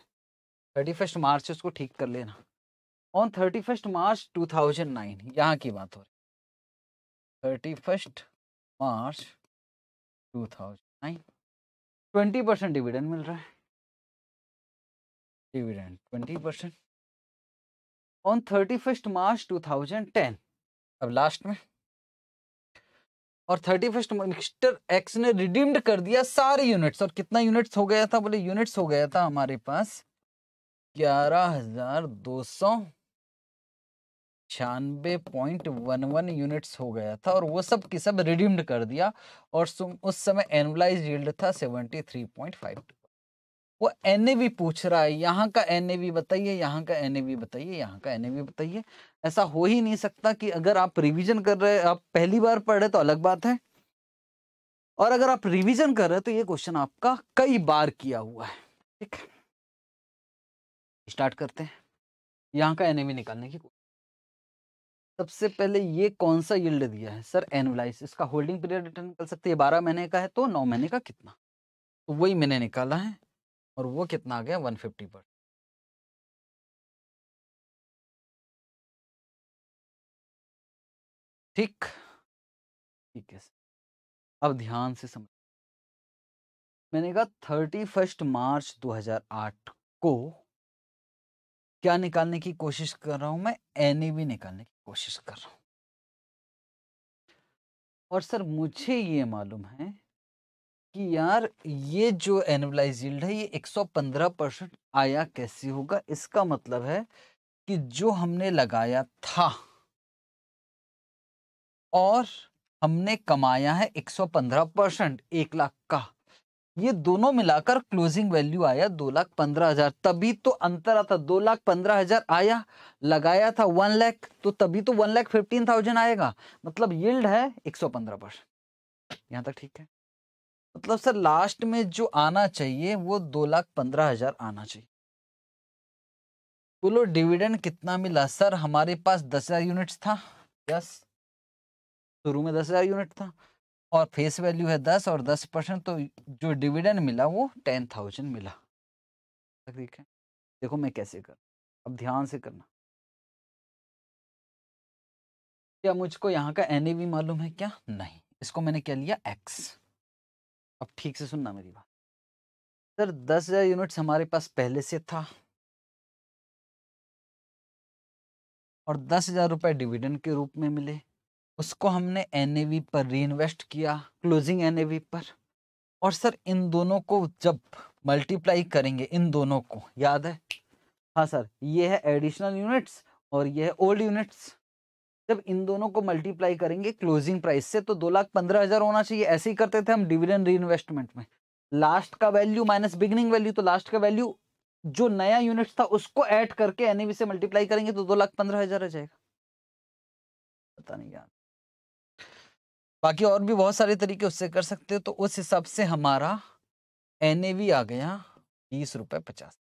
thirty first March उसको ठीक कर लेना on thirty first March two thousand nine यहाँ की बात हो रही thirty first March two thousand nine twenty percent dividend मिल रहा है dividend twenty percent on thirty first March two thousand ten अब लास्ट में और थर्टी फर्स्ट मिस्टर एक्स ने रिडीम्ड कर दिया सारे यूनिट्स और कितना यूनिट्स हो गया था बोले यूनिट्स हो गया था हमारे पास ग्यारह हजार दो सौ छियानबे पॉइंट वन वन यूनिट्स हो गया था और वो सब की सब रिडीम्ड कर दिया और उस समय एनुलाइज यील्ड था seventy three point five two वो एन पूछ रहा है यहाँ का एन बताइए यहाँ का एन बताइए यहाँ का एन बताइए ऐसा हो ही नहीं सकता कि अगर आप रिवीजन कर रहे आप पहली बार पढ़ रहे तो अलग बात है और अगर आप रिवीजन कर रहे हैं तो ये क्वेश्चन आपका कई बार किया हुआ है ठीक है स्टार्ट करते हैं यहाँ का एन निकालने की सबसे पहले ये कौन सा यील्ड दिया है सर एनवलाइज इसका होल्डिंग पीरियड रिटर्न निकल सकती है बारह महीने का है तो नौ महीने का कितना तो वही मैंने निकाला है और वो कितना आ गया वन फिफ्टी पर ठीक ठीक है अब ध्यान से समझ मैंने कहा थर्टी फर्स्ट मार्च 2008 को क्या निकालने की कोशिश कर रहा हूं मैं एन निकालने की कोशिश कर रहा हूं और सर मुझे ये मालूम है कि यार ये जो एनुअलाइज यील्ड है ये 115 परसेंट आया कैसे होगा इसका मतलब है कि जो हमने लगाया था और हमने कमाया है 115 परसेंट एक लाख का ये दोनों मिलाकर क्लोजिंग वैल्यू आया दो लाख पंद्रह हजार तभी तो अंतर आता दो लाख पंद्रह हजार आया लगाया था वन लाख तो तभी तो वन लाख फिफ्टीन थाउजेंड आएगा मतलब यील्ड है पंद्रह परसेंट यहां तक ठीक है मतलब सर लास्ट में जो आना चाहिए वो दो लाख पंद्रह हजार आना चाहिए बोलो डिविडेंड कितना मिला सर हमारे पास दस हजार यूनिट था यस शुरू में दस हजार यूनिट था और फेस वैल्यू है दस और दस परसेंट तो जो डिविडेंड मिला वो टेन थाउजेंड मिला ठीक है देखो मैं कैसे कर अब ध्यान से करना क्या मुझको यहाँ का एन मालूम है क्या नहीं इसको मैंने क्या लिया एक्स अब ठीक से सुनना मेरी बात सर दस हजार यूनिट्स हमारे पास पहले से था और दस हजार रुपये डिविडेंड के रूप में मिले उसको हमने एन पर री इन्वेस्ट किया क्लोजिंग एन पर और सर इन दोनों को जब मल्टीप्लाई करेंगे इन दोनों को याद है हाँ सर ये है एडिशनल यूनिट्स और ये है ओल्ड यूनिट्स जब इन दोनों को मल्टीप्लाई करेंगे क्लोजिंग प्राइस से तो दो लाख पंद्रह हजार होना चाहिए ऐसे ही करते थे हम डिविडेंड रीइन्वेस्टमेंट में लास्ट का वैल्यू माइनस बिगनिंग वैल्यू तो लास्ट का वैल्यू जो नया यूनिट था उसको एड करके एन से मल्टीप्लाई करेंगे तो दो लाख पंद्रह हजार आ जाएगा पता नहीं यार बाकी और भी बहुत सारे तरीके उससे कर सकते हो तो उस हिसाब से हमारा एन आ गया बीस रुपए पचास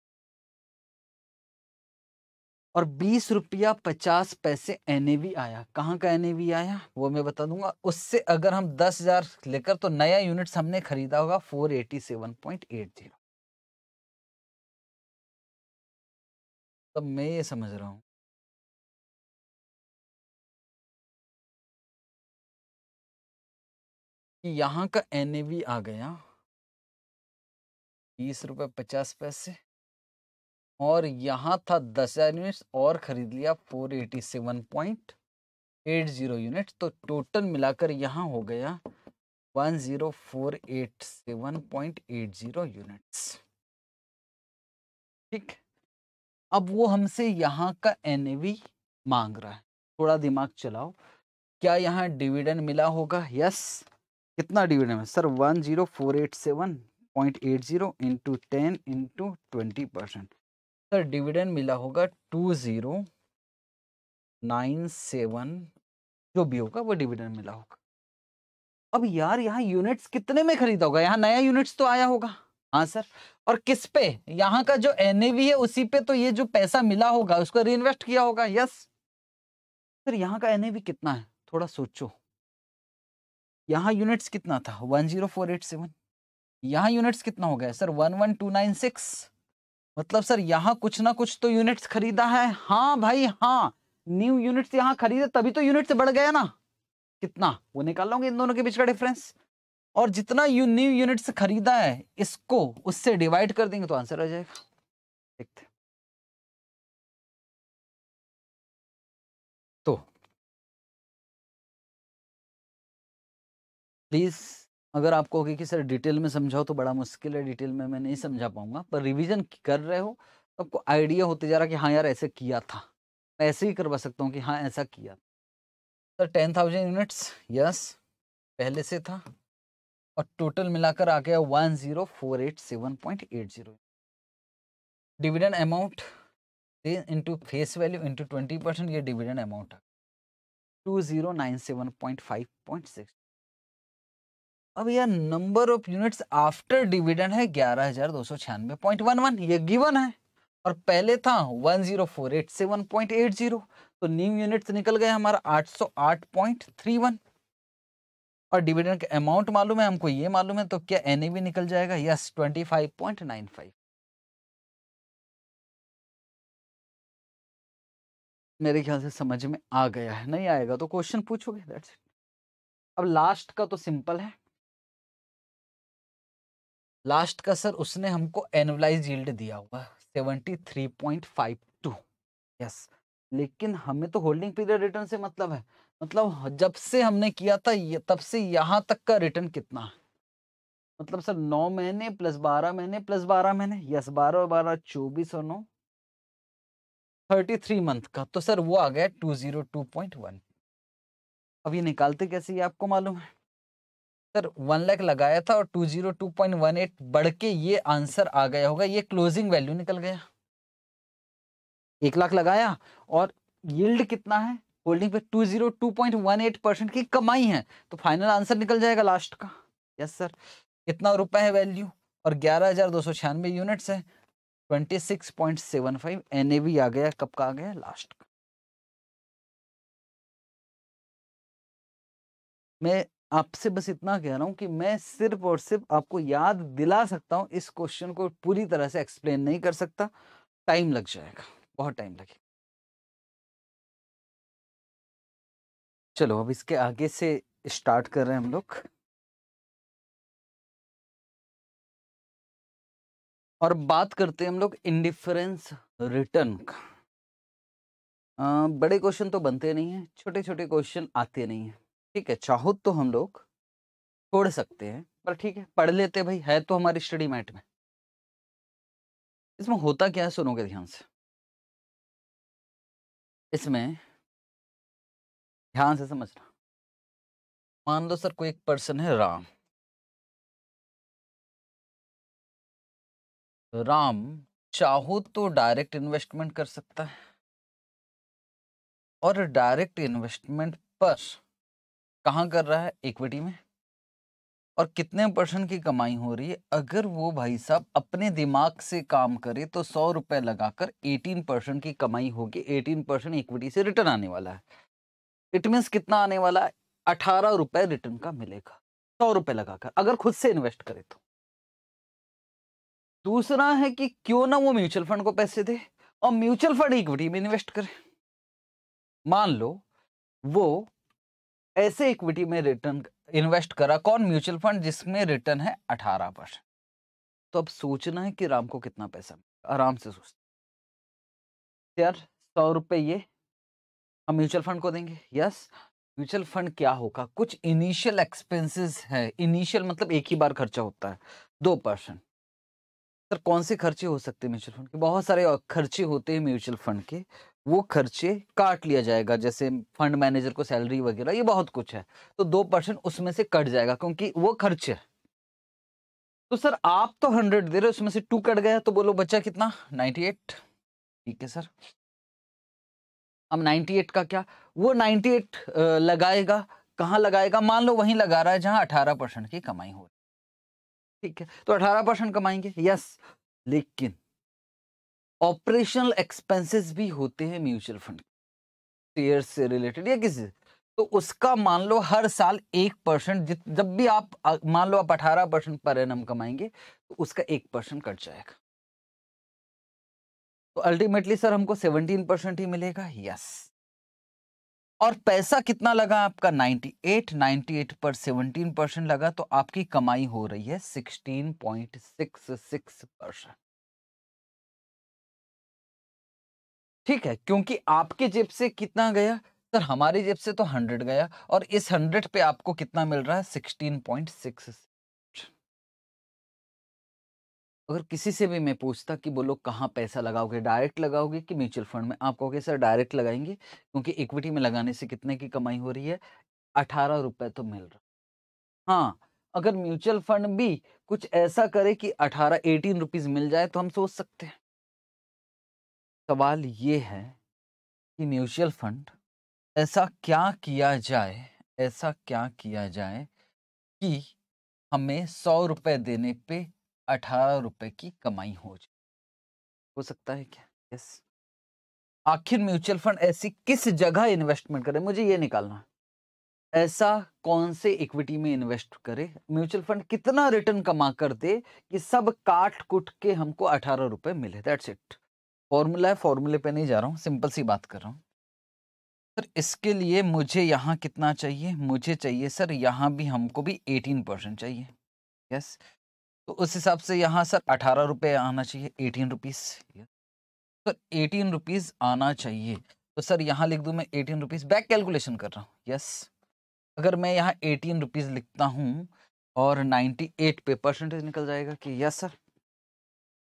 और बीस रुपया पचास पैसे एन आया कहाँ का एन आया वो मैं बता दूंगा उससे अगर हम दस हजार लेकर तो नया यूनिट हमने खरीदा होगा four eighty seven point eight zero तब मैं ये समझ रहा हूं कि यहां का एन आ गया बीस रुपये पचास पैसे और यहाँ था दस हजार यूनिट्स और खरीद लिया four eighty seven point eight zero unit तो टोटल मिलाकर यहाँ हो गया one zero four eight seven point eight zero units ठीक अब वो हमसे यहाँ का एन मांग रहा है थोड़ा दिमाग चलाओ क्या यहाँ डिविडेंड मिला होगा यस कितना डिविडेंड है sir one zero four eight seven point eight zero into ten into twenty percent sir dividend मिला होगा टू ज़ीरो नाइन सेवन जो भी होगा वो डिविडेंड मिला होगा अब यार यहाँ यूनिट्स कितने में खरीदा होगा यहाँ नया यूनिट्स तो आया होगा हाँ सर और किस पे यहाँ का जो एन है उसी पे तो ये जो पैसा मिला होगा उसको री किया होगा यस सर यहाँ का एन कितना है थोड़ा सोचो यहाँ यूनिट्स कितना था one zero four eight seven यहाँ यूनिट्स कितना हो गया sir one one two nine six मतलब सर यहाँ कुछ ना कुछ तो यूनिट्स खरीदा है हाँ भाई हाँ न्यू यूनिट्स यहाँ खरीदे तभी तो यूनिट्स बढ़ गया ना कितना वो निकाल लोगे इन दोनों के बीच का डिफरेंस और जितना यू न्यू यूनिट्स खरीदा है इसको उससे डिवाइड कर देंगे तो आंसर आ जाएगा देखते तो प्लीज अगर आप कहोगे कि सर डिटेल में समझाओ तो बड़ा मुश्किल है डिटेल में मैं नहीं समझा पाऊंगा पर रिवीजन कर रहे हो तो आपको आइडिया होते जा रहा कि हाँ यार ऐसे किया था मैं ऐसे ही करवा सकता हूँ कि हाँ ऐसा किया sir ten thousand units yes पहले से था और टोटल मिलाकर आ गया one zero four eight seven point eight zero dividend amount into face value into twenty percent ये डिविडेंड अमाउंट है two zero nine seven point five point six अब यार number of units after dividend है ग्यारह हजार दो सौ छियानवे पॉइंट वन वन ये गिवन है और पहले था one zero four eight seven point eight zero तो न्यू यूनिट्स निकल गए हमारा आठ सौ आठ पॉइंट थ्री वन और डिविडेंड का अमाउंट मालूम है हमको ये मालूम है तो क्या एन निकल जाएगा yes twenty five point nine five मेरे ख्याल से समझ में आ गया है नहीं आएगा तो क्वेश्चन पूछोगे दैट्स इट अब लास्ट का तो सिंपल है लास्ट का सर उसने हमको एनुअलाइज यील्ड दिया हुआ seventy three point five two yes लेकिन हमें तो होल्डिंग पीरियड रिटर्न से मतलब है मतलब जब से हमने किया था ये तब से यहाँ तक का रिटर्न कितना है मतलब सर नौ महीने प्लस बारह महीने प्लस बारह महीने यस बारह और बारह चौबीस और नौ थर्टी थ्री मंथ का तो सर वो आ गया two zero two point one अब ये निकालते कैसे ये आपको मालूम है सर वन लाख लगाया था और two zero two point one eight बढ़ के ये आंसर आ गया होगा ये क्लोजिंग वैल्यू निकल गया एक लाख लगाया और यील्ड कितना है होल्डिंग पे two zero two point one eight percent की कमाई है तो फाइनल आंसर निकल जाएगा लास्ट का यस सर कितना रुपए है वैल्यू और ग्यारह हजार दो सौ छियानवे यूनिट्स है twenty six point seven five N A V आ गया कब का आ गया लास्ट का मैं आपसे बस इतना कह रहा हूं कि मैं सिर्फ और सिर्फ आपको याद दिला सकता हूं इस क्वेश्चन को पूरी तरह से एक्सप्लेन नहीं कर सकता टाइम लग जाएगा बहुत टाइम लगेगा चलो अब इसके आगे से स्टार्ट कर रहे हैं हम लोग और बात करते हैं हम लोग इंडिफरेंस रिटर्न का आ, बड़े क्वेश्चन तो बनते नहीं है छोटे छोटे क्वेश्चन आते नहीं है ठीक है चाहो तो हम लोग छोड़ सकते हैं पर ठीक है पढ़ लेते भाई है तो हमारी स्टडी मैट में इसमें होता क्या है सुनोगे ध्यान से इसमें ध्यान से समझना मान लो सर कोई एक पर्सन है राम राम चाहो तो डायरेक्ट इन्वेस्टमेंट कर सकता है और डायरेक्ट इन्वेस्टमेंट पर कहाँ कर रहा है इक्विटी में और कितने परसेंट की कमाई हो रही है अगर वो भाई साहब अपने दिमाग से काम करे तो सौ रुपए लगाकर एटीन परसेंट की कमाई होगी एटीन परसेंट इक्विटी से रिटर्न आने वाला है इट मीन्स कितना आने वाला है अठारह रुपए रिटर्न का मिलेगा सौ रुपए लगाकर अगर खुद से इन्वेस्ट करे तो दूसरा है कि क्यों ना वो म्यूचुअल फंड को पैसे दे और म्यूचुअल फंड इक्विटी में इन्वेस्ट करे मान लो वो ऐसे इक्विटी में रिटर्न इन्वेस्ट करा कौन म्यूचुअल फंड जिसमें रिटर्न है अठारह परसेंट तो अब सोचना है कि राम को कितना पैसा आराम से सोचते यार सौ रुपये ये हम म्यूचुअल फंड को देंगे यस म्यूचुअल फंड क्या होगा कुछ इनिशियल एक्सपेंसेस है इनिशियल मतलब एक ही बार खर्चा होता है दो परसेंट सर कौन से खर्चे हो सकते हैं म्यूचुअल फंड के बहुत सारे खर्चे होते हैं म्यूचुअल फंड के वो खर्चे काट लिया जाएगा जैसे फंड मैनेजर को सैलरी वगैरह ये बहुत कुछ है तो दो परसेंट उसमें से कट जाएगा क्योंकि वो खर्च है तो सर आप तो हंड्रेड दे रहे हो उसमें से टू कट गया तो बोलो बच्चा कितना नाइन्टी एट ठीक है सर अब नाइन्टी एट का क्या वो नाइन्टी एट लगाएगा कहाँ लगाएगा मान लो वहीं लगा रहा है जहाँ अठारह परसेंट की कमाई हो रही है ठीक है तो अठारह परसेंट कमाएंगे यस लेकिन ऑपरेशनल एक्सपेंसेस भी होते हैं म्यूचुअल फंड शेयर से रिलेटेड या किसी तो उसका मान लो हर साल एक परसेंट जब भी आप मान लो आप अठारह परसेंट पर एन कमाएंगे तो उसका एक परसेंट कट जाएगा तो अल्टीमेटली सर हमको सेवनटीन परसेंट ही मिलेगा यस और पैसा कितना लगा आपका एट नाइन्टी एट पर सेवनटीन परसेंट लगा तो आपकी कमाई हो रही है sixteen point six six percent ठीक है क्योंकि आपके जेब से कितना गया सर हमारी जेब से तो हंड्रेड गया और इस हंड्रेड पे आपको कितना मिल रहा है सिक्सटीन पॉइंट सिक्स अगर किसी से भी मैं पूछता कि बोलो कहाँ पैसा लगाओगे डायरेक्ट लगाओगे कि म्यूचुअल फंड में आप कहोगे सर डायरेक्ट लगाएंगे क्योंकि इक्विटी में लगाने से कितने की कमाई हो रही है अठारह रुपये तो मिल रहा हाँ अगर म्यूचुअल फंड भी कुछ ऐसा करे कि अठारह एटीन रुपीज़ मिल जाए तो हम सोच सकते हैं सवाल ये है कि म्यूचुअल फंड ऐसा क्या किया जाए ऐसा क्या किया जाए कि हमें सौ रुपये देने पे अठारह रुपये की कमाई हो जाए हो सकता है क्या यस आखिर म्यूचुअल फंड ऐसी किस जगह इन्वेस्टमेंट करे मुझे ये निकालना ऐसा कौन से इक्विटी में इन्वेस्ट करे म्यूचुअल फंड कितना रिटर्न कमा कर दे कि सब काट कुट के हमको अठारह रुपए मिले दैट्स इट फॉर्मूला है फॉर्मूले पे नहीं जा रहा हूँ सिंपल सी बात कर रहा हूँ सर इसके लिए मुझे यहाँ कितना चाहिए मुझे चाहिए सर यहाँ भी हमको भी एटीन परसेंट चाहिए यस तो उस हिसाब से यहाँ सर अठारह रुपये आना चाहिए eighteen rupees sir eighteen rupees आना चाहिए तो सर यहाँ लिख दूँ मैं एटीन रुपीज़ बैक कैलकुलेशन कर रहा हूँ यस अगर मैं यहाँ एटीन रुपीज़ लिखता हूँ और नाइन्टी एट पे परसेंटेज निकल जाएगा कि यस सर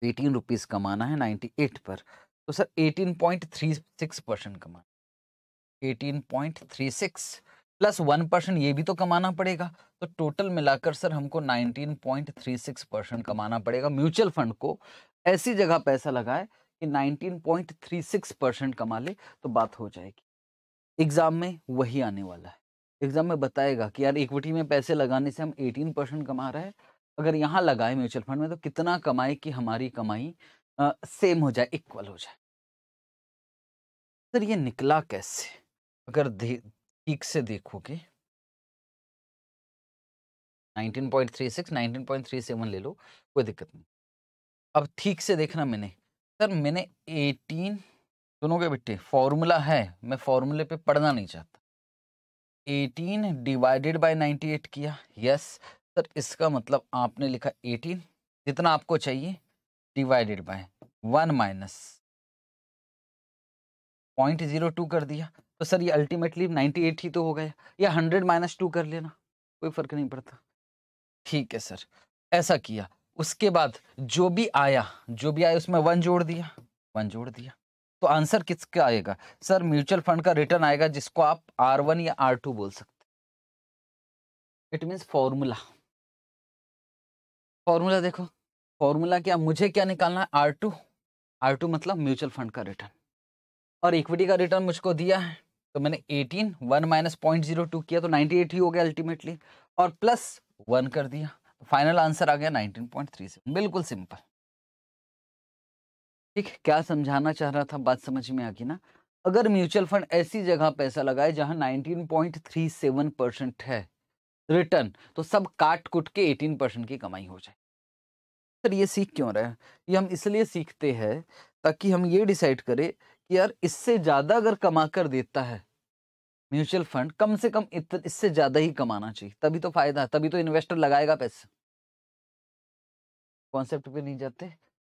एटीन रुपीज़ कमाना है नाइन्टी एट पर तो sir eighteen point three six percent कमाना eighteen point three six plus one percent ये भी तो कमाना पड़ेगा तो टोटल मिलाकर सर हमको nineteen point three six percent कमाना पड़ेगा म्यूचुअल फंड को ऐसी जगह पैसा लगाए कि nineteen point three six percent कमा ले तो बात हो जाएगी एग्ज़ाम में वही आने वाला है एग्ज़ाम में बताएगा कि यार इक्विटी में पैसे लगाने से हम एटीन परसेंट कमा रहे हैं अगर यहाँ लगाए म्यूचुअल फंड में तो कितना कमाई कि हमारी कमाई आ, सेम हो जाए इक्वल हो जाए सर ये निकला कैसे अगर ठीक से देखोगे 19.36, 19.37 ले लो कोई दिक्कत नहीं अब ठीक से देखना मैंने सर मैंने 18 के बेटे फॉर्मूला है मैं फॉर्मूले पे पढ़ना नहीं चाहता 18 डिवाइडेड बाय 98 किया यस सर इसका मतलब आपने लिखा एटीन जितना आपको चाहिए divided by one minus point zero two कर दिया तो सर ये अल्टीमेटली नाइन्टी एट ही तो हो गया या हंड्रेड माइनस टू कर लेना कोई फर्क नहीं पड़ता ठीक है सर ऐसा किया उसके बाद जो भी आया जो भी आया उसमें वन जोड़ दिया वन जोड़ दिया तो आंसर किसका आएगा सर म्यूचुअल फंड का रिटर्न आएगा जिसको आप आर वन या आर टू बोल सकते इट मीन्स फॉर्मूला फॉर्मूला देखो फॉर्मूला क्या मुझे क्या निकालना है आर टू आर टू मतलब म्यूचुअल फंड का रिटर्न और इक्विटी का रिटर्न मुझको दिया है तो मैंने eighteen one minus point zero two किया तो नाइनटी एट ही हो गया अल्टीमेटली और प्लस वन कर दिया तो फाइनल आंसर आ गया नाइनटीन पॉइंट थ्री सेवन बिल्कुल सिंपल ठीक क्या समझाना चाह रहा था बात समझ में आ गई ना अगर म्यूचुअल फंड ऐसी जगह पैसा लगाए थ्री सेवन परसेंट है रिटर्न तो सब काट कुट के एटीन परसेंट की कमाई हो जाए सर ये सीख क्यों रहे ये हम इसलिए सीखते हैं ताकि हम ये डिसाइड करें कि यार इससे ज़्यादा अगर कमा कर देता है म्यूचुअल फंड कम से कम इससे ज़्यादा ही कमाना चाहिए तभी तो फायदा है तभी तो इन्वेस्टर लगाएगा पैसा कॉन्सेप्ट पे नहीं जाते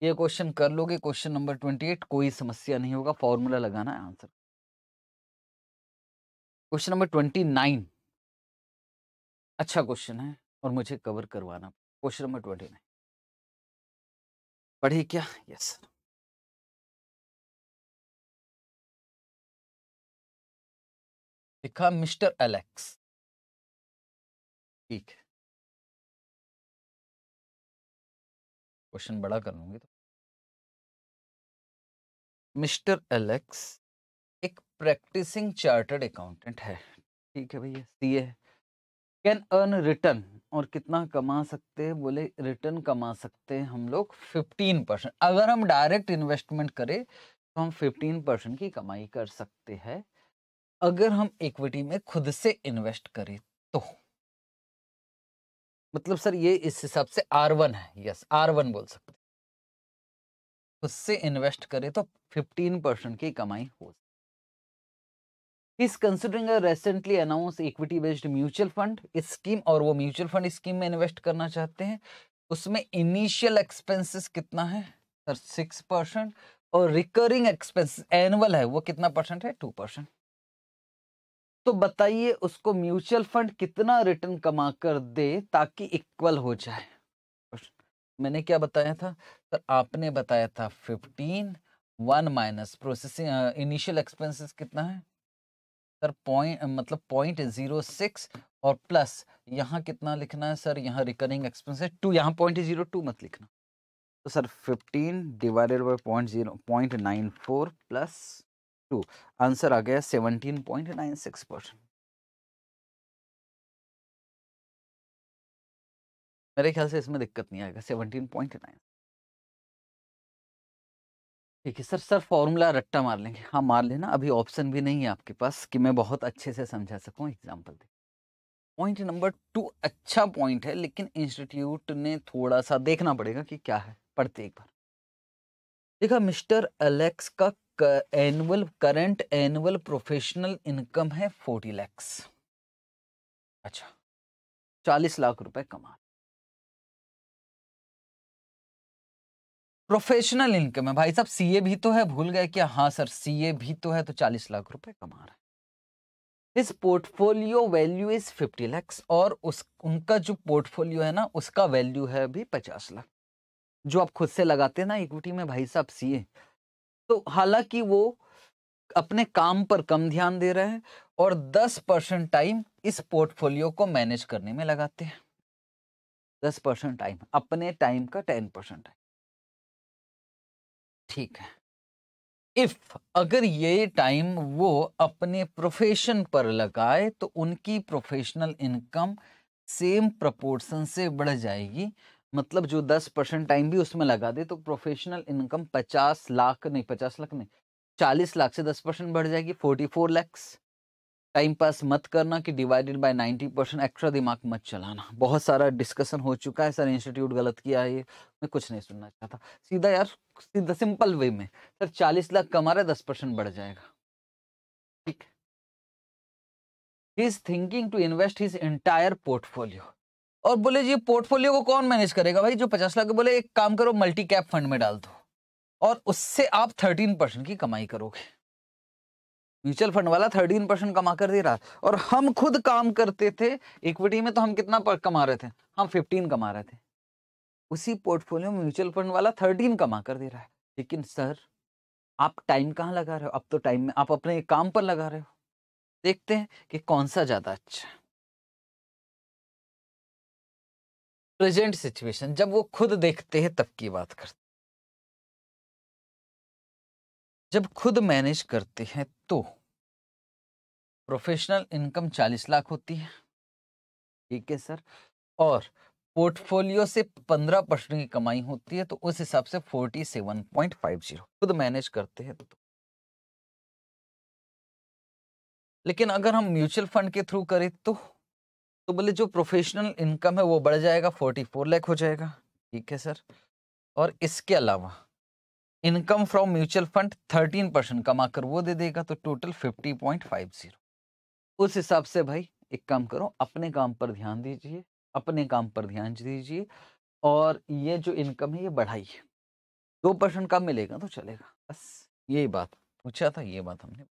ये क्वेश्चन कर लोगे क्वेश्चन नंबर ट्वेंटी एट कोई समस्या नहीं होगा फॉर्मूला लगाना है answer question number twenty nine अच्छा क्वेश्चन है और मुझे कवर करवाना क्वेश्चन नंबर ट्वेंटी नाइन पढ़ी क्या यस लिखा मिस्टर एलेक्स ठीक है क्वेश्चन बड़ा कर लूंगी तो मिस्टर एलेक्स एक प्रैक्टिसिंग चार्टर्ड अकाउंटेंट है ठीक है भैया सी है कैन अर्न रिटर्न और कितना कमा सकते हैं बोले रिटर्न कमा सकते हैं हम लोग 15 परसेंट अगर हम डायरेक्ट इन्वेस्टमेंट करें तो हम 15 परसेंट की कमाई कर सकते हैं अगर हम इक्विटी में खुद से इन्वेस्ट करें तो मतलब सर ये इस हिसाब से आर वन है यस आर वन बोल सकते खुद से इन्वेस्ट करें तो 15 परसेंट की कमाई हो is considering a recently announced equity based mutual fund scheme और वो म्यूचुअल फंड स्कीम में इन्वेस्ट करना चाहते हैं उसमें इनिशियल एक्सपेंसेस कितना है सर सिक्स परसेंट और रिकरिंग एक्सपेंस एनुअल है वो कितना परसेंट है टू परसेंट तो बताइए उसको म्यूचुअल फंड कितना रिटर्न कमा कर दे ताकि इक्वल हो जाए मैंने क्या बताया था सर आपने बताया था fifteen one minus processing initial expenses कितना है सर पॉइंट मतलब पॉइंट जीरो सिक्स और प्लस यहाँ कितना लिखना है सर यहाँ रिकरिंग एक्सपेंसेस टू यहाँ पॉइंट जीरो टू मत लिखना तो sir fifteen divided by point zero point nine four plus two answer आ गया seventeen point nine six percent मेरे ख्याल से इसमें दिक्कत नहीं आएगा सेवनटीन पॉइंट नाइन ठीक है सर सर फॉर्मूला रट्टा मार लेंगे हाँ मार लेना अभी ऑप्शन भी नहीं है आपके पास कि मैं बहुत अच्छे से समझा सकूँ एग्जाम्पल दे पॉइंट नंबर टू अच्छा पॉइंट है लेकिन इंस्टीट्यूट ने थोड़ा सा देखना पड़ेगा कि क्या है पढ़ते एक बार देखा मिस्टर एलेक्स का annual current annual professional income है फोर्टी लैक्स अच्छा चालीस लाख रुपए कमा प्रोफेशनल इनकम है भाई साहब सीए भी तो है भूल गए क्या हाँ सर सीए भी तो है तो चालीस लाख रुपए कमा रहा है इस portfolio value is fifty lakhs और उस उनका जो पोर्टफोलियो है ना उसका वैल्यू है अभी पचास लाख जो आप खुद से लगाते हैं ना इक्विटी में भाई साहब सीए तो हालांकि वो अपने काम पर कम ध्यान दे रहे हैं और दस परसेंट टाइम इस पोर्टफोलियो को मैनेज करने में लगाते हैं दस परसेंट टाइम अपने टाइम का टेन परसेंट है ठीक है इफ अगर ये टाइम वो अपने प्रोफेशन पर लगाए तो उनकी प्रोफेशनल इनकम सेम प्रपोर्सन से बढ़ जाएगी मतलब जो दस परसेंट टाइम भी उसमें लगा दे तो प्रोफेशनल इनकम पचास लाख नहीं पचास लाख नहीं चालीस लाख से दस परसेंट बढ़ जाएगी forty four lakhs time pass मत करना कि डिवाइडेड बाय 90 परसेंट एक्स्ट्रा दिमाग मत चलाना बहुत सारा डिस्कशन हो चुका है सर इंस्टीट्यूट गलत किया है मैं कुछ नहीं सुनना चाहता सीधा यार सीधा सिंपल वे में सर 40 लाख कमा रहे दस परसेंट बढ़ जाएगा ठीक ही is thinking to invest his entire portfolio और बोले जी पोर्टफोलियो को कौन मैनेज करेगा भाई जो पचास लाख बोले एक काम करो मल्टी कैप फंड में डाल दो और उससे आप थर्टीन की कमाई करोगे म्यूचुअल फंड वाला थर्टीन परसेंट कमा कर दे रहा और हम खुद काम करते थे इक्विटी में तो हम कितना पर कमा रहे थे हम फिफ्टीन कमा रहे थे उसी पोर्टफोलियो में म्यूचुअल फंड वाला थर्टीन कमा कर दे रहा है लेकिन सर आप टाइम कहाँ लगा रहे हो अब तो टाइम में आप अपने काम पर लगा रहे हो देखते हैं कि कौन सा ज़्यादा अच्छा प्रेजेंट सिचुएशन जब वो खुद देखते हैं तब की बात करते जब खुद मैनेज करते हैं तो प्रोफेशनल इनकम चालीस लाख होती है ठीक है सर और पोर्टफोलियो से पंद्रह परसेंट की कमाई होती है तो उस हिसाब से forty seven point five zero खुद मैनेज करते हैं तो लेकिन अगर हम म्यूचुअल फंड के थ्रू करें तो तो बोले जो प्रोफेशनल इनकम है वो बढ़ जाएगा फोर्टी फोर लैख हो जाएगा ठीक है सर और इसके अलावा income from mutual fund 13 percent कमा कर वो दे देगा तो टोटल 50.50 उस हिसाब से भाई एक काम करो अपने काम पर ध्यान दीजिए अपने काम पर ध्यान दीजिए और ये जो इनकम है ये बढ़ाइए दो परसेंट कम मिलेगा तो चलेगा बस यही बात पूछा था ये बात हमने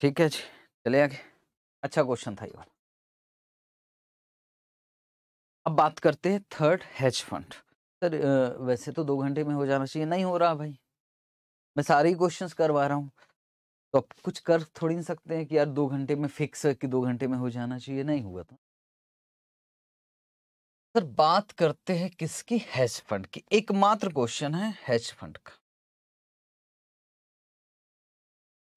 ठीक है जी चले आगे अच्छा क्वेश्चन था ये वाला अब बात करते हैं थर्ड हेज फंड सर वैसे तो दो घंटे में हो जाना चाहिए नहीं हो रहा भाई मैं सारे क्वेश्चंस क्वेश्चन करवा रहा हूँ तो आप कुछ कर थोड़ी नहीं सकते हैं कि यार दो घंटे में फिक्स है कि दो घंटे में हो जाना चाहिए नहीं हुआ था तो। सर बात करते हैं किसकी हेज फंड की एकमात्र क्वेश्चन है हेज फंड का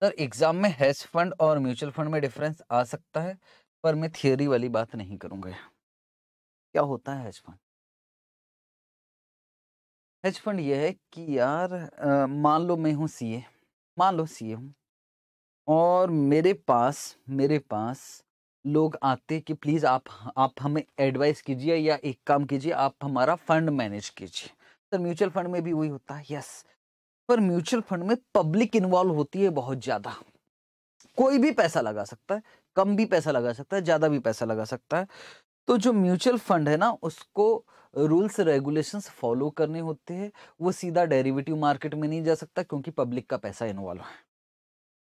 सर एग्जाम में हेज फंड और म्यूचुअल फंड में डिफरेंस आ सकता है पर मैं थियोरी वाली बात नहीं करूंगा क्या होता है हेज फंड हेज फंड यह है कि यार मान लो मैं हूँ सीए मान लो सीए हूँ और मेरे पास मेरे पास लोग आते कि प्लीज़ आप आप हमें एडवाइस कीजिए या एक काम कीजिए आप हमारा फंड मैनेज कीजिए सर म्यूचुअल फंड में भी वही होता है यस पर म्यूचुअल फंड में पब्लिक इन्वॉल्व होती है बहुत ज़्यादा कोई भी पैसा लगा सकता है कम भी पैसा लगा सकता है ज़्यादा भी पैसा लगा सकता है तो जो म्यूचुअल फंड है ना उसको रूल्स रेगुलेशंस फॉलो करने होते हैं वो सीधा डेरिवेटिव मार्केट में नहीं जा सकता क्योंकि पब्लिक का पैसा इन्वॉल्व है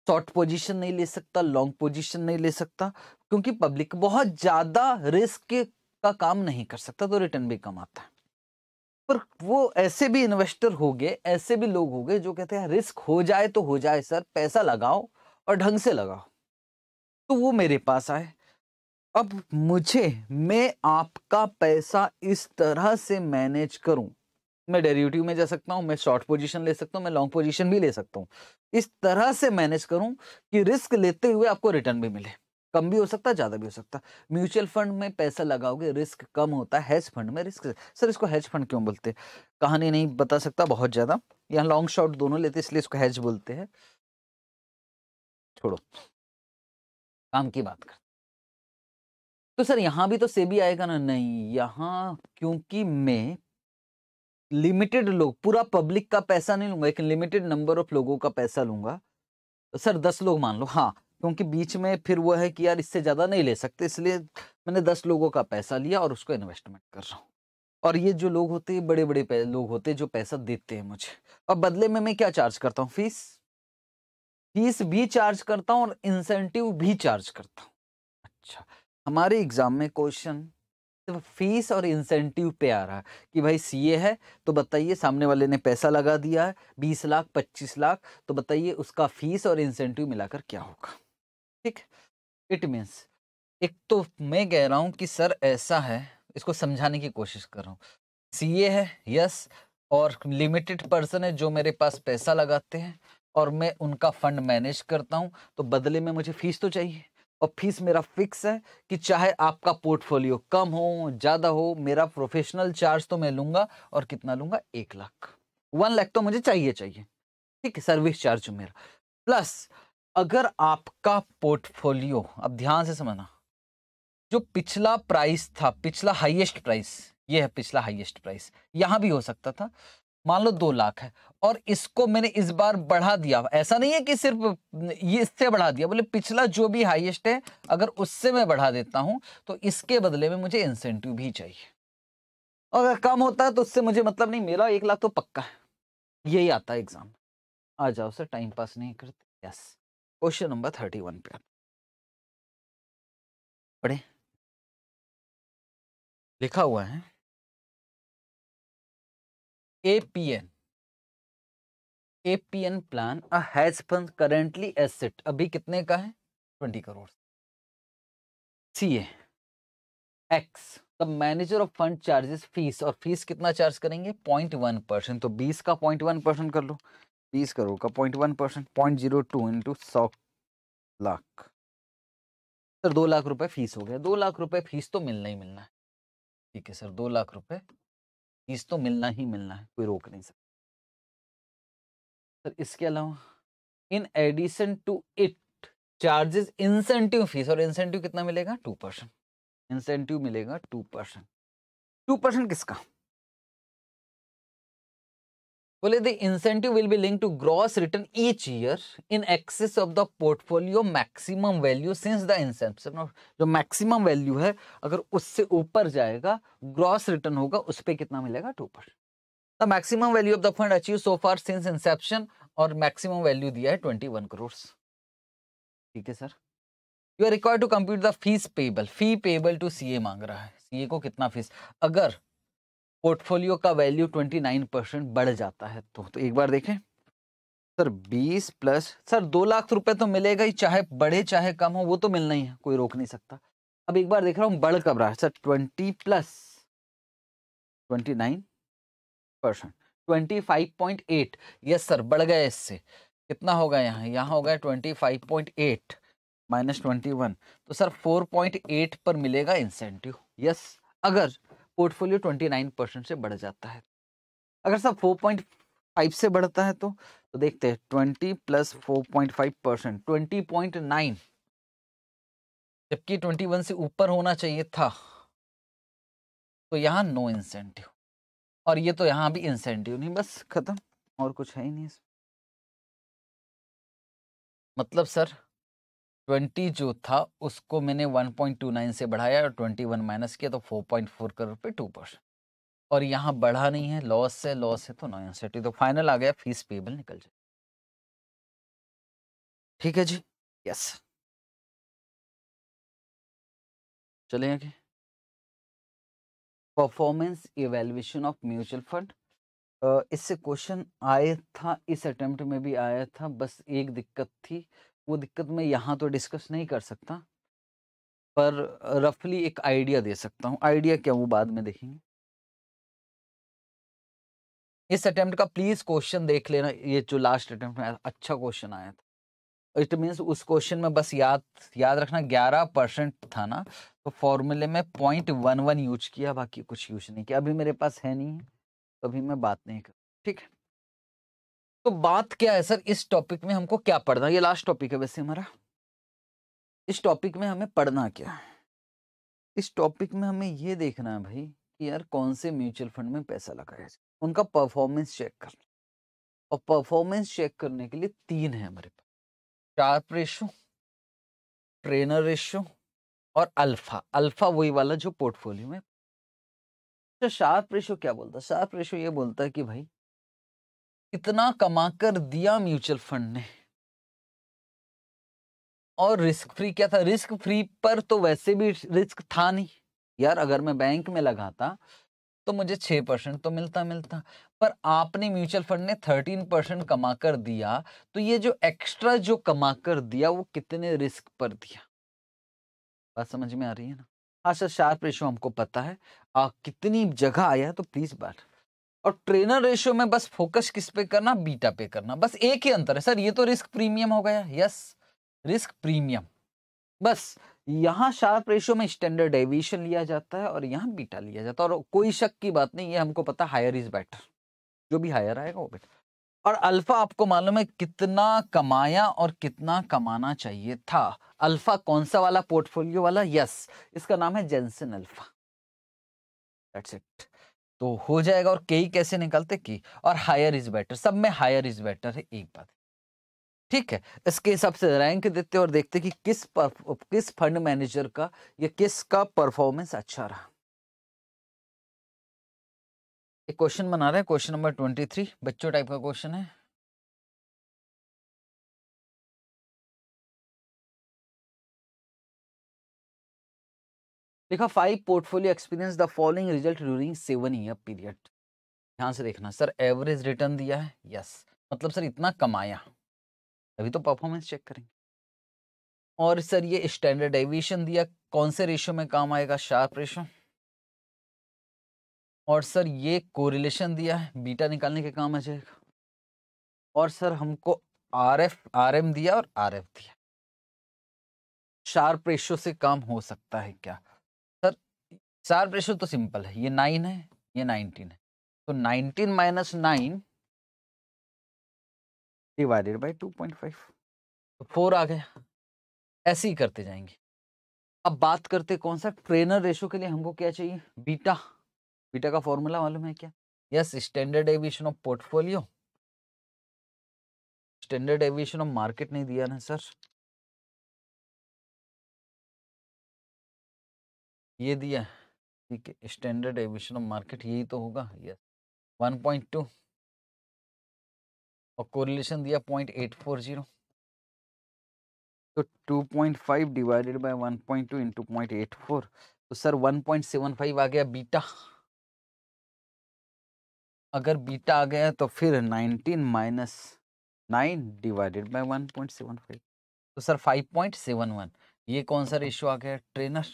शॉर्ट पोजीशन नहीं ले सकता लॉन्ग पोजीशन नहीं ले सकता क्योंकि पब्लिक बहुत ज़्यादा रिस्क का काम नहीं कर सकता तो रिटर्न भी कम आता है पर वो ऐसे भी इन्वेस्टर हो गए ऐसे भी लोग हो गए जो कहते हैं रिस्क हो जाए तो हो जाए सर पैसा लगाओ और ढंग से लगाओ तो वो मेरे पास आए अब मुझे मैं आपका पैसा इस तरह से मैनेज करूं मैं डेरिवेटिव में जा सकता हूं मैं शॉर्ट पोजीशन ले सकता हूं मैं लॉन्ग पोजीशन भी ले सकता हूं इस तरह से मैनेज करूं कि रिस्क लेते हुए आपको रिटर्न भी मिले कम भी हो सकता है ज़्यादा भी हो सकता है म्यूचुअल फंड में पैसा लगाओगे रिस्क कम होता है हेज फंड में रिस्क सर इसको हेज फंड क्यों बोलते हैं कहानी नहीं बता सकता बहुत ज़्यादा यहाँ लॉन्ग शॉर्ट दोनों लेते इसलिए इसको हेज बोलते हैं छोड़ो काम की बात करते तो सर यहां भी तो सेबी आएगा ना नहीं यहाँ क्योंकि मैं लिमिटेड लोग पूरा पब्लिक का पैसा नहीं लूंगा एक लिमिटेड नंबर ऑफ लोगों का पैसा लूंगा सर दस लोग मान लो हाँ क्योंकि बीच में फिर वो है कि यार इससे ज़्यादा नहीं ले सकते इसलिए मैंने दस लोगों का पैसा लिया और उसको इन्वेस्टमेंट कर रहा हूँ और ये जो लोग होते हैं बड़े बड़े लोग होते हैं जो पैसा देते हैं मुझे और बदले में मैं क्या चार्ज करता हूँ फीस फीस भी चार्ज करता हूँ और इंसेंटिव भी चार्ज करता हूँ अच्छा हमारे एग्ज़ाम में क्वेश्चन तो फीस और इंसेंटिव पे आ रहा है कि भाई सीए है तो बताइए सामने वाले ने पैसा लगा दिया है बीस लाख पच्चीस लाख तो बताइए उसका फीस और इंसेंटिव मिलाकर क्या होगा ठीक इट मीन्स एक तो मैं कह रहा हूँ कि सर ऐसा है इसको समझाने की कोशिश कर रहा हूँ सी है यस और लिमिटेड पर्सन है जो मेरे पास पैसा लगाते हैं और मैं उनका फंड मैनेज करता हूँ तो बदले में मुझे फीस तो चाहिए और फीस मेरा फिक्स है कि चाहे आपका पोर्टफोलियो कम हो ज़्यादा हो मेरा प्रोफेशनल चार्ज तो मैं लूँगा और कितना लूँगा एक लाख वन लाख तो मुझे चाहिए चाहिए ठीक है सर्विस चार्ज मेरा प्लस अगर आपका पोर्टफोलियो अब ध्यान से समझना जो पिछला प्राइस था पिछला हाईएस्ट प्राइस ये है पिछला हाईएस्ट प्राइस यहाँ भी हो सकता था मान लो दो लाख है और इसको मैंने इस बार बढ़ा दिया ऐसा नहीं है कि सिर्फ ये इससे बढ़ा दिया बोले पिछला जो भी हाईएस्ट है अगर उससे मैं बढ़ा देता हूं तो इसके बदले में मुझे इंसेंटिव भी चाहिए और अगर कम होता है तो उससे मुझे मतलब नहीं मेरा एक लाख तो पक्का है यही आता है एग्जाम आ जाओ सर टाइम पास नहीं करते yes question number thirty one पे पढ़े लिखा हुआ है APN APN plan a hedge fund currently asset अभी कितने का है ट्वेंटी करोड़ सी एक्स तब manager of fund charges fees और फीस कितना चार्ज करेंगे पॉइंट वन परसेंट तो बीस का पॉइंट वन परसेंट कर लो बीस करोड़ का point one percent point zero two into सौ लाख सर दो लाख रुपए फीस हो गया दो लाख रुपए फीस तो मिलना ही मिलना है ठीक है सर दो लाख रुपए चीज़ तो मिलना ही मिलना है कोई रोक नहीं सकता सर इसके अलावा in addition to it charges incentive fees और इंसेंटिव कितना मिलेगा टू परसेंट इंसेंटिव मिलेगा टू परसेंट टू परसेंट किसका बोले the incentive will be link to gross return each year in excess of the portfolio maximum value since the inception of जो maximum value है अगर उससे ऊपर जाएगा ग्रॉस रिटर्न होगा उस पर कितना मिलेगा two percent the maximum value of the fund achieve so far since inception और मैक्सिमम वैल्यू दिया है ट्वेंटी वन करोड़ ठीक है sir you are require to compute the fees payable fee payable to C मांग रहा है सी को कितना फीस अगर पोर्टफोलियो का वैल्यू 29 परसेंट बढ़ जाता है तो, तो एक बार देखें सर 20 प्लस सर दो लाख तो रुपए तो मिलेगा ही चाहे बढ़े चाहे कम हो वो तो मिलना ही है कोई रोक नहीं सकता अब एक बार देख रहा हूँ बढ़ कब रहा है sir 20 plus 29 percent eight yes sir बढ़ गए इससे कितना होगा यहाँ यहाँ होगा एट माइनस ट्वेंटी वन तो सर 4.8 पर मिलेगा इंसेंटिव यस अगर पोर्टफोलियो 29 परसेंट से बढ़ जाता है अगर सब 4.5 से बढ़ता है तो तो देखते हैं 20 प्लस 4.5 परसेंट ट्वेंटी जबकि 21 से ऊपर होना चाहिए था तो यहाँ नो इंसेंटिव और ये तो यहाँ भी इंसेंटिव नहीं बस खत्म और कुछ है ही नहीं मतलब सर ट्वेंटी जो था उसको मैंने वन पॉइंट टू नाइन से बढ़ाया और ट्वेंटी वन माइनस किया तो फोर पॉइंट फोर करोड़ रुपये टू परसेंट और यहाँ बढ़ा नहीं है लॉस है लॉस है तो नॉयसेटी तो फाइनल आ गया फीस पेबल निकल जाए ठीक है जी यस चले आगे performance evaluation of mutual fund इससे क्वेश्चन आया था इस अटेम्प्ट में भी आया था बस एक दिक्कत थी वो दिक्कत मैं यहाँ तो डिस्कस नहीं कर सकता पर रफली एक आइडिया दे सकता हूँ आइडिया क्या वो बाद में देखेंगे इस अटेम्प्ट का प्लीज क्वेश्चन देख लेना ये जो लास्ट अटेम्प्ट में अच्छा क्वेश्चन आया था इट मीन्स उस क्वेश्चन में बस याद याद रखना ग्यारह परसेंट था ना तो फॉर्मूले में पॉइंट वन वन यूज किया बाकी कुछ यूज नहीं किया अभी मेरे पास है नहीं है तो अभी मैं बात नहीं कर ठीक है तो बात क्या है सर इस टॉपिक में हमको क्या पढ़ना ये लास्ट टॉपिक है वैसे हमारा इस टॉपिक में हमें पढ़ना क्या है इस टॉपिक में हमें ये देखना है भाई कि यार कौन से म्यूचुअल फंड में पैसा लगाया जाए उनका परफॉर्मेंस चेक करना और परफॉर्मेंस चेक करने के लिए तीन है हमारे पास शार्प रेशो ट्रेनर रेशो और अल्फा अल्फा वही वाला जो पोर्टफोलियो में तो शार्प रेशो क्या बोलता है शार्प रेशो ये बोलता है कि भाई इतना कमा कर दिया म्यूचुअल फंड ने और रिस्क फ्री क्या था रिस्क फ्री पर तो वैसे भी रिस्क था नहीं यार अगर मैं बैंक में लगाता तो मुझे छः परसेंट तो मिलता मिलता पर आपने म्यूचुअल फंड ने थर्टीन परसेंट कमा कर दिया तो ये जो एक्स्ट्रा जो कमा कर दिया वो कितने रिस्क पर दिया बात समझ में आ रही है ना हाँ सर शार्प रेशो हमको पता है आ, कितनी जगह आया है तो प्लीज़ बात और ट्रेनर रेशियो में बस फोकस किस पे करना बीटा पे करना बस एक ही अंतर है सर ये तो रिस्क प्रीमियम हो गया यस रिस्क प्रीमियम बस यहाँ शार्प रेशियो में स्टैंडर्ड एविएशन लिया जाता है और यहाँ बीटा लिया जाता है और कोई शक की बात नहीं ये हमको पता हायर इज बेटर जो भी हायर आएगा वो बेटर और अल्फा आपको मालूम है कितना कमाया और कितना कमाना चाहिए था अल्फा कौन सा वाला पोर्टफोलियो वाला यस इसका नाम है जेंसन अल्फा दैट्स इट तो हो जाएगा और कई कैसे निकालते की और हायर इज बेटर सब में हायर इज बेटर है एक बात ठीक है इसके हिसाब से रैंक देते और देखते कि किस पर, किस फंड मैनेजर का या किसका परफॉर्मेंस अच्छा रहा एक क्वेश्चन बना रहे हैं क्वेश्चन नंबर ट्वेंटी थ्री बच्चों टाइप का क्वेश्चन है देखा five portfolio experience the following result during seven year period ध्यान से देखना सर एवरेज रिटर्न दिया है यस मतलब सर इतना कमाया अभी तो परफॉर्मेंस चेक करेंगे और सर ये स्टैंडर्ड एविएशन दिया कौन से रेशो में काम आएगा शार्प रेशो और सर ये कोरिलेशन दिया है बीटा निकालने के काम आ जाएगा और सर हमको आर एफ आर एम दिया और आर एफ दिया शार्प रेशो से काम हो सकता है क्या शार्प रेशो तो सिंपल है ये नाइन है ये नाइनटीन है तो nineteen minus nine divided by two point five तो फोर आ गया ऐसे ही करते जाएंगे अब बात करते कौन सा ट्रेनर रेशो के लिए हमको क्या चाहिए बीटा बीटा का फॉर्मूला मालूम है क्या yes standard deviation of portfolio standard deviation of market नहीं दिया ना सर ये दिया है ठीक है स्टैंडर्ड एविशन ऑफ मार्केट यही तो होगा यस वन पॉइंट टू और कोरिलेशन दिया पॉइंट एट फोर जीरो तो two point five divided by one point two into point eight four तो sir one point seven five आ गया बीटा अगर बीटा आ गया तो फिर nineteen minus nine divided by one point seven five तो sir five point seven one ये कौन सा रेशो अच्छा। आ गया ट्रेनर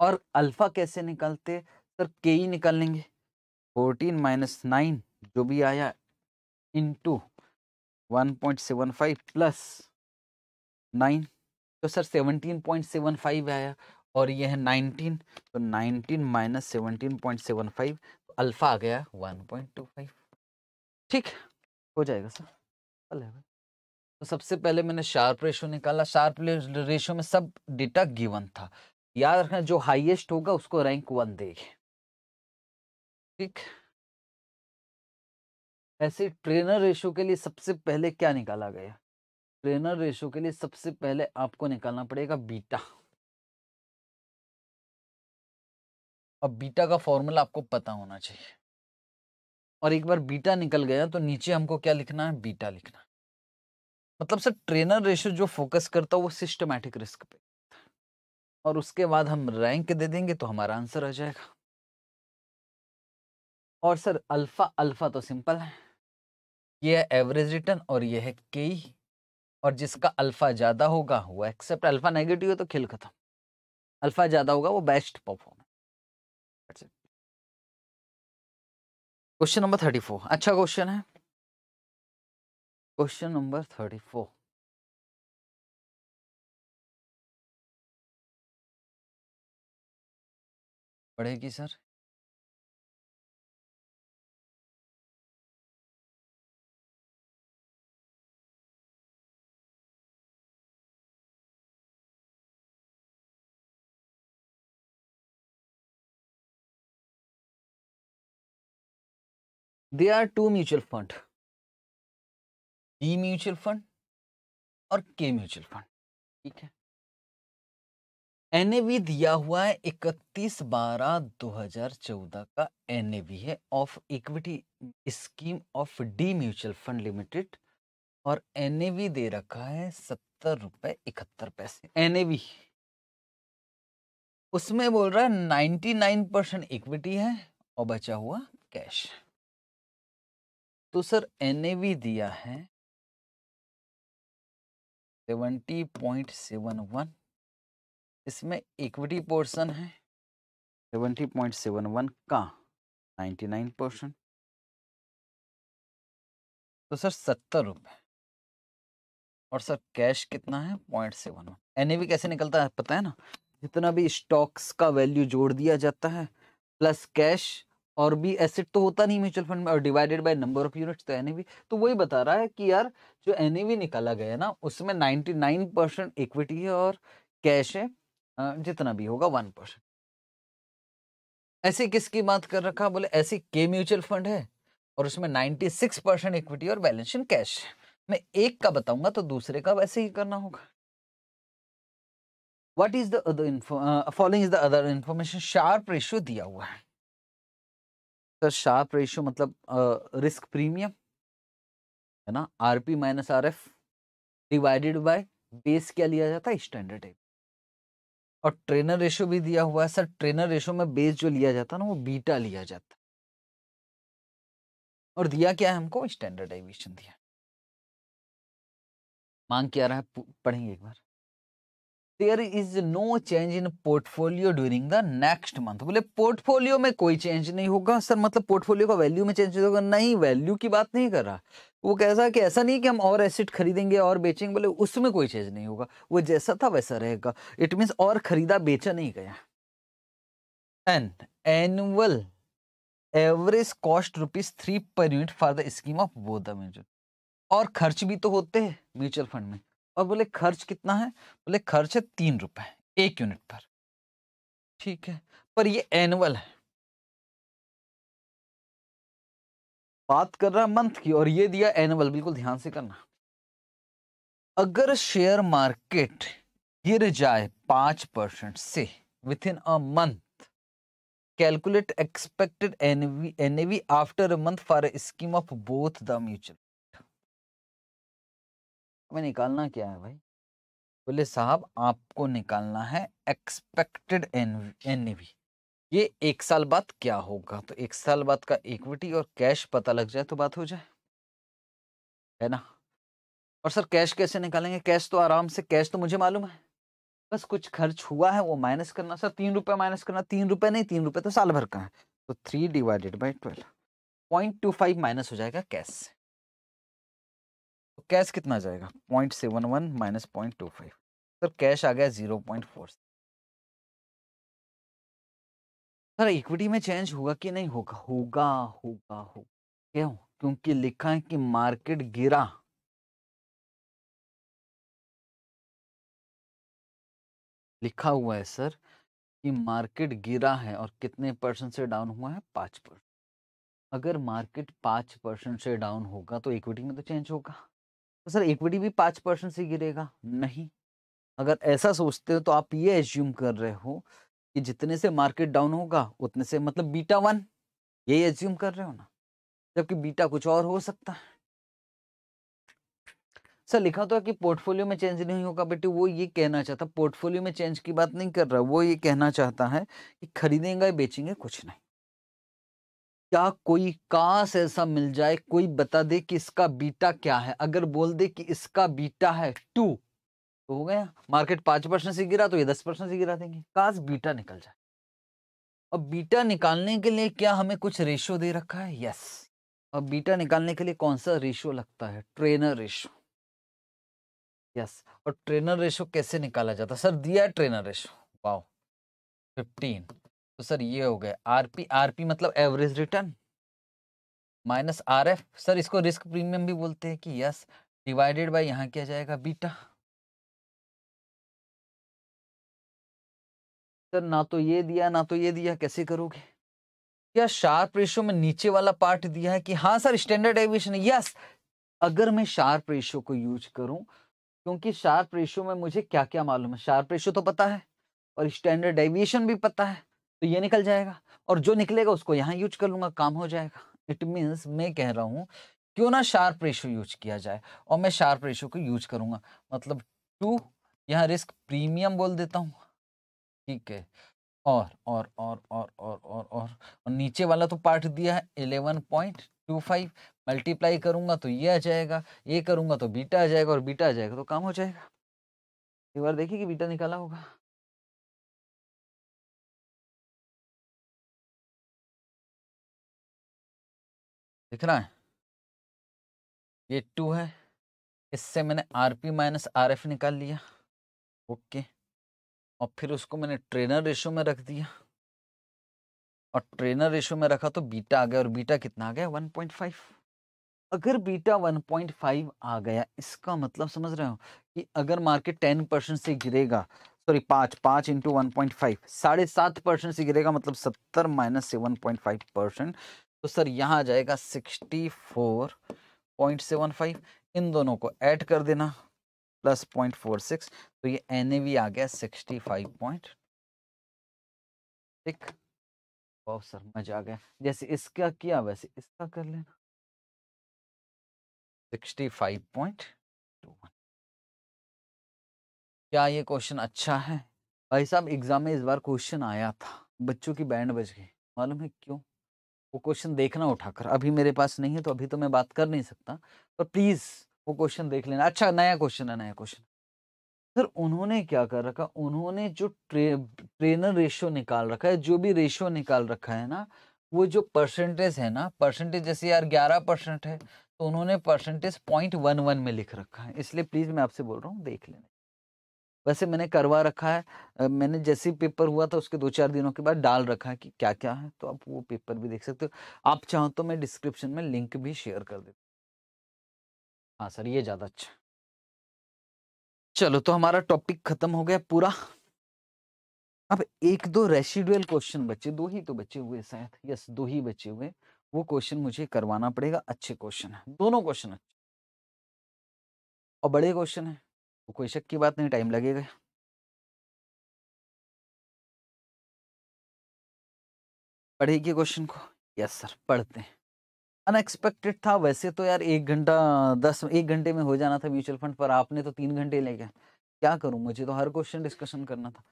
और अल्फ़ा कैसे निकालते सर के ही निकालेंगे फोर्टीन माइनस नाइन जो भी आया into one point seven five plus nine तो sir seventeen point seven five आया और ये है नाइनटीन तो nineteen minus seventeen point seven five तो अल्फ़ा आ गया वन पॉइंट टू फाइव ठीक हो जाएगा सर तो सबसे पहले मैंने शार्प रेशो निकाला शार्प रेशो में सब डेटा गिवन था याद रखना जो हाईएस्ट होगा उसको रैंक वन देगी ठीक ऐसे ट्रेनर रेशो के लिए सबसे पहले क्या निकाला गया ट्रेनर रेशो के लिए सबसे पहले आपको निकालना पड़ेगा बीटा अब बीटा का फॉर्मूला आपको पता होना चाहिए और एक बार बीटा निकल गया तो नीचे हमको क्या लिखना है बीटा लिखना मतलब सर ट्रेनर रेशो जो फोकस करता है वो सिस्टमैटिक रिस्क पे और उसके बाद हम रैंक दे देंगे तो हमारा आंसर आ जाएगा और सर अल्फ़ा अल्फ़ा तो सिंपल है ये है एवरेज रिटर्न और ये है के और जिसका अल्फ़ा ज़्यादा होगा वो एक्सेप्ट अल्फ़ा नेगेटिव है तो खेल खत्म अल्फ़ा ज़्यादा होगा वो best performance question number thirty four अच्छा क्वेश्चन है क्वेश्चन नंबर थर्टी फोर पड़ेगी sir they are two mutual fund E mutual fund और के म्यूचुअल फंड ठीक है एन दिया हुआ है इकतीस बारह दो हजार चौदह का एन है of equity scheme of D mutual fund limited और एन दे रखा है सत्तर रुपए इकहत्तर पैसे एन उसमें बोल रहा है नाइन्टी नाइन परसेंट इक्विटी है और बचा हुआ कैश तो सर एन दिया है सेवेंटी पॉइंट सेवन वन इसमें इक्विटी पोर्शन है सेवेंटी पॉइंट सेवन वन का नाइन्टी नाइन परसेंट तो सर सत्तर रुपये और सर कैश कितना है पॉइंट सेवन वन एन कैसे निकलता है पता है ना जितना भी स्टॉक्स का वैल्यू जोड़ दिया जाता है प्लस कैश और भी एसेट तो होता नहीं म्यूचुअल फंड में और divided by number of units तो एन तो वही बता रहा है कि यार जो एन निकाला गया ना उसमें नाइन परसेंट इक्विटी है और कैश है जितना भी होगा वन परसेंट ऐसी किसकी बात कर रखा बोले ऐसी के म्यूचुअल फंड है और उसमें सिक्स परसेंट इक्विटी और बैलेंस इन कैश मैं एक का बताऊंगा तो दूसरे का वैसे ही करना होगा what is the following is the other information Sharpe ratio दिया हुआ है तो शार्प रेशियो मतलब रिस्क प्रीमियम है ना RP minus R F divided by base क्या लिया जाता है स्टैंडर्ड और ट्रेनर रेशो भी दिया हुआ है सर ट्रेनर रेशो में बेस जो लिया जाता है ना वो बीटा लिया जाता और दिया क्या है हमको स्टैंडर्ड डेविएशन दिया मांग क्या रहा है पढ़ेंगे एक बार there is no change in portfolio during the next month बोले पोर्टफोलियो में कोई चेंज नहीं होगा सर मतलब पोर्टफोलियो का वैल्यू में चेंज होगा नहीं वैल्यू की बात नहीं कर रहा वो कैसा कि ऐसा नहीं कि हम और एसिड खरीदेंगे और बेचेंगे बोले उसमें कोई चेंज नहीं होगा वो जैसा था वैसा रहेगा इट मीन्स और खरीदा बेचा नहीं गया N annual average cost rupees three per unit for the scheme of वो द म्यूचुअल और खर्च भी तो होते हैं म्यूचुअल फंड में और बोले खर्च कितना है बोले खर्च है तीन रुपए एक यूनिट पर ठीक है पर ये एनुअल है बात कर रहा मंथ की और ये दिया एनुअल बिल्कुल ध्यान से करना अगर शेयर मार्केट गिर जाए पांच परसेंट से within a month calculate expected NV NAV after a month for scheme of both the mutual हमें निकालना क्या है भाई बोले साहब आपको निकालना है एक्सपेक्टेड एनवी ये एक साल बाद क्या होगा तो एक साल बाद का इक्विटी और कैश पता लग जाए तो बात हो जाए है ना और सर कैश कैसे निकालेंगे कैश तो आराम से कैश तो मुझे मालूम है बस कुछ खर्च हुआ है वो माइनस करना सर तीन रुपये माइनस करना तीन रुपये नहीं तीन रुपये तो साल भर का है तो three divided by twelve point two five minus हो जाएगा कैश से तो कैश कितना जाएगा point seven one minus point two five sir cash आ गया zero point four sir equity में चेंज होगा कि नहीं होगा होगा होगा होगा क्यों क्योंकि लिखा है कि मार्केट गिरा लिखा हुआ है सर कि मार्केट गिरा है और कितने परसेंट से डाउन हुआ है पांच परसेंट अगर मार्केट पांच परसेंट से डाउन होगा तो इक्विटी में तो चेंज होगा तो सर इक्विटी भी पांच परसेंट से गिरेगा नहीं अगर ऐसा सोचते हो तो आप ये एज्यूम कर रहे हो कि जितने से मार्केट डाउन होगा उतने से मतलब बीटा वन यही एज्यूम कर रहे हो ना जबकि बीटा कुछ और हो सकता है सर लिखा तो है कि पोर्टफोलियो में चेंज नहीं होगा बेटे वो ये कहना चाहता पोर्टफोलियो में चेंज की बात नहीं कर रहा वो ये कहना चाहता है कि खरीदेंगे बेचेंगे कुछ नहीं क्या कोई काश ऐसा मिल जाए कोई बता दे कि इसका बीटा क्या है अगर बोल दे कि इसका बीटा है टू तो हो गया मार्केट पाँच परसेंट से गिरा तो ये दस परसेंट से गिरा देंगे काश बीटा निकल जाए अब बीटा निकालने के लिए क्या हमें कुछ रेशियो दे रखा है यस अब बीटा निकालने के लिए कौन सा रेशियो लगता है ट्रेनर रेशियो यस और ट्रेनर रेशियो कैसे निकाला जाता सर दिया है ट्रेनर रेशियो वाओ फिफ्टीन तो सर ये हो गया आरपी आरपी मतलब average return minus RF sir इसको रिस्क प्रीमियम भी बोलते हैं कि यस डिवाइडेड बाय यहाँ किया जाएगा बीटा सर तो ना तो ये दिया ना तो ये दिया कैसे करोगे क्या शार्प रेशो में नीचे वाला पार्ट दिया है कि हाँ सर स्टैंडर्ड एविएशन यस अगर मैं शार्प रेशो को यूज करूं क्योंकि शार्प रेशो में मुझे क्या क्या मालूम है शार्प रेशो तो पता है और स्टैंडर्ड एविएशन भी पता है तो ये निकल जाएगा और जो निकलेगा उसको यहाँ यूज कर लूंगा काम हो जाएगा इट मीन्स मैं कह रहा हूँ क्यों ना शार्प रेशो यूज किया जाए और मैं शार्प रेशो को यूज करूंगा मतलब टू यहाँ रिस्क प्रीमियम बोल देता हूँ ठीक है और और और और और और और और नीचे वाला तो पार्ट दिया है eleven point two five multiply करूंगा तो ये आ जाएगा ये करूंगा तो बीटा आ जाएगा और बीटा आ जाएगा तो काम हो जाएगा एक बार देखिए कि बीटा निकाला होगा दिख रहा है ये टू है इससे मैंने R P minus R F निकाल लिया ओके और फिर उसको मैंने ट्रेनर रेशो में रख दिया और ट्रेनर रेशो में रखा तो बीटा आ गया और बीटा कितना आ गया 1.5 अगर बीटा 1.5 आ गया इसका मतलब समझ रहे हो कि अगर मार्केट 10 परसेंट से गिरेगा सॉरी पाँच पाँच इंटू वन पॉइंट फाइव साढ़े सात परसेंट से गिरेगा मतलब सत्तर minus seven point five percent तो सर यहाँ आ जाएगा sixty four point seven five इन दोनों को ऐड कर देना प्लस पॉइंट फोर सिक्स तो ये एन आ गया सिक्सटी फाइव पॉइंट ठीक बहुत सर मजा आ गया जैसे इसका किया वैसे इसका कर लेना sixty five point two one क्या ये क्वेश्चन अच्छा है भाई साहब एग्जाम में इस बार क्वेश्चन आया था बच्चों की बैंड बज गई मालूम है क्यों वो क्वेश्चन देखना उठाकर अभी मेरे पास नहीं है तो अभी तो मैं बात कर नहीं सकता पर प्लीज़ वो क्वेश्चन देख लेना अच्छा नया क्वेश्चन है नया क्वेश्चन सर उन्होंने क्या कर रखा उन्होंने जो ट्रे, ट्रेनर रेशियो निकाल रखा है जो भी रेशियो निकाल रखा है ना वो जो परसेंटेज है ना परसेंटेज जैसे यार ग्यारह परसेंट है तो उन्होंने परसेंटेज पॉइंट वन वन में लिख रखा है इसलिए प्लीज़ मैं आपसे बोल रहा हूँ देख लेना वैसे मैंने करवा रखा है मैंने जैसे ही पेपर हुआ था उसके दो चार दिनों के बाद डाल रखा है कि क्या क्या है तो आप वो पेपर भी देख सकते हो आप चाहो तो मैं डिस्क्रिप्शन में लिंक भी शेयर कर देता हाँ सर ये ज़्यादा अच्छा चलो तो हमारा टॉपिक खत्म हो गया पूरा अब एक दो रेसिडुअल क्वेश्चन बचे दो ही तो बचे हुए शायद यस दो ही बचे हुए वो क्वेश्चन मुझे करवाना पड़ेगा अच्छे क्वेश्चन है दोनों क्वेश्चन अच्छे और बड़े क्वेश्चन है वो कोई शक की बात नहीं टाइम लगेगा पढ़ेगी क्वेश्चन को यस सर पढ़ते हैं अनएक्सपेक्टेड था वैसे तो यार एक घंटा दस एक घंटे में हो जाना था म्यूचुअल फंड पर आपने तो तीन घंटे ले गए क्या करूं मुझे तो हर क्वेश्चन डिस्कशन करना था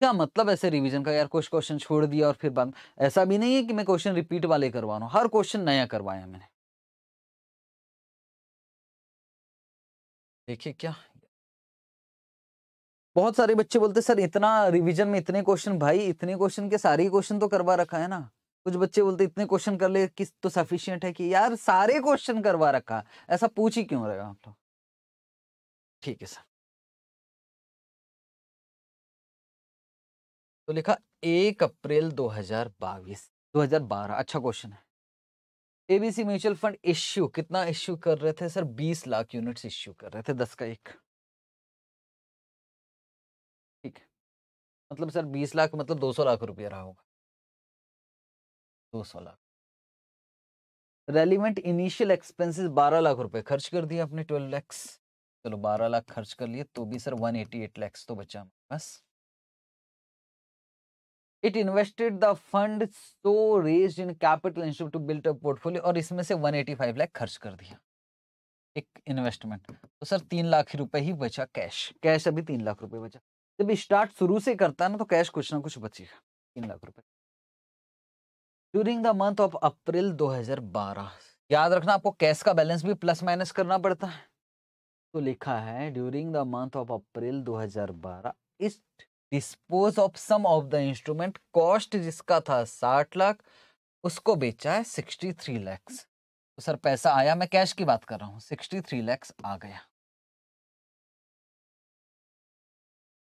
क्या मतलब ऐसे रिवीजन का यार कुछ क्वेश्चन छोड़ दिया और फिर बाद ऐसा भी नहीं है कि मैं क्वेश्चन रिपीट वाले करवा रहा हूँ हर क्वेश्चन नया करवाया मैंने देखिए क्या बहुत सारे बच्चे बोलते सर इतना रिवीजन में इतने क्वेश्चन भाई इतने क्वेश्चन के सारे क्वेश्चन तो करवा रखा है ना कुछ बच्चे बोलते इतने क्वेश्चन कर ले किस तो सफिशियंट है कि यार सारे क्वेश्चन करवा रखा ऐसा पूछ ही क्यों रहेगा आप लोग ठीक है सर तो लिखा एक अप्रैल 2022 2012 अच्छा क्वेश्चन है एबीसी म्यूचुअल फंड इश्यू कितना इश्यू कर रहे थे सर 20 लाख यूनिट्स इश्यू कर रहे थे 10 का एक ठीक है मतलब सर 20 लाख मतलब 200 लाख रुपया रहा होगा दो सौ लाख रेलिवेंट इनिशियल एक्सपेंसेस बारह लाख रुपए खर्च कर दिए अपने ट्वेल्व लैक्स चलो बारह लाख खर्च कर लिए तो भी sir one eighty eight lakhs तो बचा हमारे पास it invested the fund so raised in capital institute to built up portfolio और इसमें से वन एटी फाइव लैख खर्च कर दिया एक इन्वेस्टमेंट तो सर तीन लाख रुपए ही बचा कैश कैश अभी तीन लाख रुपए बचा जब स्टार्ट शुरू से करता है ना तो कैश कुछ ना कुछ बचेगा तीन लाख रुपए during the month of April 2012 याद रखना आपको कैश का बैलेंस भी प्लस माइनस करना पड़ता है तो लिखा है during the month of April 2012 इस dispose of some of the instrument cost जिसका था साठ लाख उसको बेचा है सिक्सटी थ्री लैक्स तो सर पैसा आया मैं कैश की बात कर रहा हूँ सिक्सटी थ्री लैक्स आ गया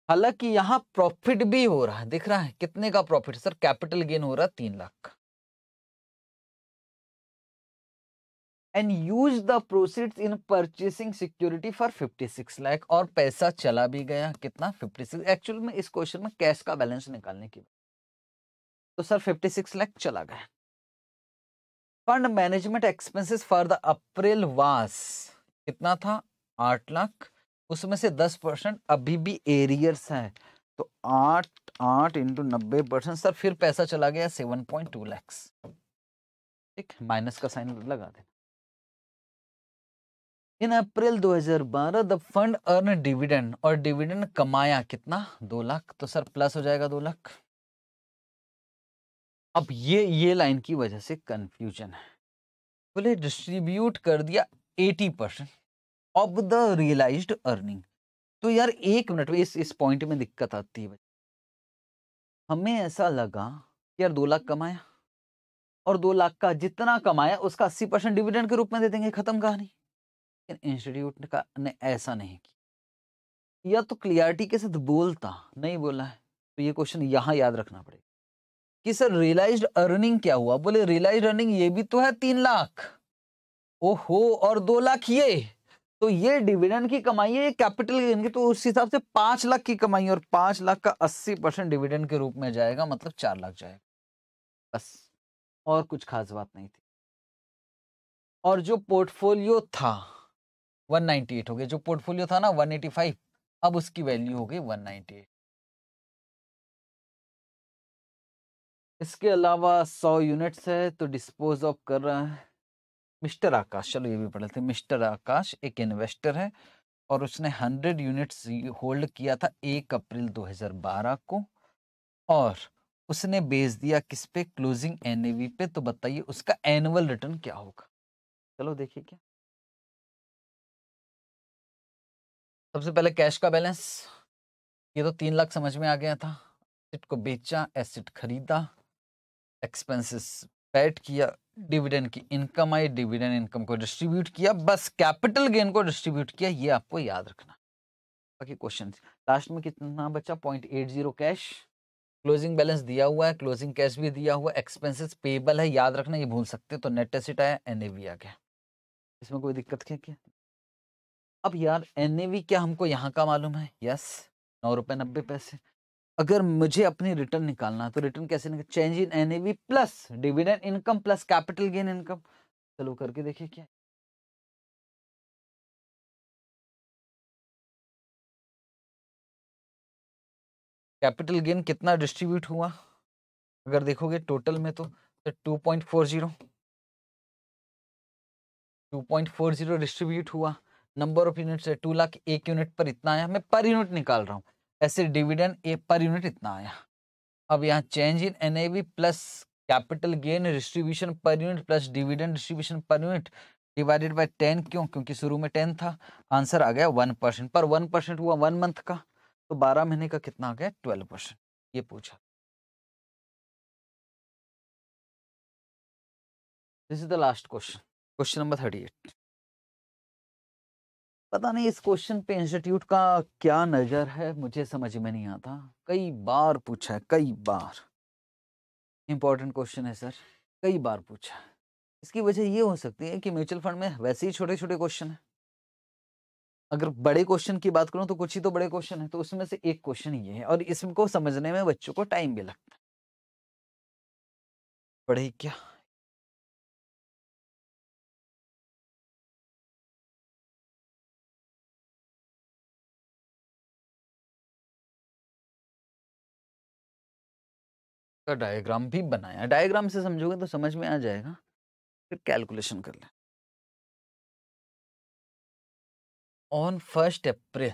हालांकि यहाँ प्रॉफिट भी हो रहा है दिख रहा है कितने का प्रॉफिट सर कैपिटल गेन हो रहा है तीन lakh and use the proceeds in purchasing security for 56 lakh और पैसा चला भी गया कितना 56 एक्चुअल में इस क्वेश्चन में कैश का बैलेंस निकालने की तो सर 56 लाख चला गया fund management expenses for the April was कितना था आठ लाख उसमें से दस परसेंट अभी भी एरियर्स है तो आठ आठ इंटू नब्बे परसेंट सर फिर पैसा चला गया सेवन पॉइंट टू लैक्स ठीक माइनस का साइन लगा देना in April 2012 the fund earn dividend और डिविडेंड कमाया कितना दो लाख तो सर प्लस हो जाएगा दो लाख अब ये ये लाइन की वजह से कंफ्यूजन है बोले तो डिस्ट्रीब्यूट कर दिया 80 percent of the realised earning तो यार एक मिनट में इस इस पॉइंट में दिक्कत आती है हमें ऐसा लगा कि यार दो लाख कमाया और दो लाख का जितना कमाया उसका अस्सी परसेंट डिविडेंड के रूप में दे देंगे खत्म कहानी लेकिन इंस्टीट्यूट का ने ऐसा नहीं किया या तो क्लियरिटी के साथ बोलता नहीं बोला है तो ये क्वेश्चन यहाँ याद रखना पड़ेगा कि सर रियलाइज अर्निंग क्या हुआ बोले रियलाइज अर्निंग ये भी तो है तीन लाख ओहो और दो लाख ये तो ये डिविडेंड की कमाई है ये कैपिटल गेन की तो उस हिसाब से पांच लाख की कमाई और पांच लाख का अस्सी परसेंट डिविडेंड के रूप में जाएगा मतलब चार लाख जाएगा बस और कुछ खास बात नहीं थी और जो पोर्टफोलियो था 198 हो गया जो पोर्टफोलियो था ना 185 अब उसकी वैल्यू हो गई 198 इसके अलावा 100 यूनिट्स है तो डिस्पोज ऑफ कर रहा है मिस्टर आकाश चलो ये भी पढ़ लेते मिस्टर आकाश एक इन्वेस्टर है और उसने 100 यूनिट्स होल्ड किया था 1 अप्रैल 2012 को और उसने बेच दिया किस पे क्लोजिंग एन पे तो बताइए उसका एनुअल रिटर्न क्या होगा चलो देखिए क्या सबसे पहले कैश का बैलेंस ये तो तीन लाख समझ में आ गया था एसिट को बेचा एसिट खरीदा एक्सपेंसेस पैट किया डिविडेंड की इनकम आई डिविडेंड इनकम को डिस्ट्रीब्यूट किया बस कैपिटल गेन को डिस्ट्रीब्यूट किया ये आपको याद रखना बाकी क्वेश्चन लास्ट में कितना बचा point eight zero cash closing balance दिया हुआ है क्लोजिंग कैश भी दिया हुआ है एक्सपेंसेस पेबल है याद रखना ये भूल सकते तो नेट एसिट आया एन आ गया इसमें कोई दिक्कत क्या क्या अब यार एन क्या हमको यहाँ का मालूम है यस नौ रुपये नब्बे पैसे अगर मुझे अपनी रिटर्न निकालना तो रिटर्न कैसे निकाल change in N plus dividend income plus capital gain income चलो करके देखिए क्या कैपिटल गेन कितना डिस्ट्रीब्यूट हुआ अगर देखोगे टोटल में तो, तो two point four zero two point four zero distribute हुआ नंबर ऑफ यूनिट्स है टू लाख एक यूनिट पर इतना आया मैं पर यूनिट निकाल रहा हूँ ऐसे डिविडेंड ए पर यूनिट इतना आया अब यहाँ change in N plus capital gain distribution per unit plus dividend distribution per unit divided by ten क्यों क्योंकि शुरू में टेन था आंसर आ गया वन परसेंट पर वन परसेंट हुआ वन मंथ का तो बारह महीने का कितना आ गया ट्वेल्व परसेंट ये पूछा this is the last question question number thirty eight पता नहीं इस क्वेश्चन पे इंस्टीट्यूट का क्या नज़र है मुझे समझ में नहीं आता कई बार पूछा है कई बार इंपॉर्टेंट क्वेश्चन है सर कई बार पूछा है इसकी वजह ये हो सकती है कि म्यूचुअल फंड में वैसे ही छोटे छोटे क्वेश्चन हैं अगर बड़े क्वेश्चन की बात करूं तो कुछ ही तो बड़े क्वेश्चन है तो उसमें से एक क्वेश्चन ये है और इसको समझने में बच्चों को टाइम भी लगता है पढ़े क्या का डायग्राम भी बनाया डायग्राम से समझोगे तो समझ में आ जाएगा फिर कैलकुलेशन कर लें on first April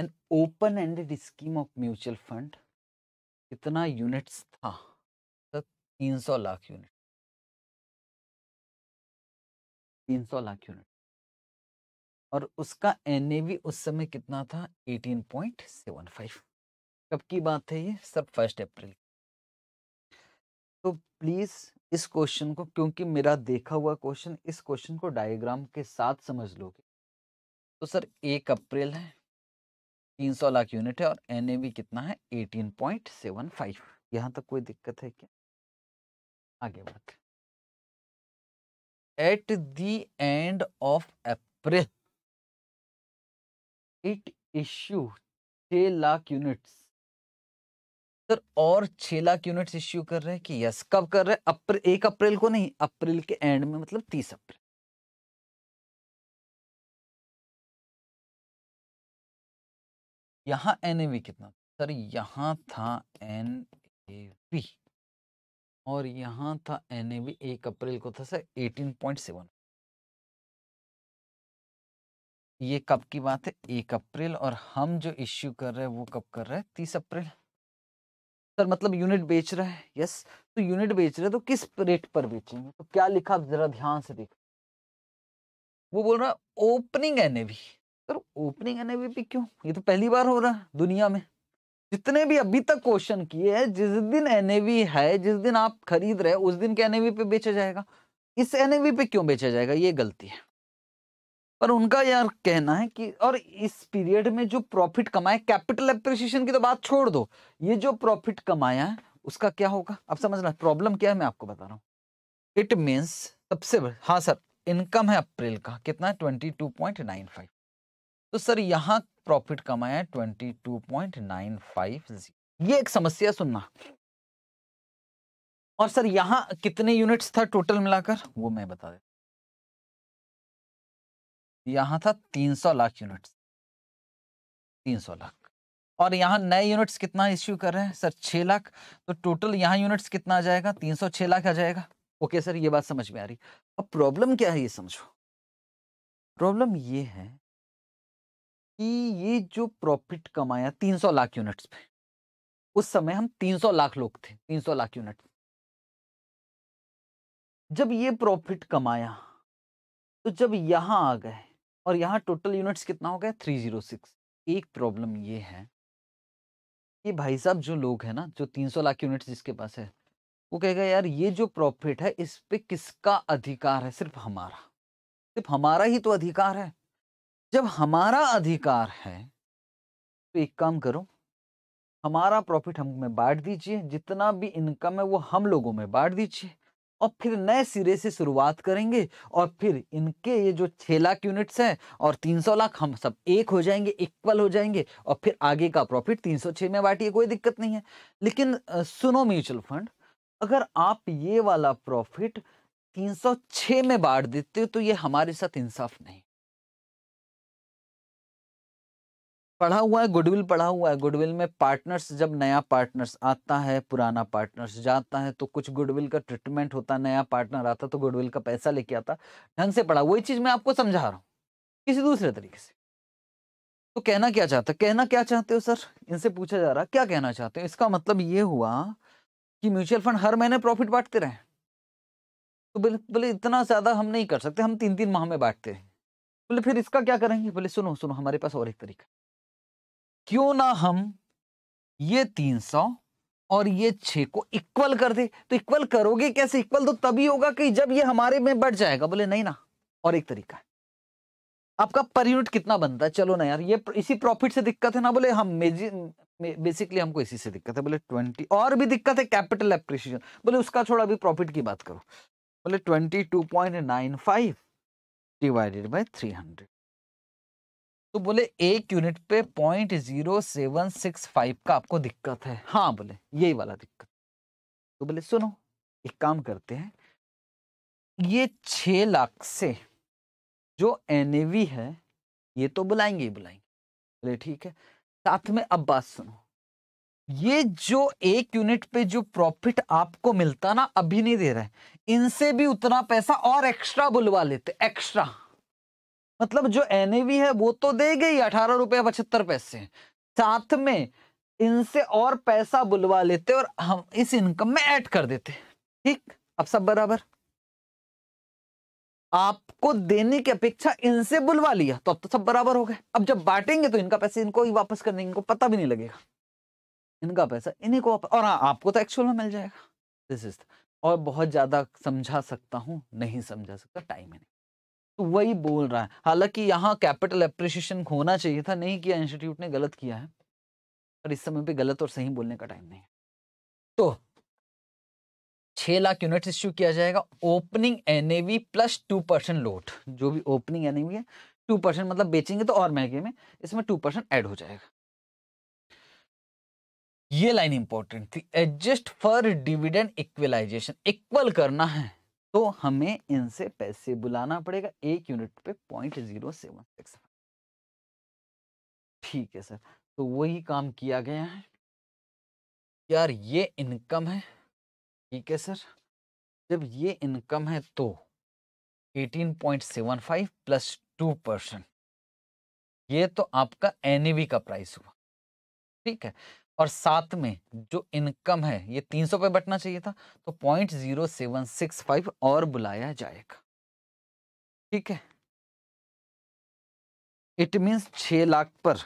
an open ended scheme of mutual fund कितना यूनिट्स था तो तीन सौ लाख यूनिट तीन सौ लाख यूनिट और उसका एन उस समय कितना था एटीन पॉइंट सेवन फाइव कब की बात है ये सब फर्स्ट अप्रैल तो प्लीज़ इस क्वेश्चन को क्योंकि मेरा देखा हुआ क्वेश्चन इस क्वेश्चन को डायग्राम के साथ समझ लोगे तो सर एक अप्रैल है तीन सौ लाख यूनिट है और एन कितना है एटीन पॉइंट सेवन फाइव यहाँ तक कोई दिक्कत है क्या आगे बात at the end of April it issue छ लाख यूनिट्स सर और छह लाख यूनिट्स इश्यू कर रहे हैं कि यस कब कर रहे हैं अप्र, एक अप्रैल को नहीं अप्रैल के एंड में मतलब तीस अप्रैल यहां एन कितना सर यहां था एन और यहां था एन एक अप्रैल को था सर एटीन पॉइंट सेवन ये कब की बात है एक अप्रैल और हम जो इश्यू कर रहे हैं वो कब कर रहे हैं तीस अप्रैल सर मतलब यूनिट बेच रहा है यस तो यूनिट बेच रहे हैं तो किस रेट पर बेचेंगे तो क्या लिखा आप जरा ध्यान से देखो वो बोल रहा है opening NAV sir opening NAV भी क्यों ये तो पहली बार हो रहा है दुनिया में जितने भी अभी तक क्वेश्चन किए हैं जिस दिन एनएवी है जिस दिन आप खरीद रहे उस दिन के एनएवी पे बेचा जाएगा इस एनएवी पे क्यों बेचा जाएगा ये गलती है पर उनका यार कहना है कि और इस पीरियड में जो प्रॉफिट कमाए कैपिटल एप्रिसिएशन की तो बात छोड़ दो ये जो प्रॉफिट कमाया है उसका क्या होगा अब समझना प्रॉब्लम क्या है मैं आपको बता रहा हूँ इट मीन्स सबसे हाँ सर इनकम है अप्रैल का कितना है twenty two point nine five तो सर यहाँ प्रॉफिट कमाया है twenty two point nine five ये एक समस्या सुनना और सर यहाँ कितने यूनिट्स था टोटल मिलाकर वो मैं बता देता यहां था 300 लाख यूनिट्स 300 लाख और यहाँ नए यूनिट्स कितना इश्यू कर रहे हैं सर 6 लाख तो टोटल यहाँ यूनिट्स कितना आ जाएगा 306 लाख आ जाएगा ओके सर ये बात समझ में आ रही अब प्रॉब्लम क्या है ये समझो प्रॉब्लम ये है कि ये जो प्रॉफिट कमाया 300 लाख यूनिट्स पे उस समय हम 300 लाख लोग थे 300 लाख यूनिट जब ये प्रॉफिट कमाया तो जब यहां आ गए और यहाँ टोटल यूनिट्स कितना हो गया थ्री जीरो सिक्स एक प्रॉब्लम ये है कि भाई साहब जो लोग हैं ना जो तीन सौ लाख यूनिट्स जिसके पास है वो कहेगा यार ये जो प्रॉफिट है इस पर किसका अधिकार है सिर्फ हमारा सिर्फ हमारा ही तो अधिकार है जब हमारा अधिकार है तो एक काम करो हमारा प्रॉफिट हम में बांट दीजिए जितना भी इनकम है वो हम लोगों में बांट दीजिए और फिर नए सिरे से शुरुआत करेंगे और फिर इनके ये जो छः लाख यूनिट्स हैं और तीन सौ लाख हम सब एक हो जाएंगे इक्वल हो जाएंगे और फिर आगे का प्रॉफिट तीन सौ छः में बांटिए कोई दिक्कत नहीं है लेकिन सुनो म्यूचुअल फंड अगर आप ये वाला प्रॉफिट तीन सौ छः में बांट देते हो तो ये हमारे साथ इंसाफ नहीं पढ़ा हुआ है गुडविल पढ़ा हुआ है गुडविल में पार्टनर्स जब नया पार्टनर्स आता है पुराना पार्टनर्स जाता है तो कुछ गुडविल का ट्रीटमेंट होता है नया पार्टनर आता तो गुडविल का पैसा लेके आता ढंग से पढ़ा वही चीज मैं आपको समझा रहा हूँ किसी दूसरे तरीके से तो कहना क्या चाहता कहना क्या चाहते हो सर इनसे पूछा जा रहा क्या कहना चाहते हो इसका मतलब ये हुआ कि म्यूचुअल फंड हर महीने प्रॉफिट बांटते रहे तो बोले इतना ज्यादा हम नहीं कर सकते हम तीन तीन माह में बांटते रहे बोले फिर इसका क्या करेंगे बोले सुनो सुनो हमारे पास और एक तरीका क्यों ना हम ये तीन सौ और ये छः को इक्वल कर दे तो इक्वल करोगे कैसे इक्वल तो तभी होगा कि जब ये हमारे में बढ़ जाएगा बोले नहीं ना और एक तरीका है आपका पर यूनिट कितना बनता है चलो ना यार ये इसी प्रॉफिट से दिक्कत है ना बोले हम मेजी बेसिकली हमको इसी से दिक्कत है बोले ट्वेंटी और भी दिक्कत है कैपिटल एप्रिसिएशन बोले उसका छोड़ अभी प्रॉफिट की बात करो बोले twenty two point nine five divided by three hundred तो बोले एक यूनिट पे point zero seven six five का आपको दिक्कत है हाँ बोले यही वाला दिक्कत तो बोले सुनो एक काम करते हैं ये छ लाख से जो एन है ये तो बुलाएंगे ही बुलाएंगे बोले ठीक है साथ में अब बात सुनो ये जो एक यूनिट पे जो प्रॉफिट आपको मिलता ना अभी नहीं दे रहा है इनसे भी उतना पैसा और एक्स्ट्रा बुलवा लेते एक्स्ट्रा मतलब जो एन है वो तो दे गई अठारह रुपये पचहत्तर पैसे साथ में इनसे और पैसा बुलवा लेते और हम इस इनकम में ऐड कर देते ठीक अब सब बराबर आपको देने की अपेक्षा इनसे बुलवा लिया तो अब तो सब बराबर हो गए अब जब बांटेंगे तो इनका पैसे इनको ही वापस कर देंगे इनको पता भी नहीं लगेगा इनका पैसा इन्हीं को और हाँ आपको तो एक्चुअल में मिल जाएगा दिस इज और बहुत ज्यादा समझा सकता हूँ नहीं समझा सकता टाइम है तो वही बोल रहा है हालांकि यहाँ कैपिटल अप्रिशिएशन होना चाहिए था नहीं किया इंस्टीट्यूट ने गलत किया है पर इस समय पे गलत और सही बोलने का टाइम नहीं है तो छह लाख यूनिट इश्यू किया जाएगा opening NAV plus two percent load जो भी ओपनिंग एनएवी है टू परसेंट मतलब बेचेंगे तो और महंगे में इसमें टू परसेंट एड हो जाएगा ये लाइन इंपॉर्टेंट थी adjust for dividend equalisation equal करना है तो हमें इनसे पैसे बुलाना पड़ेगा एक यूनिट पे पॉइंट जीरो सेवन सिक्स ठीक है सर तो वही काम किया गया है यार ये इनकम है ठीक है सर जब ये इनकम है तो eighteen point seven five plus two percent ये तो आपका एन का प्राइस हुआ ठीक है और साथ में जो इनकम है ये 300 पे बटना चाहिए था तो point zero seven six five और बुलाया जाएगा ठीक है इट मीन्स छः लाख पर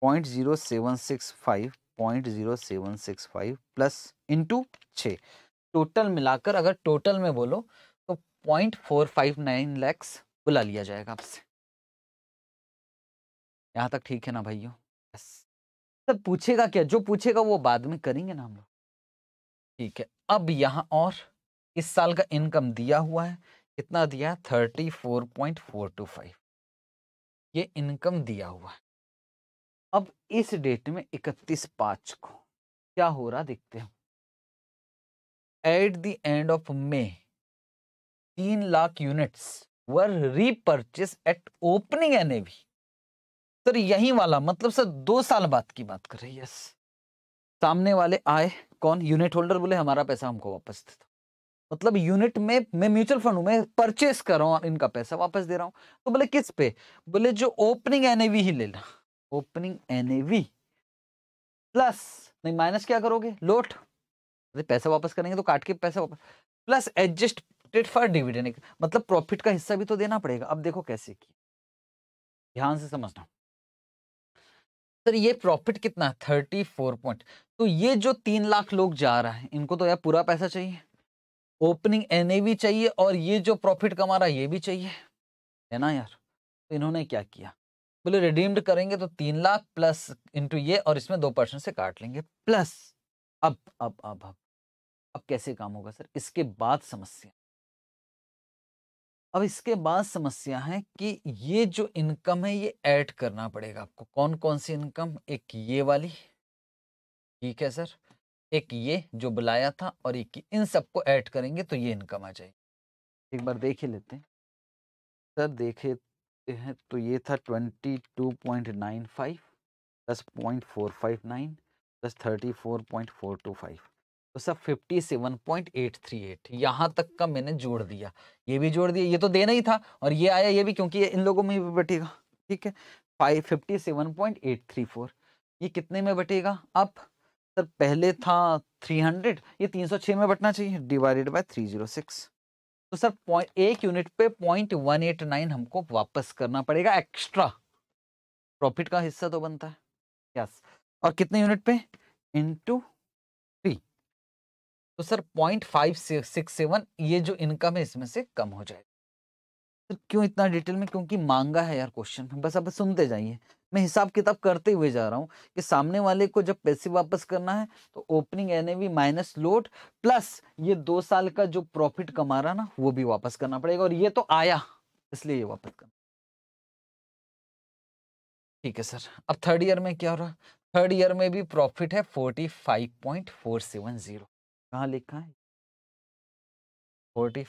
point zero seven six five point zero seven six five plus into two total मिलाकर अगर टोटल में बोलो तो point four five nine lakhs बुला लिया जाएगा आपसे यहां तक ठीक है ना भाइयों बस सर पूछेगा क्या जो पूछेगा वो बाद में करेंगे ना हम लोग ठीक है अब यहाँ और इस साल का इनकम दिया हुआ है कितना दिया thirty four point four two five ये इनकम दिया हुआ है अब इस डेट में इकतीस पाँच को क्या हो रहा देखते हैं at the end of May तीन lakh units were repurchase at opening N NAV sir यही वाला मतलब सर दो साल बाद की बात कर रही यस सामने वाले आए कौन यूनिट होल्डर बोले हमारा पैसा हमको वापस दे दो मतलब यूनिट में मैं म्यूचुअल फंड हूं मैं परचेस कर रहा हूँ और इनका पैसा वापस दे रहा हूँ तो बोले किस पे बोले जो ओपनिंग एनएवी ही लेना ओपनिंग एनएवी प्लस नहीं माइनस क्या करोगे लोट अरे पैसा वापस करेंगे तो काट के पैसा वापस प्लस एडजस्टेड फॉर डिविडेंड मतलब प्रॉफिट का हिस्सा भी तो देना पड़ेगा अब देखो कैसे की ध्यान से समझना सर ये प्रॉफिट कितना थर्टी फोर पॉइंट तो ये जो तीन लाख लोग जा रहा है इनको तो यार पूरा पैसा चाहिए ओपनिंग एन भी चाहिए और ये जो प्रॉफिट कमा रहा है ये भी चाहिए है ना यार तो इन्होंने क्या किया बोले रिडीम्ड करेंगे तो तीन लाख प्लस इंटू ये और इसमें दो परसेंट से काट लेंगे प्लस अब अब अब अब अब कैसे काम होगा सर इसके बाद समस्या अब इसके बाद समस्या है कि ये जो इनकम है ये ऐड करना पड़ेगा आपको कौन कौन सी इनकम एक ये वाली ठीक है सर एक ये जो बुलाया था और एक इन सबको ऐड करेंगे तो ये इनकम आ जाएगी एक बार देख ही लेते हैं सर देखे हैं तो ये था twenty two point nine five plus point four five nine plus thirty four point four two five तो सब 57.838 यहाँ तक का मैंने जोड़ दिया ये भी जोड़ दिया ये तो देना ही था और ये आया ये भी क्योंकि इन लोगों में भी बटेगा ठीक है five fifty seven point eight three four ये कितने में बटेगा अब सर पहले था थ्री हंड्रेड ये तीन सौ छः में बटना चाहिए divided by three zero six तो सर पॉइंट एक यूनिट पे पॉइंट वन एट नाइन हमको वापस करना पड़ेगा एक्स्ट्रा प्रॉफिट का हिस्सा तो बनता है यस और कितने यूनिट पे इनटू तो sir point five six seven ये जो इनकम है इसमें से कम हो जाएगी तो क्यों इतना डिटेल में क्योंकि मांगा है यार क्वेश्चन में बस अब सुनते जाइए मैं हिसाब किताब करते हुए जा रहा हूँ कि सामने वाले को जब पैसे वापस करना है तो opening N minus load plus ये दो साल का जो प्रॉफिट कमा रहा ना वो भी वापस करना पड़ेगा और ये तो आया इसलिए ये वापस करना ठीक है सर अब थर्ड ईयर में क्या हो रहा थर्ड ईयर में भी प्रॉफिट है forty five point four seven zero कहा लिखा है forty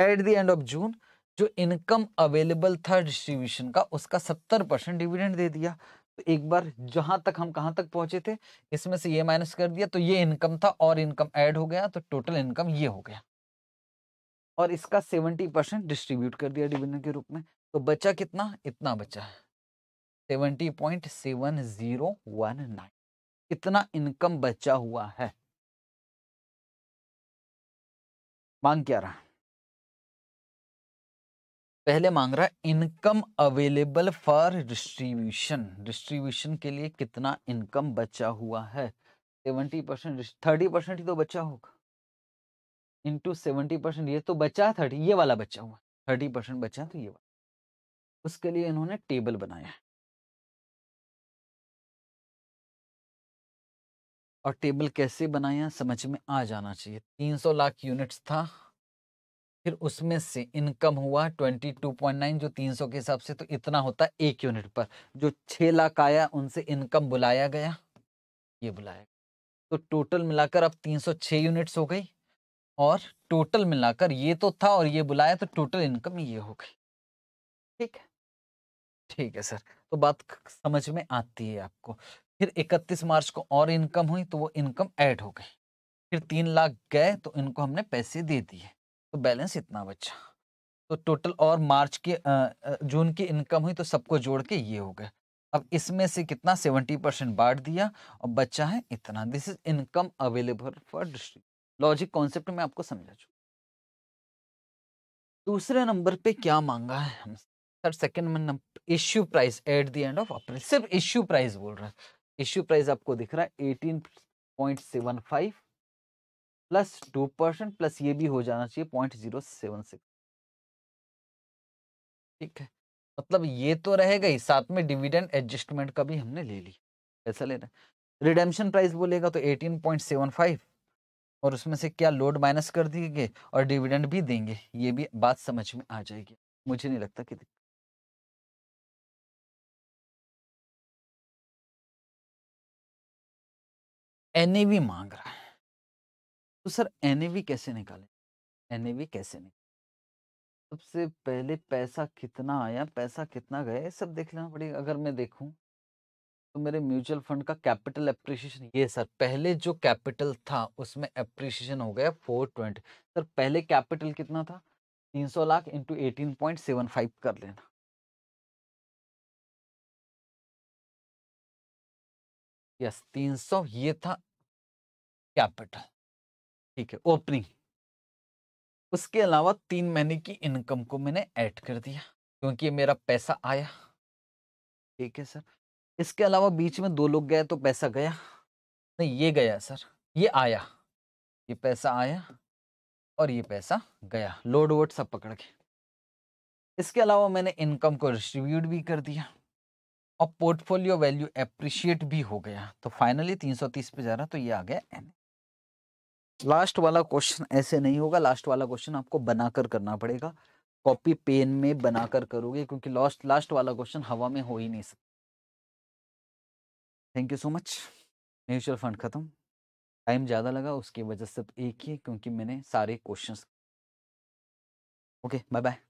at the end of June जो इनकम अवेलेबल था डिस्ट्रीब्यूशन का उसका सत्तर परसेंट डिविडेंड दे दिया तो एक बार जहां तक हम कहां तक पहुंचे थे इसमें से ये माइनस कर दिया तो ये इनकम था और इनकम ऐड हो गया तो टोटल इनकम ये हो गया और इसका सेवेंटी परसेंट डिस्ट्रीब्यूट कर दिया डिविडेंड के रूप में तो बचा कितना इतना बचा seventy point seven zero one nine कितना इनकम बचा हुआ है मांग क्या रहा पहले मांग रहा income available for distribution distribution के लिए कितना इनकम बचा हुआ है सेवेंटी परसेंट थर्टी परसेंट ही तो बचा होगा इंटू सेवेंटी परसेंट ये तो बचा थर्टी ये वाला बचा हुआ थर्टी परसेंट बचा तो ये वाला उसके लिए इन्होंने टेबल बनाया है और टेबल कैसे बनाया समझ में आ जाना चाहिए 300 लाख यूनिट्स था फिर उसमें से इनकम हुआ 22.9 जो 300 के हिसाब से तो इतना होता एक यूनिट पर जो 6 लाख आया उनसे इनकम बुलाया गया ये बुलाया तो टोटल मिलाकर अब 306 यूनिट्स हो गई और टोटल मिलाकर ये तो था और ये बुलाया तो टोटल इनकम ये हो गई ठीक है ठीक है सर तो बात समझ में आती है आपको फिर 31 मार्च को और इनकम हुई तो वो इनकम ऐड हो गई फिर तीन लाख गए तो इनको हमने पैसे दे दिए तो बैलेंस इतना बचा तो टोटल और मार्च के जून की इनकम हुई तो सबको जोड़ के ये हो गया अब इसमें से कितना 70 परसेंट बांट दिया और बचा है इतना this is income available for district logic concept में आपको समझा चुका दूसरे नंबर पे क्या मांगा है हम सर सेकंड में issue price at the end of April सिर्फ इश्यू प्राइस बोल रहा है इश्यू प्राइस आपको दिख रहा है eighteen point seven five plus two percent plus ये भी हो जाना चाहिए पॉइंट जीरो सेवन सिक्स ठीक है मतलब ये तो रहेगा ही साथ में डिविडेंड एडजस्टमेंट का भी हमने ले लिया ऐसा लेना रिडेम्पशन प्राइस बोलेगा तो एटीन पॉइंट सेवन फाइव और उसमें से क्या लोड माइनस कर देंगे और डिविडेंड भी देंगे ये भी बात समझ में आ जाएगी मुझे नहीं लगता कि एन मांग रहा है तो सर एन कैसे निकाले एन कैसे निकाले सबसे पहले पैसा कितना आया पैसा कितना गया ये सब देख लेना पड़ेगा अगर मैं देखूं तो मेरे म्यूचुअल फंड का कैपिटल अप्रिशिएशन ये सर पहले जो कैपिटल था उसमें अप्रिशिएशन हो गया फोर ट्वेंटी सर पहले कैपिटल कितना था तीन सौ lakh into eighteen point seven five कर लेना यस तीन सौ ये था कैपिटल ठीक है ओपनिंग उसके अलावा तीन महीने की इनकम को मैंने ऐड कर दिया क्योंकि मेरा पैसा आया ठीक है सर इसके अलावा बीच में दो लोग गए तो पैसा गया नहीं ये गया सर ये आया ये पैसा आया और ये पैसा गया लोड वोड सब पकड़ के इसके अलावा मैंने इनकम को डिस्ट्रीब्यूट भी कर दिया और पोर्टफोलियो वैल्यू एप्रिशिएट भी हो गया तो फाइनली 330 पे जा रहा तो ये आ गया एन लास्ट वाला क्वेश्चन ऐसे नहीं होगा लास्ट वाला क्वेश्चन आपको बनाकर करना पड़ेगा कॉपी पेन में बनाकर करोगे क्योंकि लास्ट लास्ट वाला क्वेश्चन हवा में हो ही नहीं सकता thank you so much mutual fund खत्म टाइम ज़्यादा लगा उसकी वजह से तो एक ही क्योंकि मैंने सारे क्वेश्चंस ओके बाय बाय